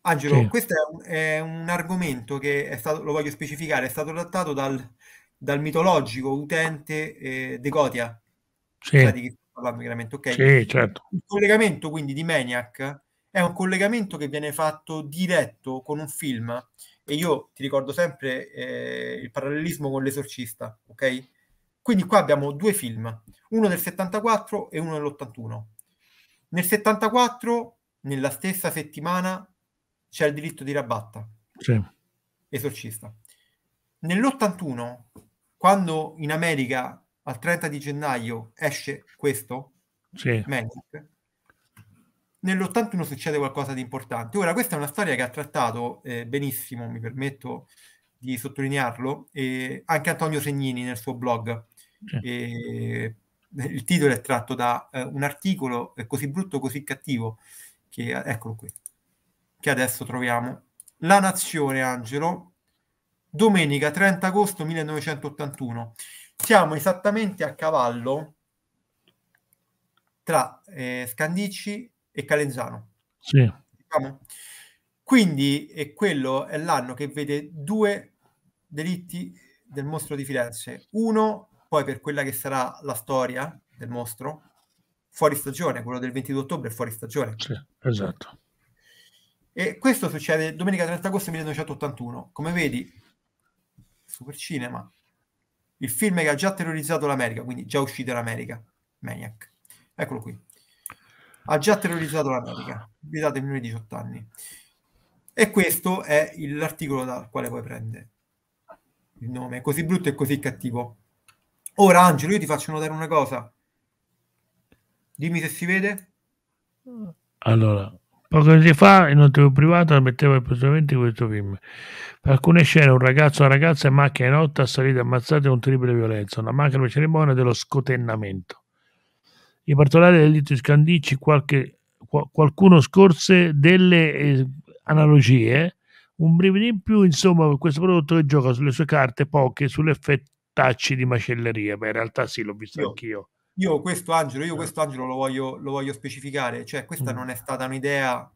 Angelo, sì. questo è un, è un, argomento che è stato, lo voglio specificare, è stato trattato dal, dal mitologico utente eh, De Gotia. Sì parlando chiaramente, ok? Sì, certo. Il collegamento quindi di Maniac è un collegamento che viene fatto diretto con un film e io ti ricordo sempre eh, il parallelismo con l'esorcista, ok? Quindi qua abbiamo due film, uno del 74 e uno dell'81. Nel 74, nella stessa settimana, c'è il diritto di rabatta, sì. esorcista. Nell'81, quando in America al 30 di gennaio esce questo, sì. nell'81 succede qualcosa di importante. Ora, questa è una storia che ha trattato eh, benissimo, mi permetto di sottolinearlo, eh, anche Antonio Segnini nel suo blog. Sì. Eh, il titolo è tratto da eh, un articolo eh, così brutto, così cattivo, che, eh, eccolo qui, che adesso troviamo. La Nazione, Angelo, domenica 30 agosto 1981 siamo esattamente a cavallo tra eh, Scandicci e Calenzano. Sì. Diciamo. Quindi è quello è l'anno che vede due delitti del mostro di Firenze. Uno, poi per quella che sarà la storia del mostro, fuori stagione, quello del 22 ottobre fuori stagione. Sì, esatto. E questo succede domenica 30 agosto 1981. Come vedi, super cinema, il film che ha già terrorizzato l'America, quindi già uscito l'America, Maniac. Eccolo qui. Ha già terrorizzato l'America, vietato ai minori di 18 anni. E questo è l'articolo dal quale puoi prendere il nome. così brutto e così cattivo. Ora, Angelo, io ti faccio notare una cosa. Dimmi se si vede. Allora, Pochi mesi fa, in un TV privato, ammetteva il questo film. Per alcune scene, un ragazzo e una ragazza in macchina in notte assaliti e ammazzati con terribile violenza, una macchina per cerimonia dello scotennamento. I particolari del delitto di Scandicci, qualche, qualcuno scorse delle eh, analogie, un brivido in più, insomma, questo prodotto che gioca sulle sue carte poche, sulle fettacce di macelleria. Beh, in realtà sì, l'ho visto Io. anch'io. Io questo Angelo, io eh. questo Angelo lo voglio, lo voglio specificare, cioè questa mm. non è stata un'idea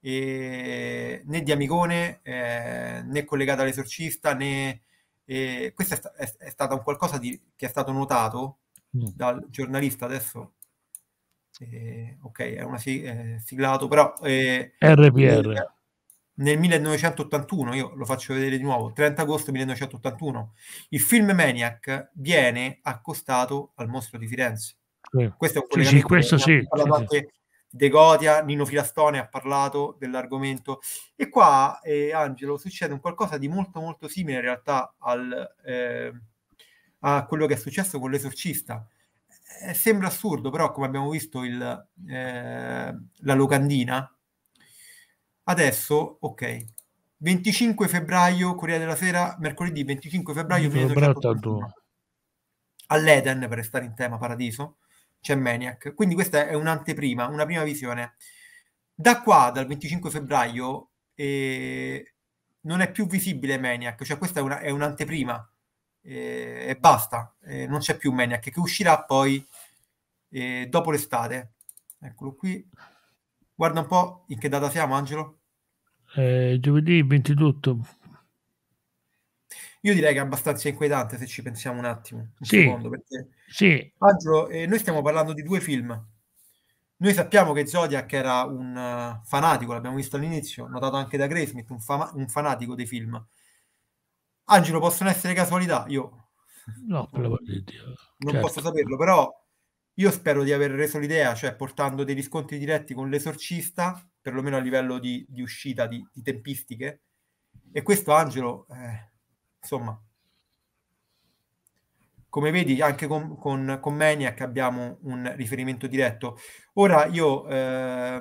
eh, né di amicone, eh, né collegata all'esorcista, né... Eh, questo è, è, è stato un qualcosa di, che è stato notato mm. dal giornalista adesso. Eh, ok, è una si- eh, siglato, però... RPR nel 1981, io lo faccio vedere di nuovo, 30 agosto 1981, il film Maniac viene accostato al mostro di Firenze. Eh. Questo è un sì, sì, questo sì, sì. De Gotia, Nino Filastone ha parlato dell'argomento e qua, eh, Angelo, succede un qualcosa di molto molto simile in realtà al, eh, a quello che è successo con l'esorcista. Eh, sembra assurdo, però come abbiamo visto il, eh, la locandina, Adesso, ok, 25 febbraio, Corea della Sera, mercoledì 25 febbraio, all'Eden, per restare in tema paradiso, c'è Maniac. Quindi questa è un'anteprima, una prima visione. Da qua, dal 25 febbraio, eh, non è più visibile Maniac, cioè questa è, una, è un'anteprima eh, e basta, eh, non c'è più Maniac, che uscirà poi eh, dopo l'estate. Eccolo qui. Guarda un po' in che data siamo, Angelo. Eh, giovedì 22 Io direi che è abbastanza inquietante se ci pensiamo un attimo. Un sì, secondo, perché... sì. Angelo, eh, noi stiamo parlando di due film. Noi sappiamo che Zodiac era un uh, fanatico, l'abbiamo visto all'inizio, notato anche da Graysmith, un, fama- un fanatico dei film. Angelo, possono essere casualità? Io no, per l'amor di Dio. Non certo. posso saperlo, però io spero di aver reso l'idea, cioè portando dei riscontri diretti con l'esorcista, perlomeno a livello di, di uscita, di, di, tempistiche. E questo Angelo, eh, insomma, come vedi anche con, con, con, Maniac abbiamo un riferimento diretto. Ora io, eh,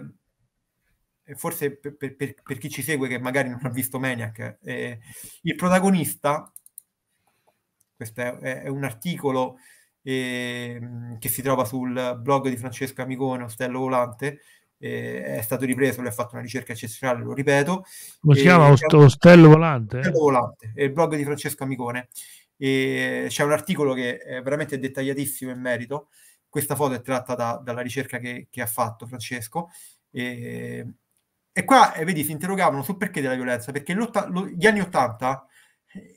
forse per, per, per, chi ci segue che magari non ha visto Maniac, eh, il protagonista, questo è, è un articolo ehm, che si trova sul blog di Francesco Amicone, Ostello Volante, eh, è stato ripreso, lui ha fatto una ricerca eccezionale, lo ripeto. Come si e, chiama? Ost- Ostello Volante? Ostello Volante, è il blog di Francesco Amicone. E c'è un articolo che è veramente dettagliatissimo in merito. Questa foto è tratta da, dalla ricerca che, che, ha fatto Francesco. E, e qua, eh, vedi, si interrogavano sul perché della violenza, perché lo, gli anni Ottanta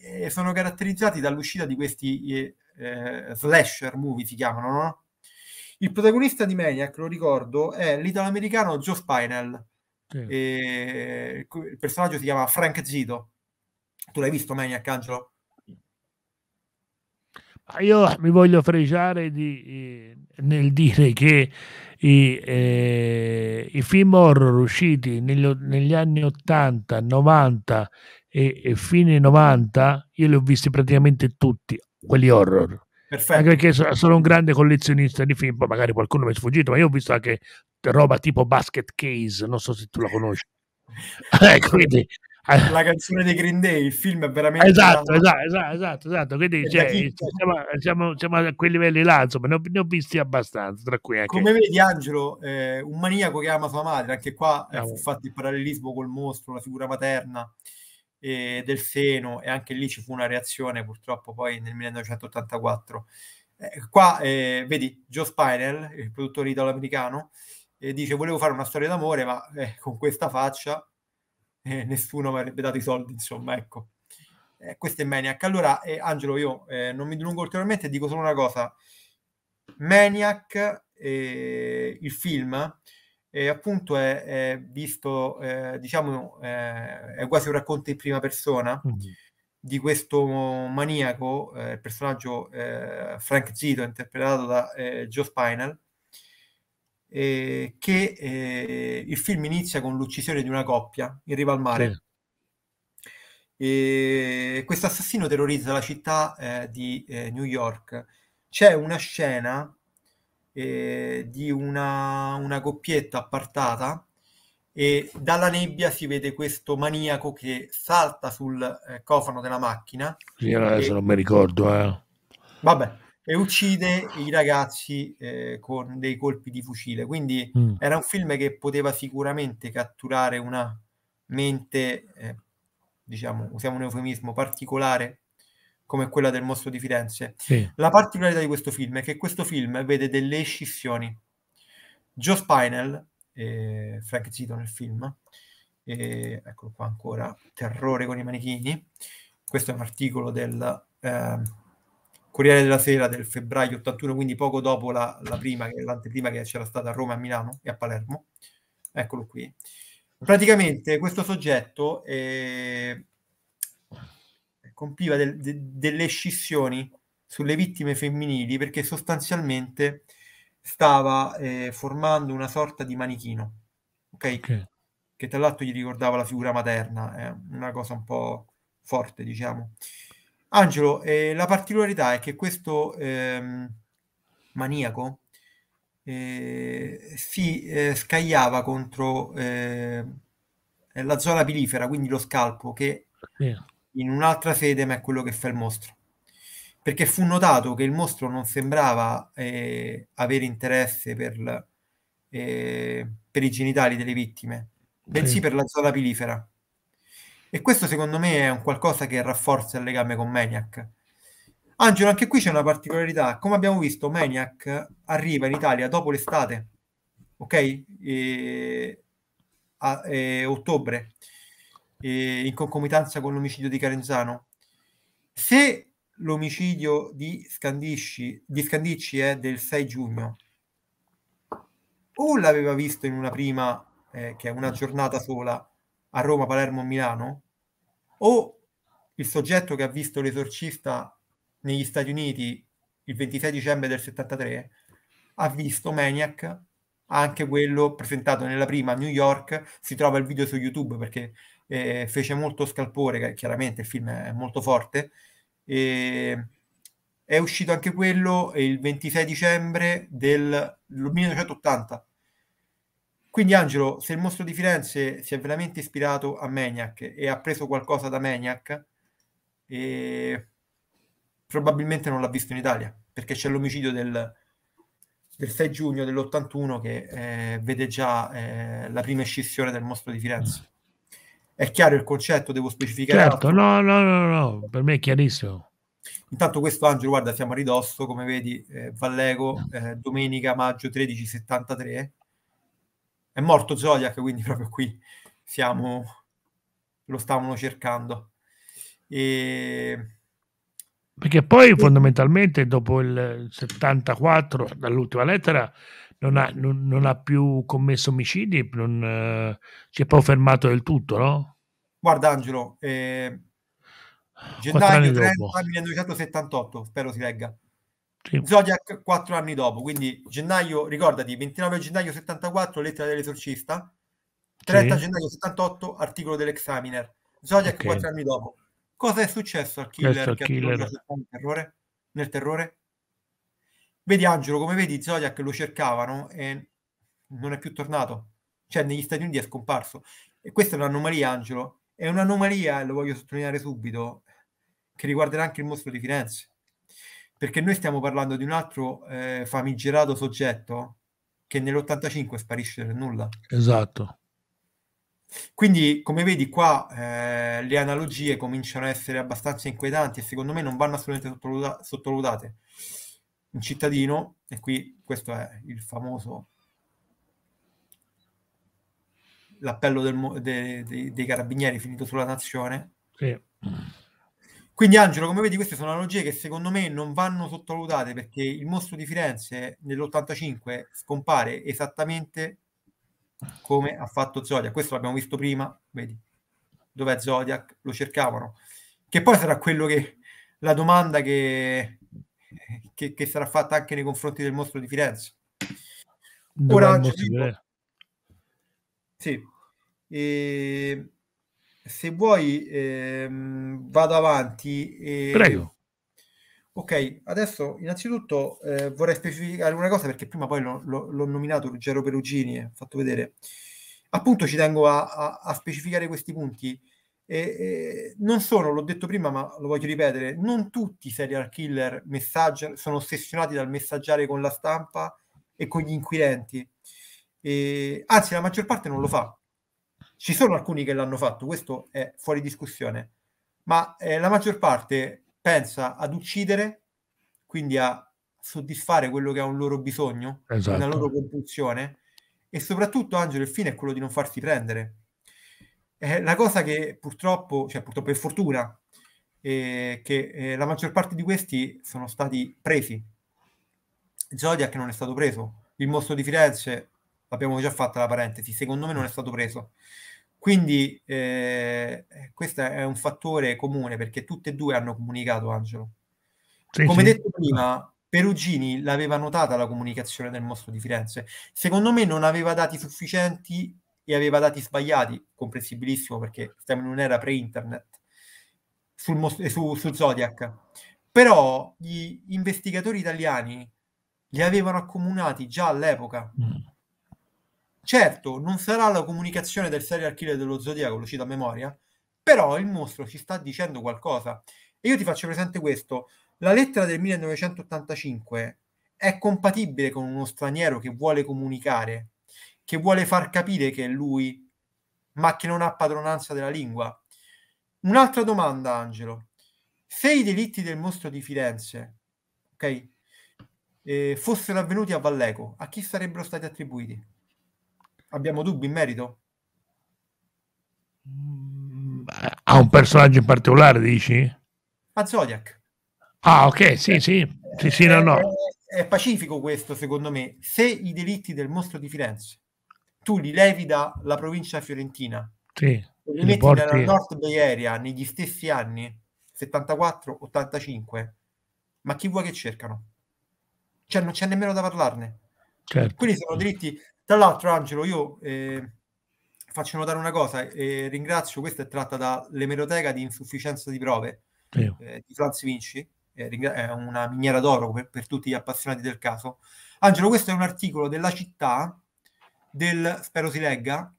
eh, sono caratterizzati dall'uscita di questi eh, eh, slasher movie si chiamano, no? Il protagonista di Maniac, lo ricordo, è l'italoamericano Joe Spinell. Sì. E... il personaggio si chiama Frank Zito. Tu l'hai visto Maniac, Angelo? Io mi voglio fregiare di, eh, nel dire che i, eh, i, film horror usciti negli, negli anni 80, 90 e, e, fine 90, io li ho visti praticamente tutti, quelli horror. Perfetto. Anche perché sono un grande collezionista di film, magari qualcuno mi è sfuggito, ma io ho visto anche roba tipo Basket Case, non so se tu la conosci. quindi, eh. la canzone dei Green Day, il film è veramente... Esatto, una... Esatto, esatto, esatto, esatto, quindi cioè, siamo, siamo, siamo, a quei livelli là, insomma, ne ho, ne ho visti abbastanza, tra cui anche... Come vedi Angelo, eh, un maniaco che ama sua madre, anche qua eh, fatto il parallelismo col mostro, la figura materna e del seno e anche lì ci fu una reazione purtroppo poi nel 1984. Eh, qua eh, vedi Joe Spinell, il produttore italo-americano, eh, dice volevo fare una storia d'amore ma eh, con questa faccia eh, nessuno mi avrebbe dato i soldi insomma ecco. Eh, questo è Maniac. Allora Angelo io non mi dilungo ulteriormente dico solo una cosa. Maniac, il film, eh, appunto è, è visto, eh, diciamo, eh, è quasi un racconto in prima persona mm-hmm. di questo maniaco, eh, il personaggio eh, Frank Zito, interpretato da eh, Joe Spinal, che il film inizia con l'uccisione di una coppia in riva al mare. Sì. E questo assassino terrorizza la città di New York. C'è una scena eh, di una, una coppietta appartata e dalla nebbia si vede questo maniaco che salta sul eh, cofano della macchina. Sì, adesso e, non mi ricordo. Eh. Vabbè, e uccide i ragazzi eh, con dei colpi di fucile. Quindi mm. era un film che poteva sicuramente catturare una mente, eh, diciamo, usiamo un eufemismo particolare come quella del mostro di Firenze. Sì. La particolarità di questo film è che questo film vede delle scissioni. Joe Spinell, eh, Frank Zito nel film, eh, eccolo qua ancora, Terrore con i manichini, questo è un articolo del eh, Corriere della Sera del febbraio 81, quindi poco dopo la, la prima, l'anteprima che c'era stata a Roma, a Milano e a Palermo. Eccolo qui. Praticamente questo soggetto... Eh, compiva del, de, delle scissioni sulle vittime femminili perché sostanzialmente stava eh, formando una sorta di manichino, okay? ok? Che tra l'altro gli ricordava la figura materna, è eh? una cosa un po' forte, diciamo. Angelo, eh, la particolarità è che questo ehm, maniaco eh, si eh, scagliava contro eh, la zona pilifera, quindi lo scalpo, che in un'altra sede, ma è quello che fa il mostro. Perché fu notato che il mostro non sembrava eh, avere interesse per, eh, per, i genitali delle vittime, bensì sì. per la zona pilifera. E questo secondo me è un qualcosa che rafforza il legame con Maniac. Angelo, anche qui c'è una particolarità. Come abbiamo visto, Maniac arriva in Italia dopo l'estate, ok? E, eh, a, e eh, ottobre eh, in concomitanza con l'omicidio di Carenzano. Se l'omicidio di Scandicci, di Scandicci è del 6 giugno, o l'aveva visto in una prima, eh, che è una giornata sola, a Roma, Palermo, Milano, o il soggetto che ha visto l'esorcista negli Stati Uniti il 26 dicembre del 73 ha visto Maniac anche quello presentato nella prima a New York si trova il video su YouTube perché eh, fece molto scalpore, chiaramente il film è molto forte. E è uscito anche quello il 26 dicembre del 1980. Quindi Angelo, se il mostro di Firenze si è veramente ispirato a Maniac e ha preso qualcosa da Maniac, eh, probabilmente non l'ha visto in Italia, perché c'è l'omicidio del, del 6 giugno dell'81 che eh, vede già eh, la prima escissione del mostro di Firenze. È chiaro il concetto? Devo specificare? Certo, no, no, no, no, per me è chiarissimo. Intanto questo Angelo, guarda, siamo a ridosso, come vedi, eh, Vallego, eh, domenica maggio 1373. È morto Zodiac, quindi proprio qui siamo, lo stavano cercando. E... Perché poi fondamentalmente dopo il 74, dall'ultima lettera, non ha, non, non ha più commesso omicidi, non, eh, si è poi fermato del tutto, no? Guarda Angelo, eh, gennaio 30 dopo. 1978, spero si legga. Sì. Zodiac 4 anni dopo, quindi gennaio, ricordati, 29 gennaio 74, lettera dell'esorcista, 30 sì. gennaio 78, articolo dell'examiner. Zodiac okay. 4 anni dopo. Cosa è successo al killer, Questo che killer. Nel terrore? Nel terrore? Vedi Angelo, come vedi Zodiac lo cercavano e non è più tornato, cioè negli Stati Uniti è scomparso. E questa è un'anomalia Angelo, è un'anomalia, lo voglio sottolineare subito, che riguarderà anche il mostro di Firenze. Perché noi stiamo parlando di un altro eh, famigerato soggetto che nell'85 sparisce nel nulla. Esatto. Quindi, come vedi qua, eh, le analogie cominciano a essere abbastanza inquietanti e secondo me non vanno assolutamente sottoluta- sottovalutate un cittadino, e qui questo è il famoso l'appello del, de, de, dei carabinieri finito sulla nazione. Sì. Quindi Angelo, come vedi, queste sono analogie che secondo me non vanno sottovalutate perché il mostro di Firenze nell'85 scompare esattamente come ha fatto Zodiac. Questo l'abbiamo visto prima, vedi, dov'è Zodiac? Lo cercavano. Che poi sarà quello che la domanda che che, che, sarà fatta anche nei confronti del mostro di Firenze. Dov'è Ora, sì, e, se vuoi ehm, vado avanti. E, Prego. Ok, adesso innanzitutto eh, vorrei specificare una cosa perché prima poi l'ho, l'ho nominato Ruggero Perugini, ho eh, fatto vedere. Appunto ci tengo a, a, a specificare questi punti eh, non sono, l'ho detto prima ma lo voglio ripetere, non tutti i serial killer messagger sono ossessionati dal messaggiare con la stampa e con gli inquirenti, eh, anzi la maggior parte non lo fa. Ci sono alcuni che l'hanno fatto, questo è fuori discussione, ma eh, la maggior parte pensa ad uccidere, quindi a soddisfare quello che è un loro bisogno, esatto. una loro compulsione e soprattutto Angelo il fine è quello di non farsi prendere eh, la cosa che purtroppo, cioè purtroppo è fortuna, eh, che eh, la maggior parte di questi sono stati presi. Zodiac non è stato preso, il mostro di Firenze, l'abbiamo già fatta la parentesi, secondo me non è stato preso. Quindi eh, questo è un fattore comune perché tutte e due hanno comunicato, Angelo. Sì, Come sì. detto prima, Perugini l'aveva notata la comunicazione del mostro di Firenze. Secondo me non aveva dati sufficienti e aveva dati sbagliati, comprensibilissimo perché stiamo in un'era pre-internet, sul, mos- eh, su, Zodiac. Però gli investigatori italiani li avevano accomunati già all'epoca. Mm. Certo, non sarà la comunicazione del serial killer dello Zodiaco, lo cito a memoria, però il mostro ci sta dicendo qualcosa. E io ti faccio presente questo. La lettera del 1985 è compatibile con uno straniero che vuole comunicare che vuole far capire che è lui, ma che non ha padronanza della lingua. Un'altra domanda, Angelo. Se i delitti del mostro di Firenze okay, eh, fossero avvenuti a Valleco, a chi sarebbero stati attribuiti? Abbiamo dubbi in merito? Mm, a un personaggio in particolare, dici? A Zodiac. Ah, ok, sì, sì, sì, sì no, no. È, è pacifico questo, secondo me. Se i delitti del mostro di Firenze tu li levi dalla provincia fiorentina, sì, li metti porti... nella North Bay Area negli stessi anni, 74-85, ma chi vuoi che cercano? Cioè non c'è nemmeno da parlarne. Certo. Quindi sono diritti. Tra l'altro, Angelo, io eh, faccio notare una cosa e eh, ringrazio, questa è tratta dall'emeroteca di insufficienza di prove eh, di Franz Vinci, eh, è una miniera d'oro per, per tutti gli appassionati del caso. Angelo, questo è un articolo della città del, spero si legga,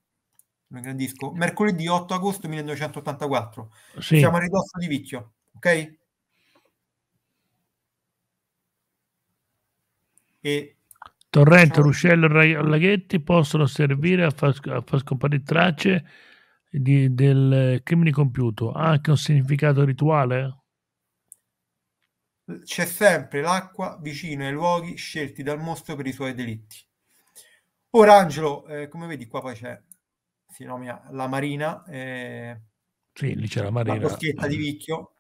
mi grandisco, mercoledì 8 agosto 1984. Sì. Siamo a ridosso di Vicchio, ok? E Torrente, Ruscello e Laghetti possono servire a far, a far scomparire tracce di, del crimine compiuto. Ha anche un significato rituale? C'è sempre l'acqua vicino ai luoghi scelti dal mostro per i suoi delitti. Ora Angelo, eh, come vedi qua poi c'è si nomina la Marina, eh, sì, lì c'è la Marina. La boschetta di Vicchio.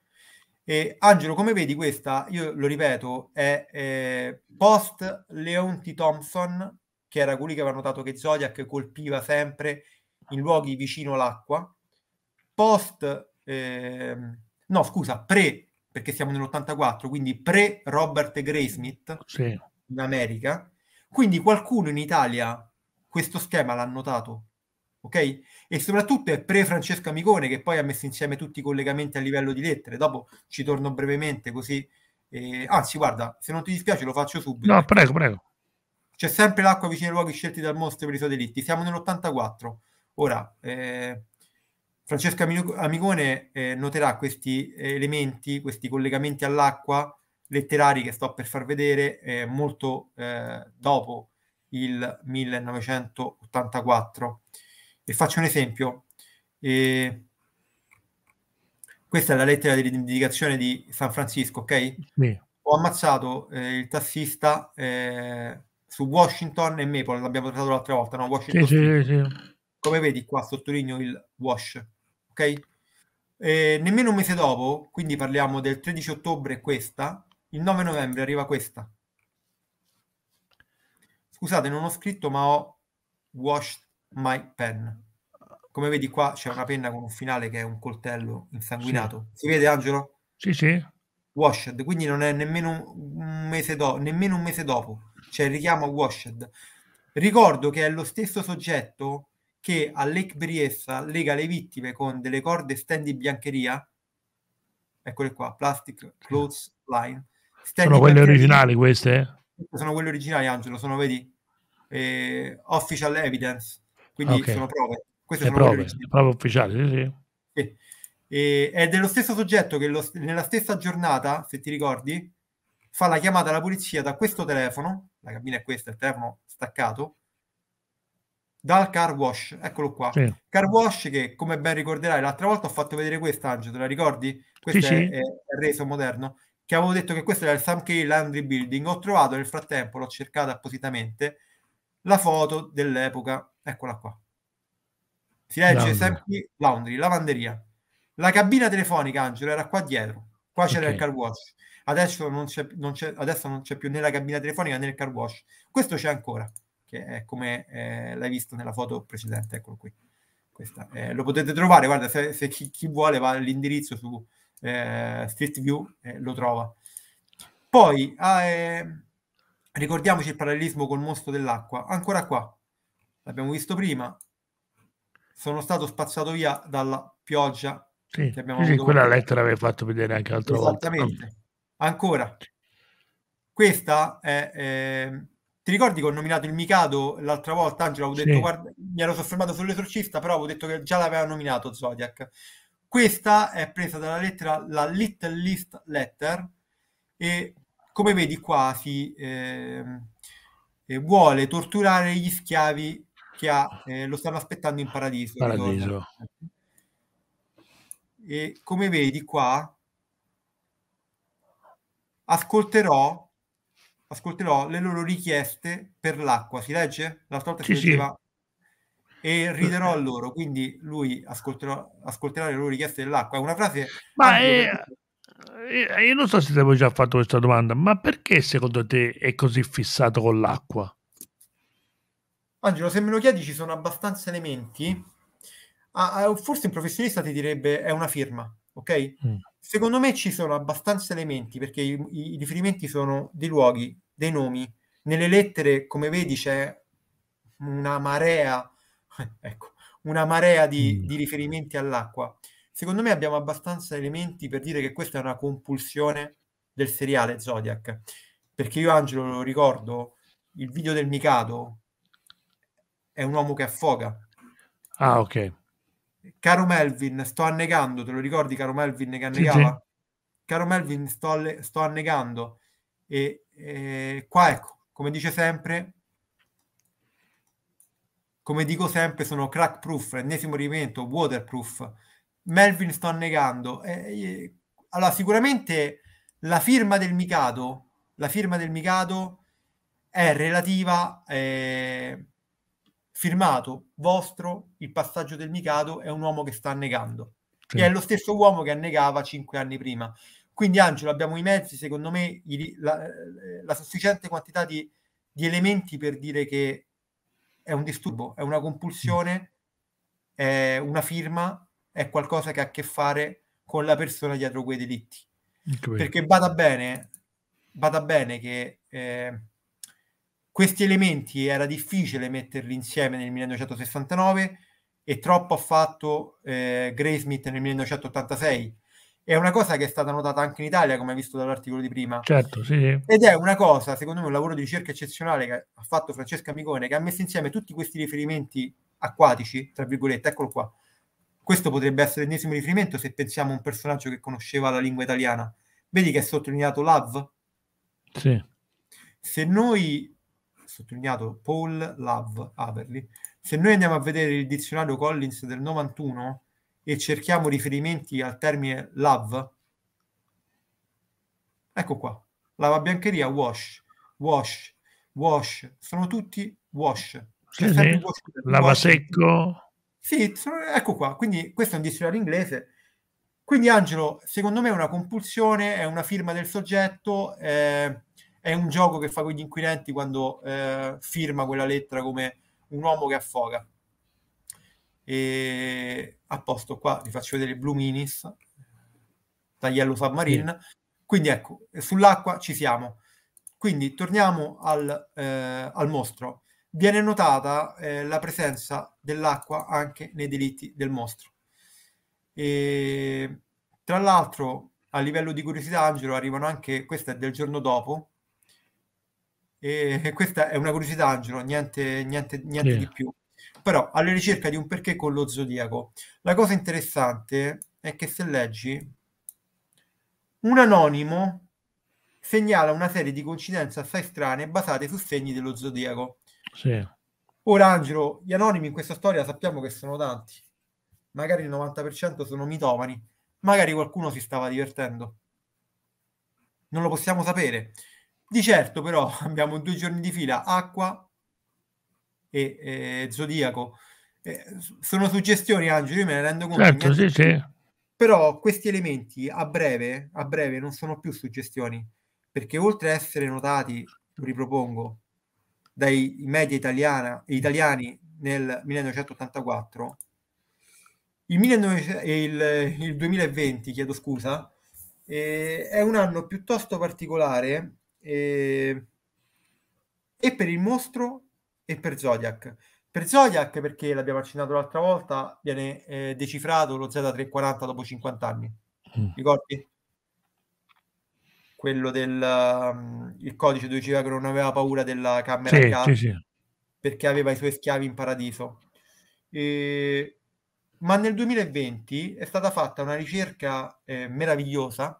Eh, Angelo, come vedi questa, io lo ripeto, è eh, post Leonti Thompson, che era colui che aveva notato che Zodiac colpiva sempre in luoghi vicino all'acqua, post, eh, no scusa, pre, perché siamo nell'84, quindi pre Robert Graysmith sì. in America, quindi qualcuno in Italia questo schema l'ha notato, ok? E soprattutto è pre-Francesco Amicone che poi ha messo insieme tutti i collegamenti a livello di lettere. Dopo ci torno brevemente così. Eh, anzi, guarda, se non ti dispiace lo faccio subito. No, prego, prego. C'è sempre l'acqua vicino ai luoghi scelti dal mostro per i suoi delitti. Siamo nell'84. Ora, eh, Francesco Amicone eh, noterà questi elementi, questi collegamenti all'acqua letterari che sto per far vedere eh, molto eh, dopo il 1984. E faccio un esempio. Eh, questa è la lettera di rivendicazione di San Francisco, ok? Sì. Ho ammazzato eh, il tassista eh, su Washington e Maple, l'abbiamo trattato l'altra volta, no? Washington. Sì, sì, Come vedi qua sottolineo il wash, ok? nemmeno un mese dopo, quindi parliamo del 13 ottobre questa, il 9 novembre arriva questa. Scusate, non ho scritto, ma ho washed my pen. Come vedi qua c'è una penna con un finale che è un coltello insanguinato. Sì. Si vede Angelo? Sì, sì. Washed, quindi non è nemmeno un mese, dopo, nemmeno un mese dopo. C'è il richiamo a washed. Ricordo che è lo stesso soggetto che a Lake Briessa lega le vittime con delle corde stand di biancheria, eccole qua, plastic clothes line, Stand sono quelle originali queste? Sono quelle originali, Angelo, sono, vedi, eh, official evidence, quindi okay. sono prove. Queste le sono prove, prove ufficiali, sì, sì. sì. E, è dello stesso soggetto che lo, nella stessa giornata, se ti ricordi, fa la chiamata alla polizia da questo telefono, la cabina è questa, il telefono staccato, dal car wash, eccolo qua. Sì. Car wash che, come ben ricorderai, l'altra volta ho fatto vedere questa, Angelo, te la ricordi? Questo sì, è, sì. è, reso moderno che avevo detto che questo era il Sam K Land Rebuilding, ho trovato nel frattempo, l'ho cercata appositamente, la foto dell'epoca, eccola qua. Si legge sempre Laundry, lavanderia. La cabina telefonica, Angelo, era qua dietro, qua c'era okay. il car wash. Adesso non, c'è, non c'è, adesso non c'è più né la cabina telefonica né il car wash. Questo c'è ancora, che è come eh, l'hai visto nella foto precedente, eccolo qui. Eh, lo potete trovare, guarda, se, se chi, chi, vuole va all'indirizzo su, eh, Street View eh, lo trova. Poi ah, eh, ricordiamoci il parallelismo col mostro dell'acqua, ancora qua, l'abbiamo visto prima, sono stato spazzato via dalla pioggia. Sì, che sì, avuto quella lettera l'avevo fatto vedere anche l'altra Esattamente. volta. Ancora, questa è... Eh, ti ricordi che ho nominato il Mikado l'altra volta? Angelo, avevo detto, sì. guarda, mi ero soffermato sull'esorcista, però avevo detto che già l'aveva nominato Zodiac. Questa è presa dalla lettera, la Little List Letter, e come vedi qua si ehm, eh, vuole torturare gli schiavi che ha, eh, lo stanno aspettando in paradiso. paradiso. E come vedi qua, ascolterò, ascolterò le loro richieste per l'acqua. Si legge? L'altra volta sì, si leggeva e riderò a loro. Quindi lui ascolterà, ascolterà le loro richieste dell'acqua. È una frase... Ma è... Che... Eh, eh, io non so se ti avevo già fatto questa domanda, ma perché secondo te è così fissato con l'acqua? Angelo, se me lo chiedi ci sono abbastanza elementi. Ah, forse un professionista ti direbbe è una firma, ok? Mm. Secondo me ci sono abbastanza elementi perché i, i, riferimenti sono dei luoghi, dei nomi. Nelle lettere, come vedi, c'è una marea ecco, una marea di, mm. di riferimenti all'acqua. Secondo me abbiamo abbastanza elementi per dire che questa è una compulsione del seriale Zodiac, perché io Angelo lo ricordo, il video del Mikado è un uomo che affoga. Ah, ok. Caro Melvin, sto annegando, te lo ricordi caro Melvin che annegava? Sì, sì. Caro Melvin, sto, alle- sto annegando. E, e, eh, qua ecco, come dice sempre, come dico sempre, sono crack proof, ennesimo rivento, waterproof. Melvin sto negando. Eh, eh, allora, sicuramente la firma del Mikado, la firma del Mikado è relativa eh, firmato vostro il passaggio del Mikado è un uomo che sta annegando sì. è lo stesso uomo che annegava cinque anni prima quindi Angelo abbiamo i mezzi secondo me la, eh, la, sufficiente quantità di, di, elementi per dire che è un disturbo, è una compulsione, mm. è una firma, è qualcosa che ha a che fare con la persona dietro quei delitti. Perché vada bene, vada bene che eh, questi elementi era difficile metterli insieme nel 1969 e troppo ha fatto eh, Graysmith nel 1986 è una cosa che è stata notata anche in Italia, come hai visto dall'articolo di prima. Certo, sì. Ed è una cosa, secondo me, un lavoro di ricerca eccezionale che ha fatto Francesca Micone, che ha messo insieme tutti questi riferimenti acquatici, tra virgolette, eccolo qua. Questo potrebbe essere l'ennesimo riferimento se pensiamo a un personaggio che conosceva la lingua italiana. Vedi che è sottolineato Love? Sì. Se noi, sottolineato Paul Love Averly, se noi andiamo a vedere il dizionario Collins del 91, e cerchiamo riferimenti al termine love, ecco qua, lava biancheria, wash, wash, wash, sono tutti wash. Sì, sì. wash lava wash. secco. Sì, sono, ecco qua, quindi questo è un dizionario inglese. Quindi Angelo, secondo me è una compulsione, è una firma del soggetto, eh, è un gioco che fa con gli inquirenti quando eh, firma quella lettera come un uomo che affoga e a posto qua vi faccio vedere Blue Minis da Yellow Submarine sì. quindi ecco sull'acqua ci siamo quindi torniamo al, eh, al mostro viene notata eh, la presenza dell'acqua anche nei delitti del mostro e, tra l'altro a livello di curiosità Angelo arrivano anche questa è del giorno dopo e questa è una curiosità Angelo niente, niente, niente sì. di più però alla ricerca di un perché con lo zodiaco. La cosa interessante è che se leggi, un anonimo segnala una serie di coincidenze assai strane basate su segni dello zodiaco. Sì. Ora Angelo, gli anonimi in questa storia sappiamo che sono tanti, magari il 90% sono mitomani, magari qualcuno si stava divertendo. Non lo possiamo sapere. Di certo però abbiamo due giorni di fila acqua, e eh, Zodiaco. Eh, sono suggestioni, Angelo, io me ne rendo conto. Certo, sì, sì. Però questi elementi a breve, a breve non sono più suggestioni, perché oltre a essere notati, lo ripropongo, dai media italiana, italiani nel 1984, il, 19, il, il 2020, chiedo scusa, eh, è un anno piuttosto particolare eh, e per il mostro e per Zodiac. Per Zodiac, perché l'abbiamo accennato l'altra volta, viene eh, decifrato lo Z340 dopo 50 anni. Mm. Ricordi? Quello del um, il codice dove diceva che non aveva paura della camera sì, casa, sì, sì. perché aveva i suoi schiavi in paradiso. E... Ma nel 2020 è stata fatta una ricerca eh, meravigliosa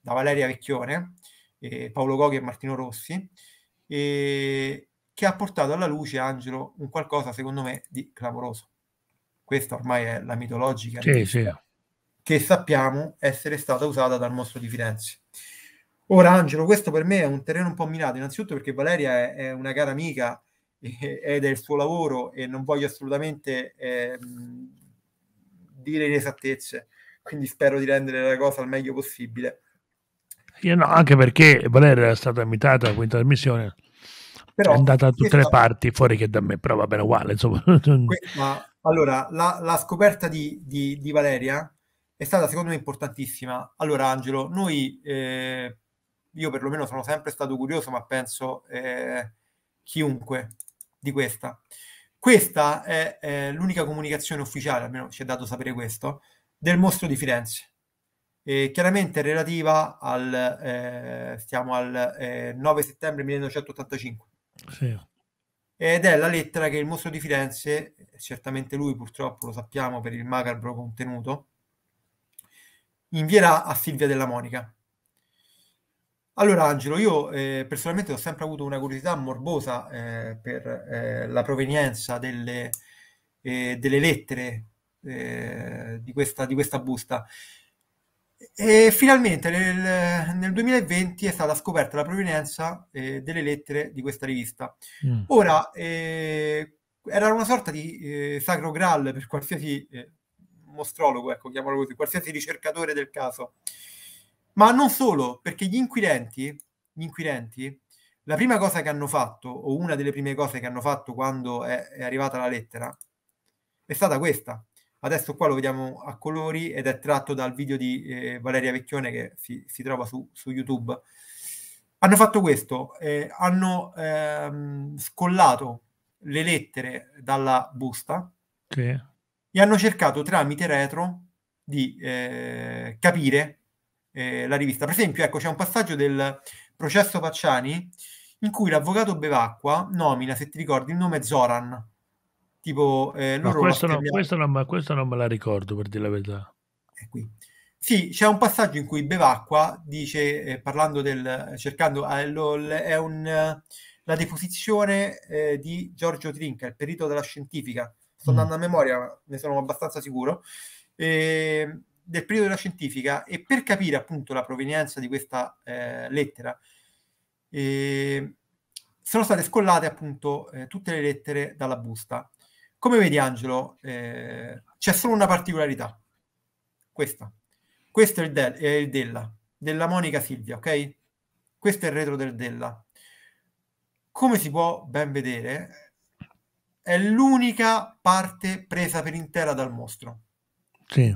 da Valeria Vecchione, eh, Paolo Goghi e Martino Rossi, e che ha portato alla luce, Angelo, un qualcosa secondo me di clamoroso. Questa ormai è la mitologica sì, sì. che sappiamo essere stata usata dal mostro di Firenze. Ora, Angelo, questo per me è un terreno un po' minato, innanzitutto perché Valeria è, è una cara amica ed è il suo lavoro e non voglio assolutamente eh, dire inesattezze, quindi spero di rendere la cosa al meglio possibile. Io no, anche perché Valeria era stata invitata a quinta trasmissione però, è andata da tutte le parti, fuori che da me, però va bene uguale. Insomma. Ma, allora, la, la scoperta di, di, di, Valeria è stata secondo me importantissima. Allora, Angelo, noi, eh, io perlomeno sono sempre stato curioso, ma penso eh, chiunque di questa. Questa è eh, l'unica comunicazione ufficiale, almeno ci è dato sapere questo, del mostro di Firenze. Eh, chiaramente relativa al, eh, al eh, 9 settembre 1985. Sì. Ed è la lettera che il mostro di Firenze, certamente lui purtroppo lo sappiamo per il macabro contenuto, invierà a Silvia della Monica. Allora Angelo, io eh, personalmente ho sempre avuto una curiosità morbosa eh, per eh, la provenienza delle, eh, delle lettere eh, di questa, di, questa, busta. E finalmente nel, nel, 2020 è stata scoperta la provenienza eh, delle lettere di questa rivista. Mm. Ora, eh, era una sorta di eh, sacro graal per qualsiasi eh, mostrologo, ecco, chiamalo così, qualsiasi ricercatore del caso. Ma non solo, perché gli inquirenti, gli inquirenti, la prima cosa che hanno fatto, o una delle prime cose che hanno fatto quando è, è arrivata la lettera, è stata questa Adesso qua lo vediamo a colori ed è tratto dal video di eh, Valeria Vecchione che si, si trova su, su, YouTube. Hanno fatto questo, eh, hanno ehm, scollato le lettere dalla busta sì. e hanno cercato tramite retro di eh, capire eh, la rivista. Per esempio, ecco, c'è un passaggio del processo Pacciani in cui l'avvocato Bevacqua nomina, se ti ricordi, il nome Zoran Tipo, eh, ma questo, no, questo, non, ma questo non me la ricordo, per dire la verità. È eh, qui. Sì, c'è un passaggio in cui Bevacqua dice, eh, parlando del, cercando eh, LOL, è un, eh, la deposizione eh, di Giorgio Trinca, il perito della scientifica, sto mm. andando a memoria, ne sono abbastanza sicuro, eh, del periodo della scientifica e per capire appunto la provenienza di questa lettera ehm, sono state scollate appunto tutte le lettere dalla busta come vedi Angelo, eh, c'è solo una particolarità, questa. Questo è il, del, è il Della, della Monica Silvia, ok? Questo è il retro del Della. Come si può ben vedere, è l'unica parte presa per intera dal mostro. Sì.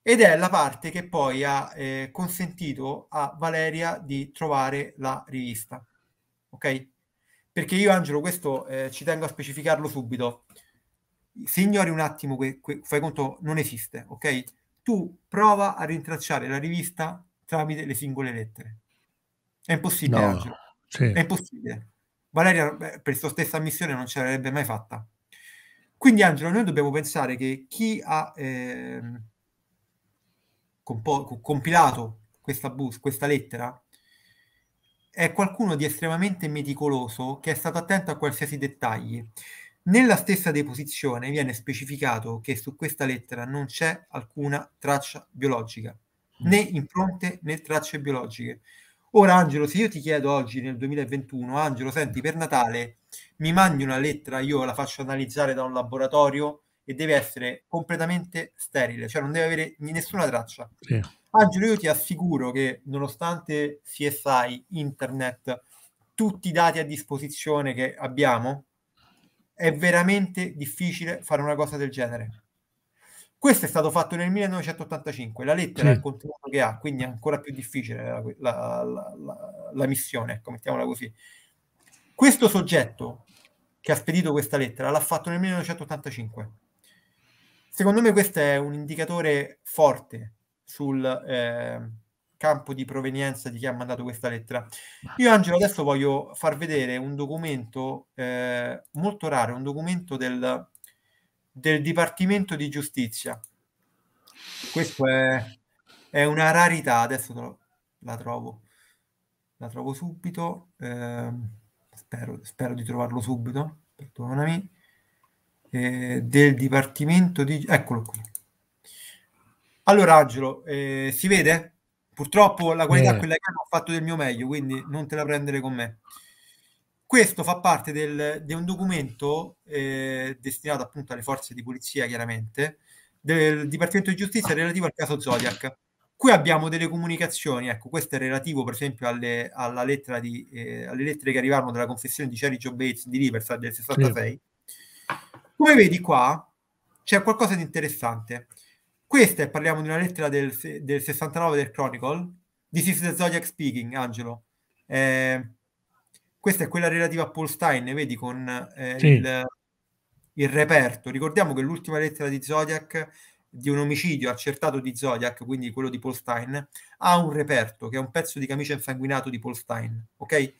Ed è la parte che poi ha eh, consentito a Valeria di trovare la rivista. Ok? Perché io, Angelo, questo eh, ci tengo a specificarlo subito. Se ignori un attimo, que- que- fai conto, non esiste, ok? Tu prova a rintracciare la rivista tramite le singole lettere. È impossibile, no, Angelo. Sì. È impossibile. Valeria, beh, per sua stessa missione, non ce l'avrebbe mai fatta. Quindi, Angelo, noi dobbiamo pensare che chi ha eh, compo- compilato questa, bus- questa lettera è qualcuno di estremamente meticoloso che è stato attento a qualsiasi dettaglio. Nella stessa deposizione viene specificato che su questa lettera non c'è alcuna traccia biologica, mm. né impronte né tracce biologiche. Ora Angelo, se io ti chiedo oggi nel 2021, Angelo, senti per Natale mi mandi una lettera, io la faccio analizzare da un laboratorio e deve essere completamente sterile, cioè non deve avere nessuna traccia. Sì. Angelo, io ti assicuro che nonostante CSI, internet, tutti i dati a disposizione che abbiamo, è veramente difficile fare una cosa del genere. Questo è stato fatto nel 1985, la lettera è il contenuto che ha, quindi è ancora più difficile la, la, la, la missione, ecco, mettiamola così. Questo soggetto che ha spedito questa lettera l'ha fatto nel 1985. Secondo me questo è un indicatore forte sul eh, campo di provenienza di chi ha mandato questa lettera. Io Angelo adesso voglio far vedere un documento eh, molto raro, un documento del, del Dipartimento di Giustizia. Questo è, è una rarità, adesso lo, la trovo, la trovo subito, eh, spero, spero di trovarlo subito, perdonami, eh, del Dipartimento di... eccolo qui. Allora Angelo, eh, si vede? Purtroppo la qualità eh. quella che ho fatto del mio meglio, quindi non te la prendere con me. Questo fa parte del, di un documento eh, destinato appunto alle forze di polizia, chiaramente, del Dipartimento di Giustizia relativo al caso Zodiac. Qui abbiamo delle comunicazioni, ecco, questo è relativo per esempio alle, lettera di, eh, alle lettere che arrivarono dalla confessione di Cherry Joe Bates di Riverside del 66. Come vedi qua c'è qualcosa di interessante. Questa è, parliamo di una lettera del, del 69 del Chronicle. This is the Zodiac speaking, Angelo. Eh, questa è quella relativa a Paul Stein, vedi, con eh, sì. il, il, reperto. Ricordiamo che l'ultima lettera di Zodiac, di un omicidio accertato di Zodiac, quindi quello di Paul Stein, ha un reperto, che è un pezzo di camicia insanguinato di Paul Stein, ok?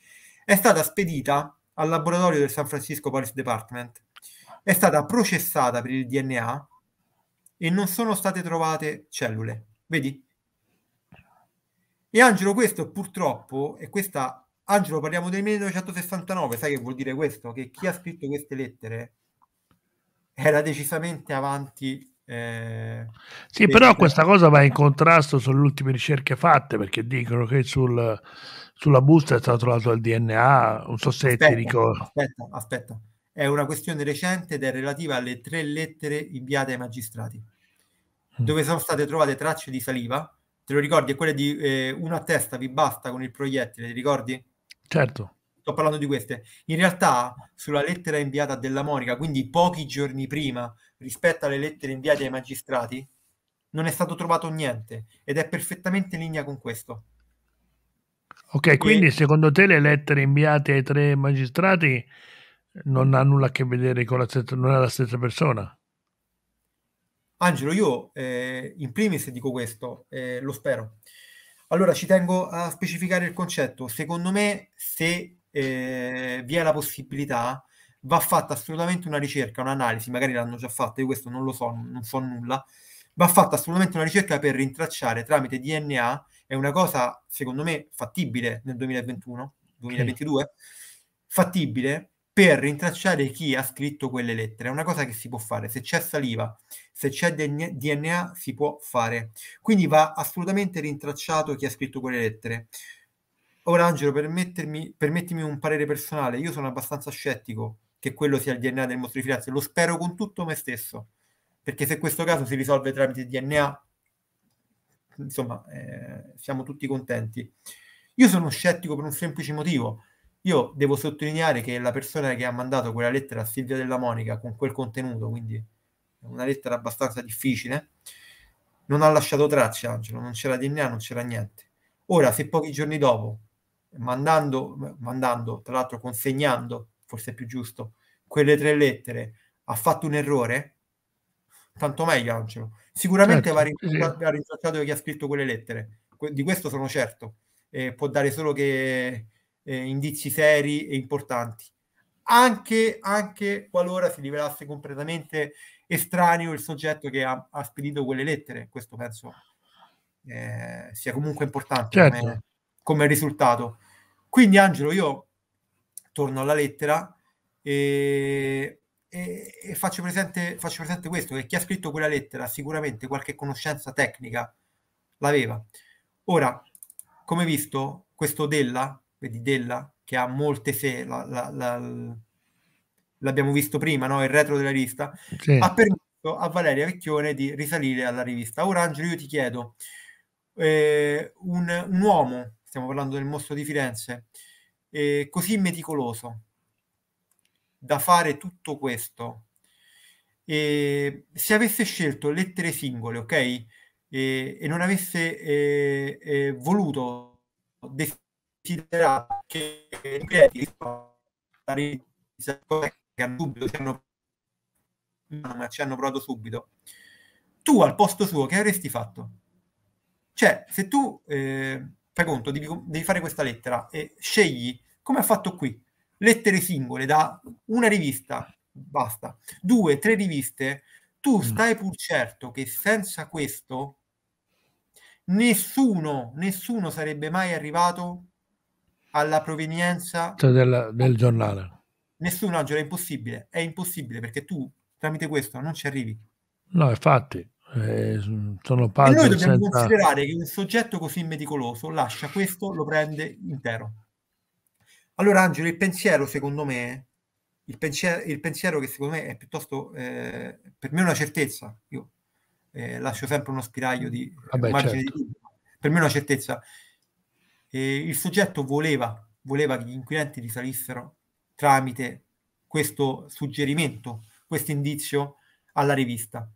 È stata spedita al laboratorio del San Francisco Police Department. È stata processata per il DNA e non sono state trovate cellule. Vedi? E Angelo, questo purtroppo, e questa, Angelo, parliamo del 1969, sai che vuol dire questo? Che chi ha scritto queste lettere era decisamente avanti eh, sì, però per... questa cosa va in contrasto sulle ultime ricerche fatte perché dicono che sul, sulla busta è stato trovato il DNA. Non so se aspetta, ti ricordo. Aspetta, aspetta, è una questione recente ed è relativa alle tre lettere inviate ai magistrati. Mm. dove sono state trovate tracce di saliva. Te lo ricordi? È quella di eh, una testa vi basta con il proiettile, ti ricordi? Certo. Sto parlando di queste. In realtà, sulla lettera inviata a Della Monica, quindi pochi giorni prima rispetto alle lettere inviate ai magistrati, non è stato trovato niente ed è perfettamente in linea con questo. Ok, e... quindi secondo te le lettere inviate ai tre magistrati non hanno nulla a che vedere con la stessa, non è la stessa persona? Angelo, io eh, in primis dico questo, eh, lo spero. Allora ci tengo a specificare il concetto. Secondo me, se eh, vi è la possibilità, va fatta assolutamente una ricerca, un'analisi, magari l'hanno già fatta, io questo non lo so, non so nulla. Va fatta assolutamente una ricerca per rintracciare tramite DNA, è una cosa secondo me fattibile nel 2021, 2022, okay. fattibile per rintracciare chi ha scritto quelle lettere. È una cosa che si può fare, se c'è saliva, se c'è DNA si può fare. Quindi va assolutamente rintracciato chi ha scritto quelle lettere. Ora Angelo, permettimi un parere personale, io sono abbastanza scettico che quello sia il DNA del mostro di Firenze, lo spero con tutto me stesso, perché se questo caso si risolve tramite DNA, insomma, eh, siamo tutti contenti. Io sono scettico per un semplice motivo, io devo sottolineare che la persona che ha mandato quella lettera a Silvia Della Monica con quel contenuto, quindi una lettera abbastanza difficile, non ha lasciato tracce, Angelo, non c'era DNA, non c'era niente. Ora, se pochi giorni dopo, mandando, mandando tra l'altro consegnando, forse è più giusto, quelle tre lettere, ha fatto un errore, tanto meglio Angelo. Sicuramente certo, va, rintracciato, sì. chi ha scritto quelle lettere, di questo sono certo. Eh, può dare solo che eh, indizi seri e importanti, anche, anche qualora si rivelasse completamente estraneo il soggetto che ha, ha spedito quelle lettere. Questo penso eh, sia comunque importante certo. come, come risultato. Quindi Angelo, io torno alla lettera e, e, e faccio, presente, faccio, presente, questo, che chi ha scritto quella lettera sicuramente qualche conoscenza tecnica l'aveva. Ora, come visto, questo della vedi Della che ha molte se, la, la, la, l'abbiamo visto prima, no? il retro della rivista, sì. ha permesso a Valeria Vecchione di risalire alla rivista. Ora Angelo io ti chiedo, eh, un, un, uomo, stiamo parlando del mostro di Firenze, eh, così meticoloso da fare tutto questo, eh, se avesse scelto lettere singole, ok? e non avesse eh, eh, voluto... Des- considerato che i nuclei sono che a dubbio ci hanno ma ci hanno provato subito. Tu al posto suo che avresti fatto? Cioè, se tu eh, fai conto, devi, devi, fare questa lettera e scegli, come ha fatto qui, lettere singole da una rivista, basta, due, tre riviste, tu mm. stai pur certo che senza questo nessuno, nessuno sarebbe mai arrivato alla provenienza cioè, del, del giornale. Nessun Angelo, è impossibile. È impossibile perché tu tramite questo non ci arrivi. No, infatti, eh, sono pagine. E noi dobbiamo senza... considerare che un soggetto così meticoloso lascia questo, lo prende intero. Allora, Angelo, il pensiero, secondo me, il pensiero, il pensiero che secondo me è piuttosto, eh, per me è una certezza, io eh, lascio sempre uno spiraglio di Vabbè, margine certo. di Per me è una certezza. E il soggetto voleva, voleva che gli inquirenti risalissero tramite questo suggerimento, questo indizio alla rivista.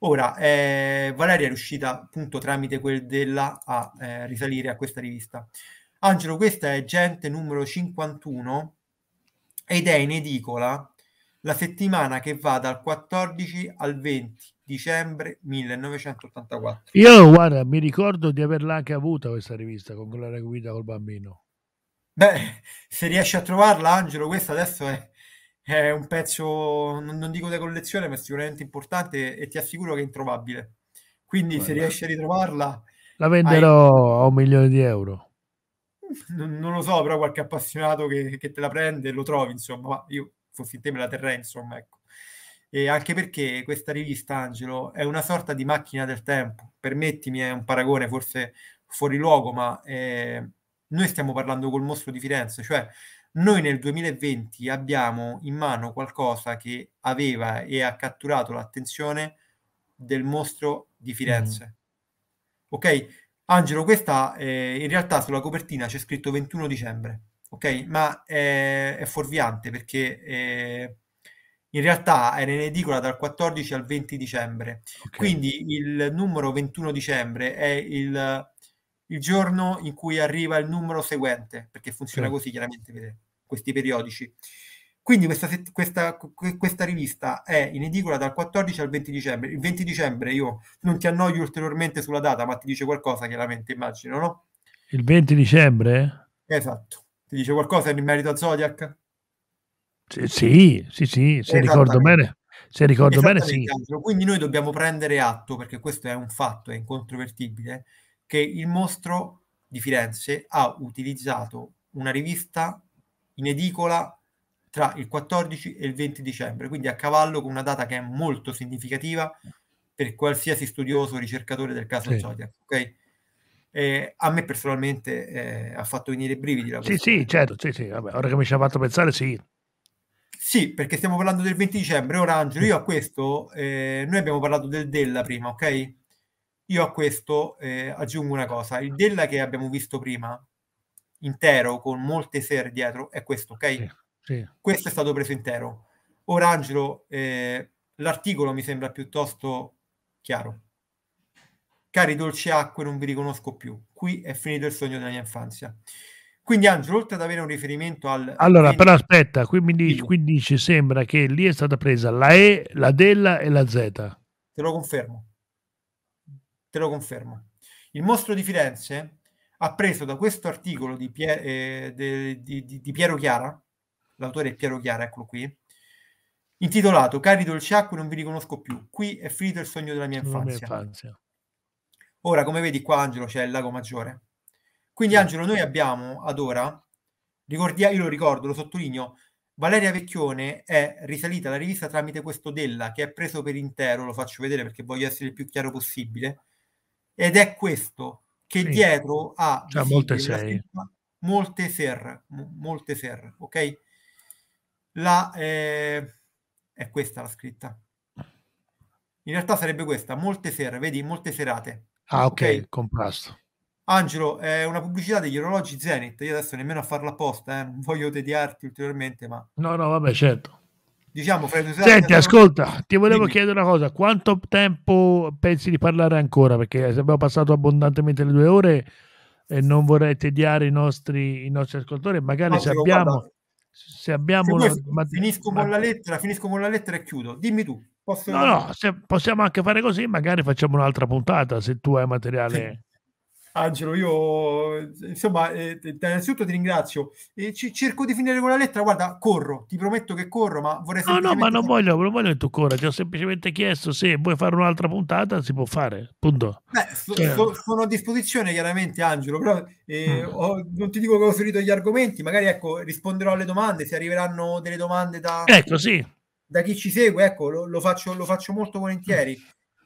Ora, eh, Valeria è riuscita appunto tramite quel della a eh, risalire a questa rivista. Angelo, questa è Gente numero 51 ed è in edicola la settimana che va dal 14 al 20 dicembre 1984. Io guarda, mi ricordo di averla anche avuta questa rivista con Gloria Guida col bambino. Beh, se riesci a trovarla, Angelo, questa adesso è, è un pezzo, non, dico di collezione, ma sicuramente importante e ti assicuro che è introvabile. Quindi guarda. se riesci a ritrovarla... La venderò hai... a un milione di euro. Non, non, lo so, però qualche appassionato che, che te la prende lo trovi, insomma, io fossi in te me la terrei, insomma, ecco. E anche perché questa rivista, Angelo, è una sorta di macchina del tempo. Permettimi, è un paragone forse fuori luogo, ma eh, noi stiamo parlando col mostro di Firenze, cioè noi nel 2020 abbiamo in mano qualcosa che aveva e ha catturato l'attenzione del mostro di Firenze. Mm. Ok? Angelo, questa eh, in realtà sulla copertina c'è scritto 21 dicembre, ok? Ma è, è fuorviante perché... Eh, in realtà era eh, in edicola dal 14 al 20 dicembre. Okay. Quindi il numero 21 dicembre è il, il, giorno in cui arriva il numero seguente, perché funziona okay. così chiaramente per questi periodici. Quindi questa, questa, questa, rivista è in edicola dal 14 al 20 dicembre. Il 20 dicembre io non ti annoio ulteriormente sulla data, ma ti dice qualcosa chiaramente, immagino, no? Il 20 dicembre? Esatto. Ti dice qualcosa in merito a Zodiac? Sì, sì, sì, se ricordo bene. Se ricordo bene, sì. Quindi noi dobbiamo prendere atto, perché questo è un fatto, è incontrovertibile, che il mostro di Firenze ha utilizzato una rivista in edicola tra il 14 e il 20 dicembre, quindi a cavallo con una data che è molto significativa per qualsiasi studioso ricercatore del caso sì. Zodiac. Okay? Eh, a me personalmente eh, ha fatto venire i brividi la Sì, sì, certo, sì, sì. Vabbè, ora che mi ci ha fatto pensare, sì. Sì, perché stiamo parlando del 20 dicembre. Ora, Angelo, io a questo, eh, noi abbiamo parlato del Della prima, ok? Io a questo eh, aggiungo una cosa. Il Della che abbiamo visto prima, intero, con molte sere dietro, è questo, ok? Sì, sì. Questo è stato preso intero. Ora, Angelo, eh, l'articolo mi sembra piuttosto chiaro. Cari dolci acque, non vi riconosco più. Qui è finito il sogno della mia infanzia. Quindi Angelo, oltre ad avere un riferimento al... Allora, però aspetta, qui mi dice, qui dici, sembra che lì è stata presa la E, la della e la Z. Te lo confermo. Te lo confermo. Il mostro di Firenze ha preso da questo articolo di, Pier, eh, de, di, di, di Piero Chiara, l'autore è Piero Chiara, eccolo qui, intitolato Cari dolciacque non vi riconosco più, qui è finito il sogno della mia infanzia. Mia infanzia. Ora, come vedi qua Angelo, c'è il lago maggiore quindi Angelo, noi abbiamo ad ora, ricordia, io lo ricordo, lo sottolineo, Valeria Vecchione è risalita alla rivista tramite questo Della, che è preso per intero, lo faccio vedere perché voglio essere il più chiaro possibile, ed è questo che sì. dietro ha... Cioè, molte serie. Molte ser, molte ser, ok? La, eh, è questa la scritta. In realtà sarebbe questa, molte sere, vedi, molte serate. Ah, ok, okay? contrasto. Angelo, è una pubblicità degli orologi Zenith, io adesso nemmeno a farla apposta, eh, non voglio tediarti ulteriormente, ma... No, no, vabbè, certo. Diciamo, fra i Senti, ascolta, ti volevo Dimmi. chiedere una cosa, quanto tempo pensi di parlare ancora? Perché abbiamo passato abbondantemente le due ore e eh, non vorrei tediare i nostri, i nostri ascoltatori, magari no, se, abbiamo, guarda, se, abbiamo, se abbiamo... finisco, ma... con la lettera, finisco con la lettera e chiudo, dimmi tu. Posso... No, no, possiamo anche fare così, magari facciamo un'altra puntata se tu hai materiale... Sì Angelo, io insomma, eh, innanzitutto ti ringrazio. E c- cerco di finire con la lettera. Guarda, corro, ti prometto che corro, ma vorrei No, no, ma non voglio, non voglio che tu corra. Ti ho semplicemente chiesto se vuoi fare un'altra puntata, si può fare. Punto. Beh, so, cioè... sono a disposizione, chiaramente, Angelo. Però eh, mm. ho, non ti dico che ho ferito gli argomenti. Magari ecco, risponderò alle domande. Se arriveranno delle domande da, ecco, sì. da chi ci segue, ecco, lo, lo, faccio, lo faccio molto volentieri.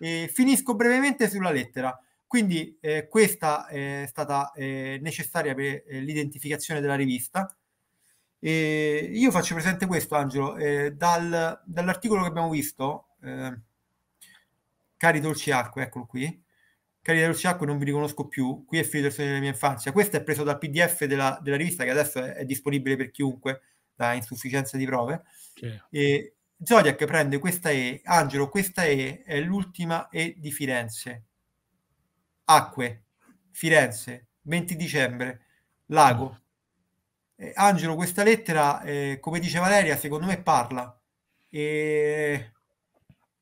Mm. finisco brevemente sulla lettera. Quindi eh, questa è stata eh, necessaria per eh, l'identificazione della rivista. E io faccio presente questo, Angelo, eh, dal, dall'articolo che abbiamo visto, eh, cari dolci acque, eccolo qui, cari dolci acque non vi riconosco più, qui è finito il sogno della mia infanzia, questo è preso dal pdf della, della rivista che adesso è, è, disponibile per chiunque da insufficienza di prove. Okay. E Zodiac prende questa E, Angelo, questa E è l'ultima E di Firenze, Acque, Firenze, 20 dicembre, Lago. Eh, Angelo, questa lettera, eh, come dice Valeria, secondo me parla. E,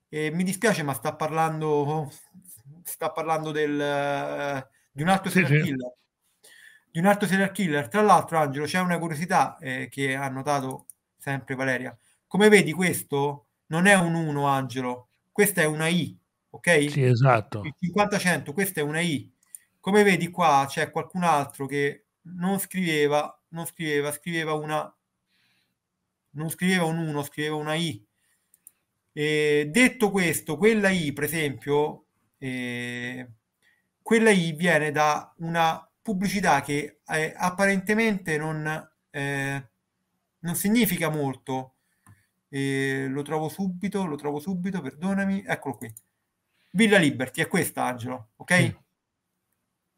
e mi dispiace, ma sta parlando, sta parlando del, eh, di un altro serial sì, killer. Sì. Di un altro serial killer. Tra l'altro, Angelo, c'è una curiosità eh, che ha notato sempre Valeria. Come vedi, questo non è un 1, Angelo, questa è una I ok? Sì, esatto. Il 50-100, questa è una I. Come vedi qua c'è qualcun altro che non scriveva, non scriveva, scriveva una, non scriveva un 1, scriveva una I. E detto questo, quella I, per esempio, eh, quella I viene da una pubblicità che eh, apparentemente non, eh, non significa molto. Eh, lo trovo subito, lo trovo subito, perdonami, eccolo qui. Villa Liberty è questa, Angelo, ok? Sì.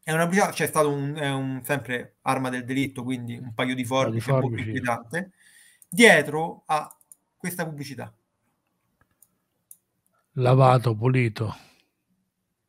È una bruciata, c'è stato un, un, sempre arma del delitto, quindi un paio di forbici, un po' più inquietante, dietro a questa pubblicità. Lavato, pulito.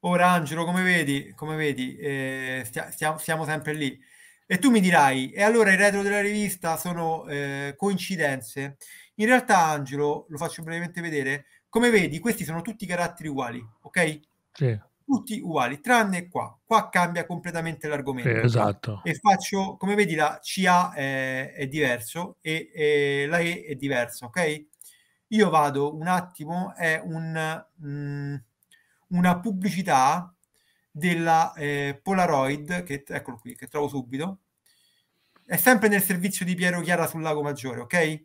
Ora Angelo, come vedi, come vedi eh, stiamo, siamo sempre lì. E tu mi dirai, e allora il retro della rivista sono eh, coincidenze? In realtà, Angelo, lo faccio brevemente vedere, come vedi, questi sono tutti caratteri uguali, ok? Sì. Tutti uguali, tranne qua. Qua cambia completamente l'argomento. Sì, esatto. E faccio, come vedi, la CA è, è diverso e, e, la E è diversa, ok? Io vado un attimo, è un, mh, mm, una pubblicità della eh, Polaroid, che, eccolo qui, che trovo subito, è sempre nel servizio di Piero Chiara sul Lago Maggiore, ok?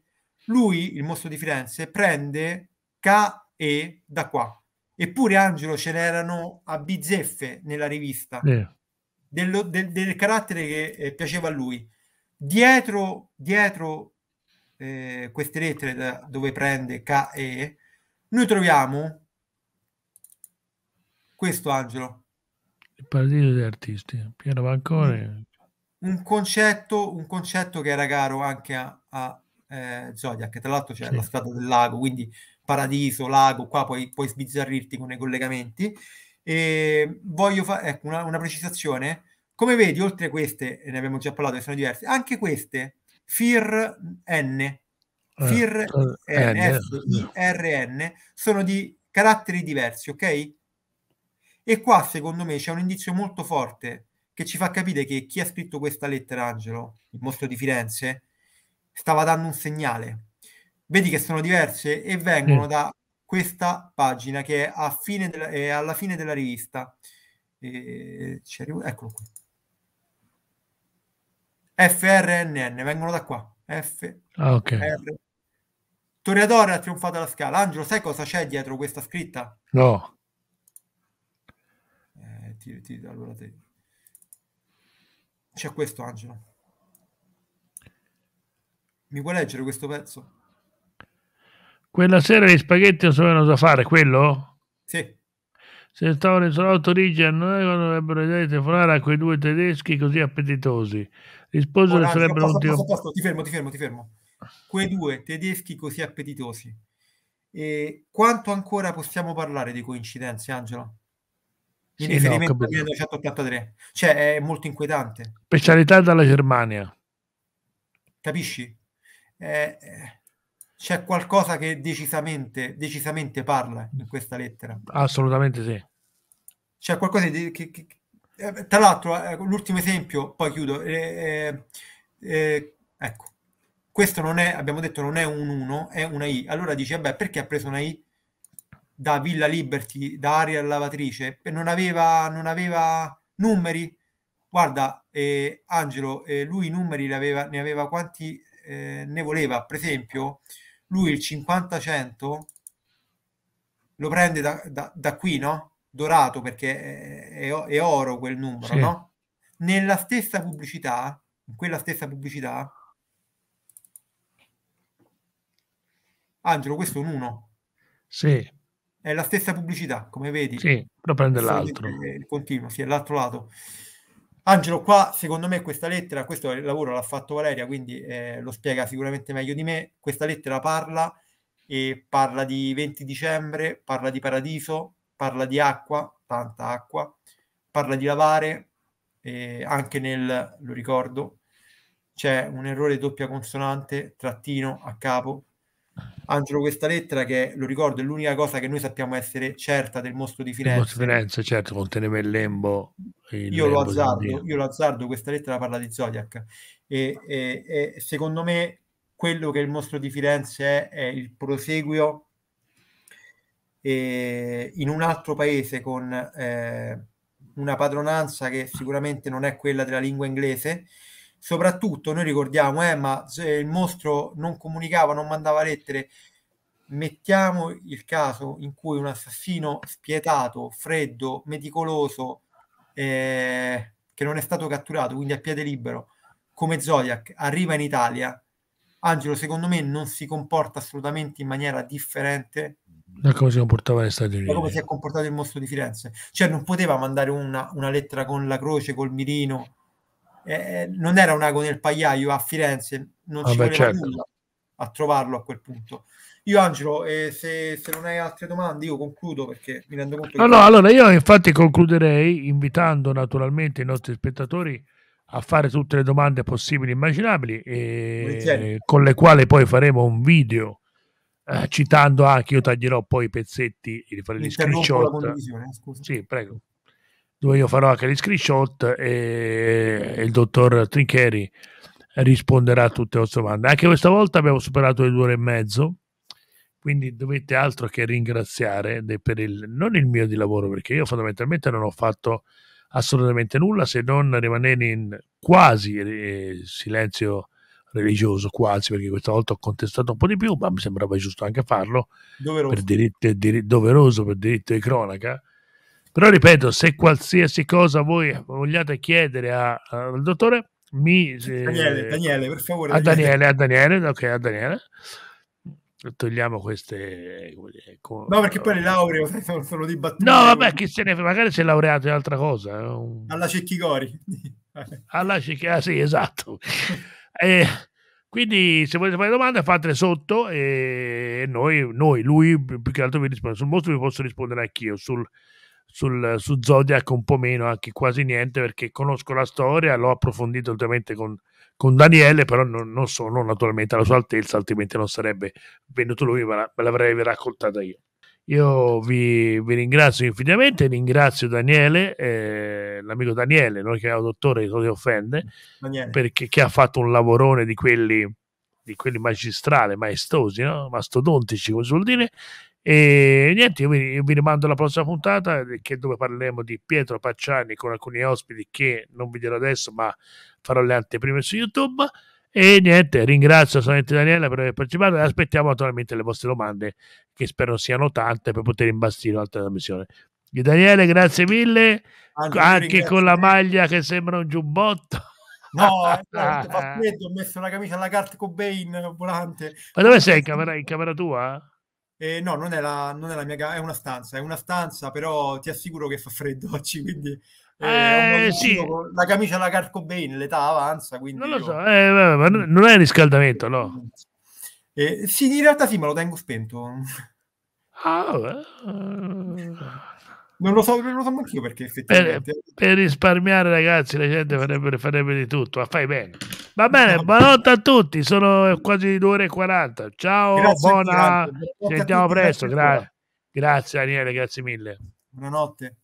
Lui, il mostro di Firenze, prende K-E da qua. Eppure Angelo ce n'erano a bizzeffe nella rivista eh. dello, del, del, carattere che eh, piaceva a lui. Dietro, dietro eh, queste lettere da, dove prende K-E, noi troviamo questo Angelo. Il paradiso degli artisti, Piero Valcore. Mm. Un concetto, un concetto che era caro anche a, a eh, Zodiac, tra l'altro c'è sì. la strada del lago, quindi paradiso, lago, qua puoi, puoi sbizzarrirti con i collegamenti. E voglio fare ecco, una, una, precisazione. Come vedi, oltre a queste, ne abbiamo già parlato, sono diverse, anche queste, FIR N, eh, FIR eh, eh. N, sono di caratteri diversi, ok? E qua, secondo me, c'è un indizio molto forte che ci fa capire che chi ha scritto questa lettera, Angelo, il mostro di Firenze, stava dando un segnale vedi che sono diverse e vengono mm. da questa pagina che è, a fine della, è alla fine della rivista. E, ci arrivo, eccolo qui. FRNN, vengono da qua. F. Ah, okay. R. Toreador ha trionfato la scala. Angelo, sai cosa c'è dietro questa scritta? No. Eh, ti, ti, allora te... C'è questo, Angelo. Mi puoi leggere questo pezzo? Quella sera gli spaghetti non sapevano cosa fare, quello? Sì. Se stavano in salotto Rigia non avrebbero idea di telefonare a quei due tedeschi così appetitosi. Risposero oh, sarebbero posso, posso, posso, Ti fermo, ti fermo, ti fermo. Quei due tedeschi così appetitosi. E quanto ancora possiamo parlare di coincidenze, Angelo? In sì, riferimento no, al 1983. Cioè, è molto inquietante. Specialità dalla Germania. Capisci? Eh, eh c'è qualcosa che decisamente, decisamente parla in questa lettera. Assolutamente sì. C'è qualcosa di, che, che, eh, tra l'altro, eh, l'ultimo esempio, poi chiudo. Eh, eh, eh, ecco, questo non è, abbiamo detto, non è un 1, è una I. Allora dice, vabbè, perché ha preso una I da Villa Liberty, da aria lavatrice? Non aveva, non aveva numeri? Guarda, eh, Angelo, lui i numeri aveva, ne aveva quanti ne voleva. Per esempio, lui il 50-100 lo prende da, da, da, qui, no? Dorato perché è, è oro quel numero, sì. no? Nella stessa pubblicità, in quella stessa pubblicità, Angelo, questo è un 1. Sì. È la stessa pubblicità, come vedi. Sì, però prende l'altro. Continua, sì, è l'altro lato. Angelo, qua secondo me questa lettera, questo lavoro l'ha fatto Valeria, quindi eh, lo spiega sicuramente meglio di me, questa lettera parla e parla di 20 dicembre, parla di paradiso, parla di acqua, tanta acqua, parla di lavare, eh, anche nel, lo ricordo, c'è un errore doppia consonante, trattino a capo, Angelo questa lettera che, lo ricordo, è l'unica cosa che noi sappiamo essere certa del mostro di Firenze. Il mostro di Firenze, certo, conteneva il lembo. Il io, lembo lo azzardo, io lo azzardo, questa lettera parla di Zodiac. E, e, e, secondo me quello che il mostro di Firenze è, è il proseguio eh, in un altro paese con eh, una padronanza che sicuramente non è quella della lingua inglese, soprattutto noi ricordiamo, eh, ma il mostro non comunicava, non mandava lettere, mettiamo il caso in cui un assassino spietato, freddo, meticoloso, eh, che non è stato catturato, quindi a piede libero, come Zodiac, arriva in Italia. Angelo, secondo me, non si comporta assolutamente in maniera differente da come si comportava negli Stati Uniti. Da come si è comportato il mostro di Firenze. Cioè non poteva mandare una, una lettera con la croce, col mirino, eh, non era un ago nel pagliaio a Firenze, non ah, ci beh, certo. nulla a trovarlo a quel punto. Io Angelo, eh, se, se, non hai altre domande io concludo perché mi rendo conto... No, che... no, allora io infatti concluderei invitando naturalmente i nostri spettatori a fare tutte le domande possibili e immaginabili con le quali poi faremo un video eh, citando anche, io taglierò poi i pezzetti, li farò gli screenshot. Eh, sì, prego dove io farò anche gli screenshot e, il dottor Trincheri risponderà a tutte le vostre domande. Anche questa volta abbiamo superato le due ore e mezzo, quindi dovete altro che ringraziare per il, non il mio di lavoro, perché io fondamentalmente non ho fatto assolutamente nulla se non rimanere in quasi eh, silenzio religioso, quasi, perché questa volta ho contestato un po' di più, ma mi sembrava giusto anche farlo, doveroso per diritto, dir, doveroso per diritto di cronaca però ripeto, se qualsiasi cosa voi vogliate chiedere al dottore, mi... Eh, Daniele, eh, Daniele, per favore. A Daniele, a Daniele, ok, a Daniele togliamo queste co- no perché poi le lauree sono, sono di battute no vabbè chi se ne magari si è laureato in altra cosa eh, un... alla Cecchigori alla Cecchigori ah, sì esatto eh, quindi se volete fare domande fatele sotto e noi, noi lui più che altro vi risponde sul mostro vi posso rispondere anch'io sul sul, su Zodiac un po' meno, anche quasi niente, perché conosco la storia, l'ho approfondito ultimamente con, con Daniele, però non, non, sono naturalmente alla sua altezza, altrimenti non sarebbe venuto lui, ma me l'avrei raccontata io. Io vi, vi ringrazio infinitamente, ringrazio Daniele, eh, l'amico Daniele, non chiamato dottore che si offende, Daniele. perché che ha fatto un lavorone di quelli, di quelli magistrali, maestosi, no? mastodontici, come si vuol dire, e niente, io vi, vi rimando alla prossima puntata eh, dove parleremo di Pietro Pacciani con alcuni ospiti che non vi dirò adesso, ma farò le anteprime su YouTube. E niente, ringrazio solamente Daniela per aver partecipato e aspettiamo naturalmente le vostre domande, che spero siano tante per poter imbastire un'altra trasmissione. Daniele, grazie mille, allora, ah, anche con la maglia che sembra un giubbotto. No, eh, fa freddo, ho messo la camicia alla carta Cobain volante. Ma dove sei? In camera, in camera tua? Eh, no, non è, la, non è, la, mia casa, è una stanza, è una stanza, però ti assicuro che fa freddo oggi, quindi... Eh, eh, sì. La camicia la Carco Bain, l'età avanza, quindi... Non lo io... so, eh, vabbè, non è riscaldamento, no? Eh, sì, in realtà sì, ma lo tengo spento. Ah, eh. non lo so, non lo so anch'io perché effettivamente... Per, per risparmiare, ragazzi, la gente farebbe, farebbe di tutto, ma fai bene. Va bene, buonanotte a tutti, sono quasi 2 ore e 40. Ciao, grazie buona. Ci sentiamo presto, grazie. Grazie Daniele, grazie mille. Buonanotte.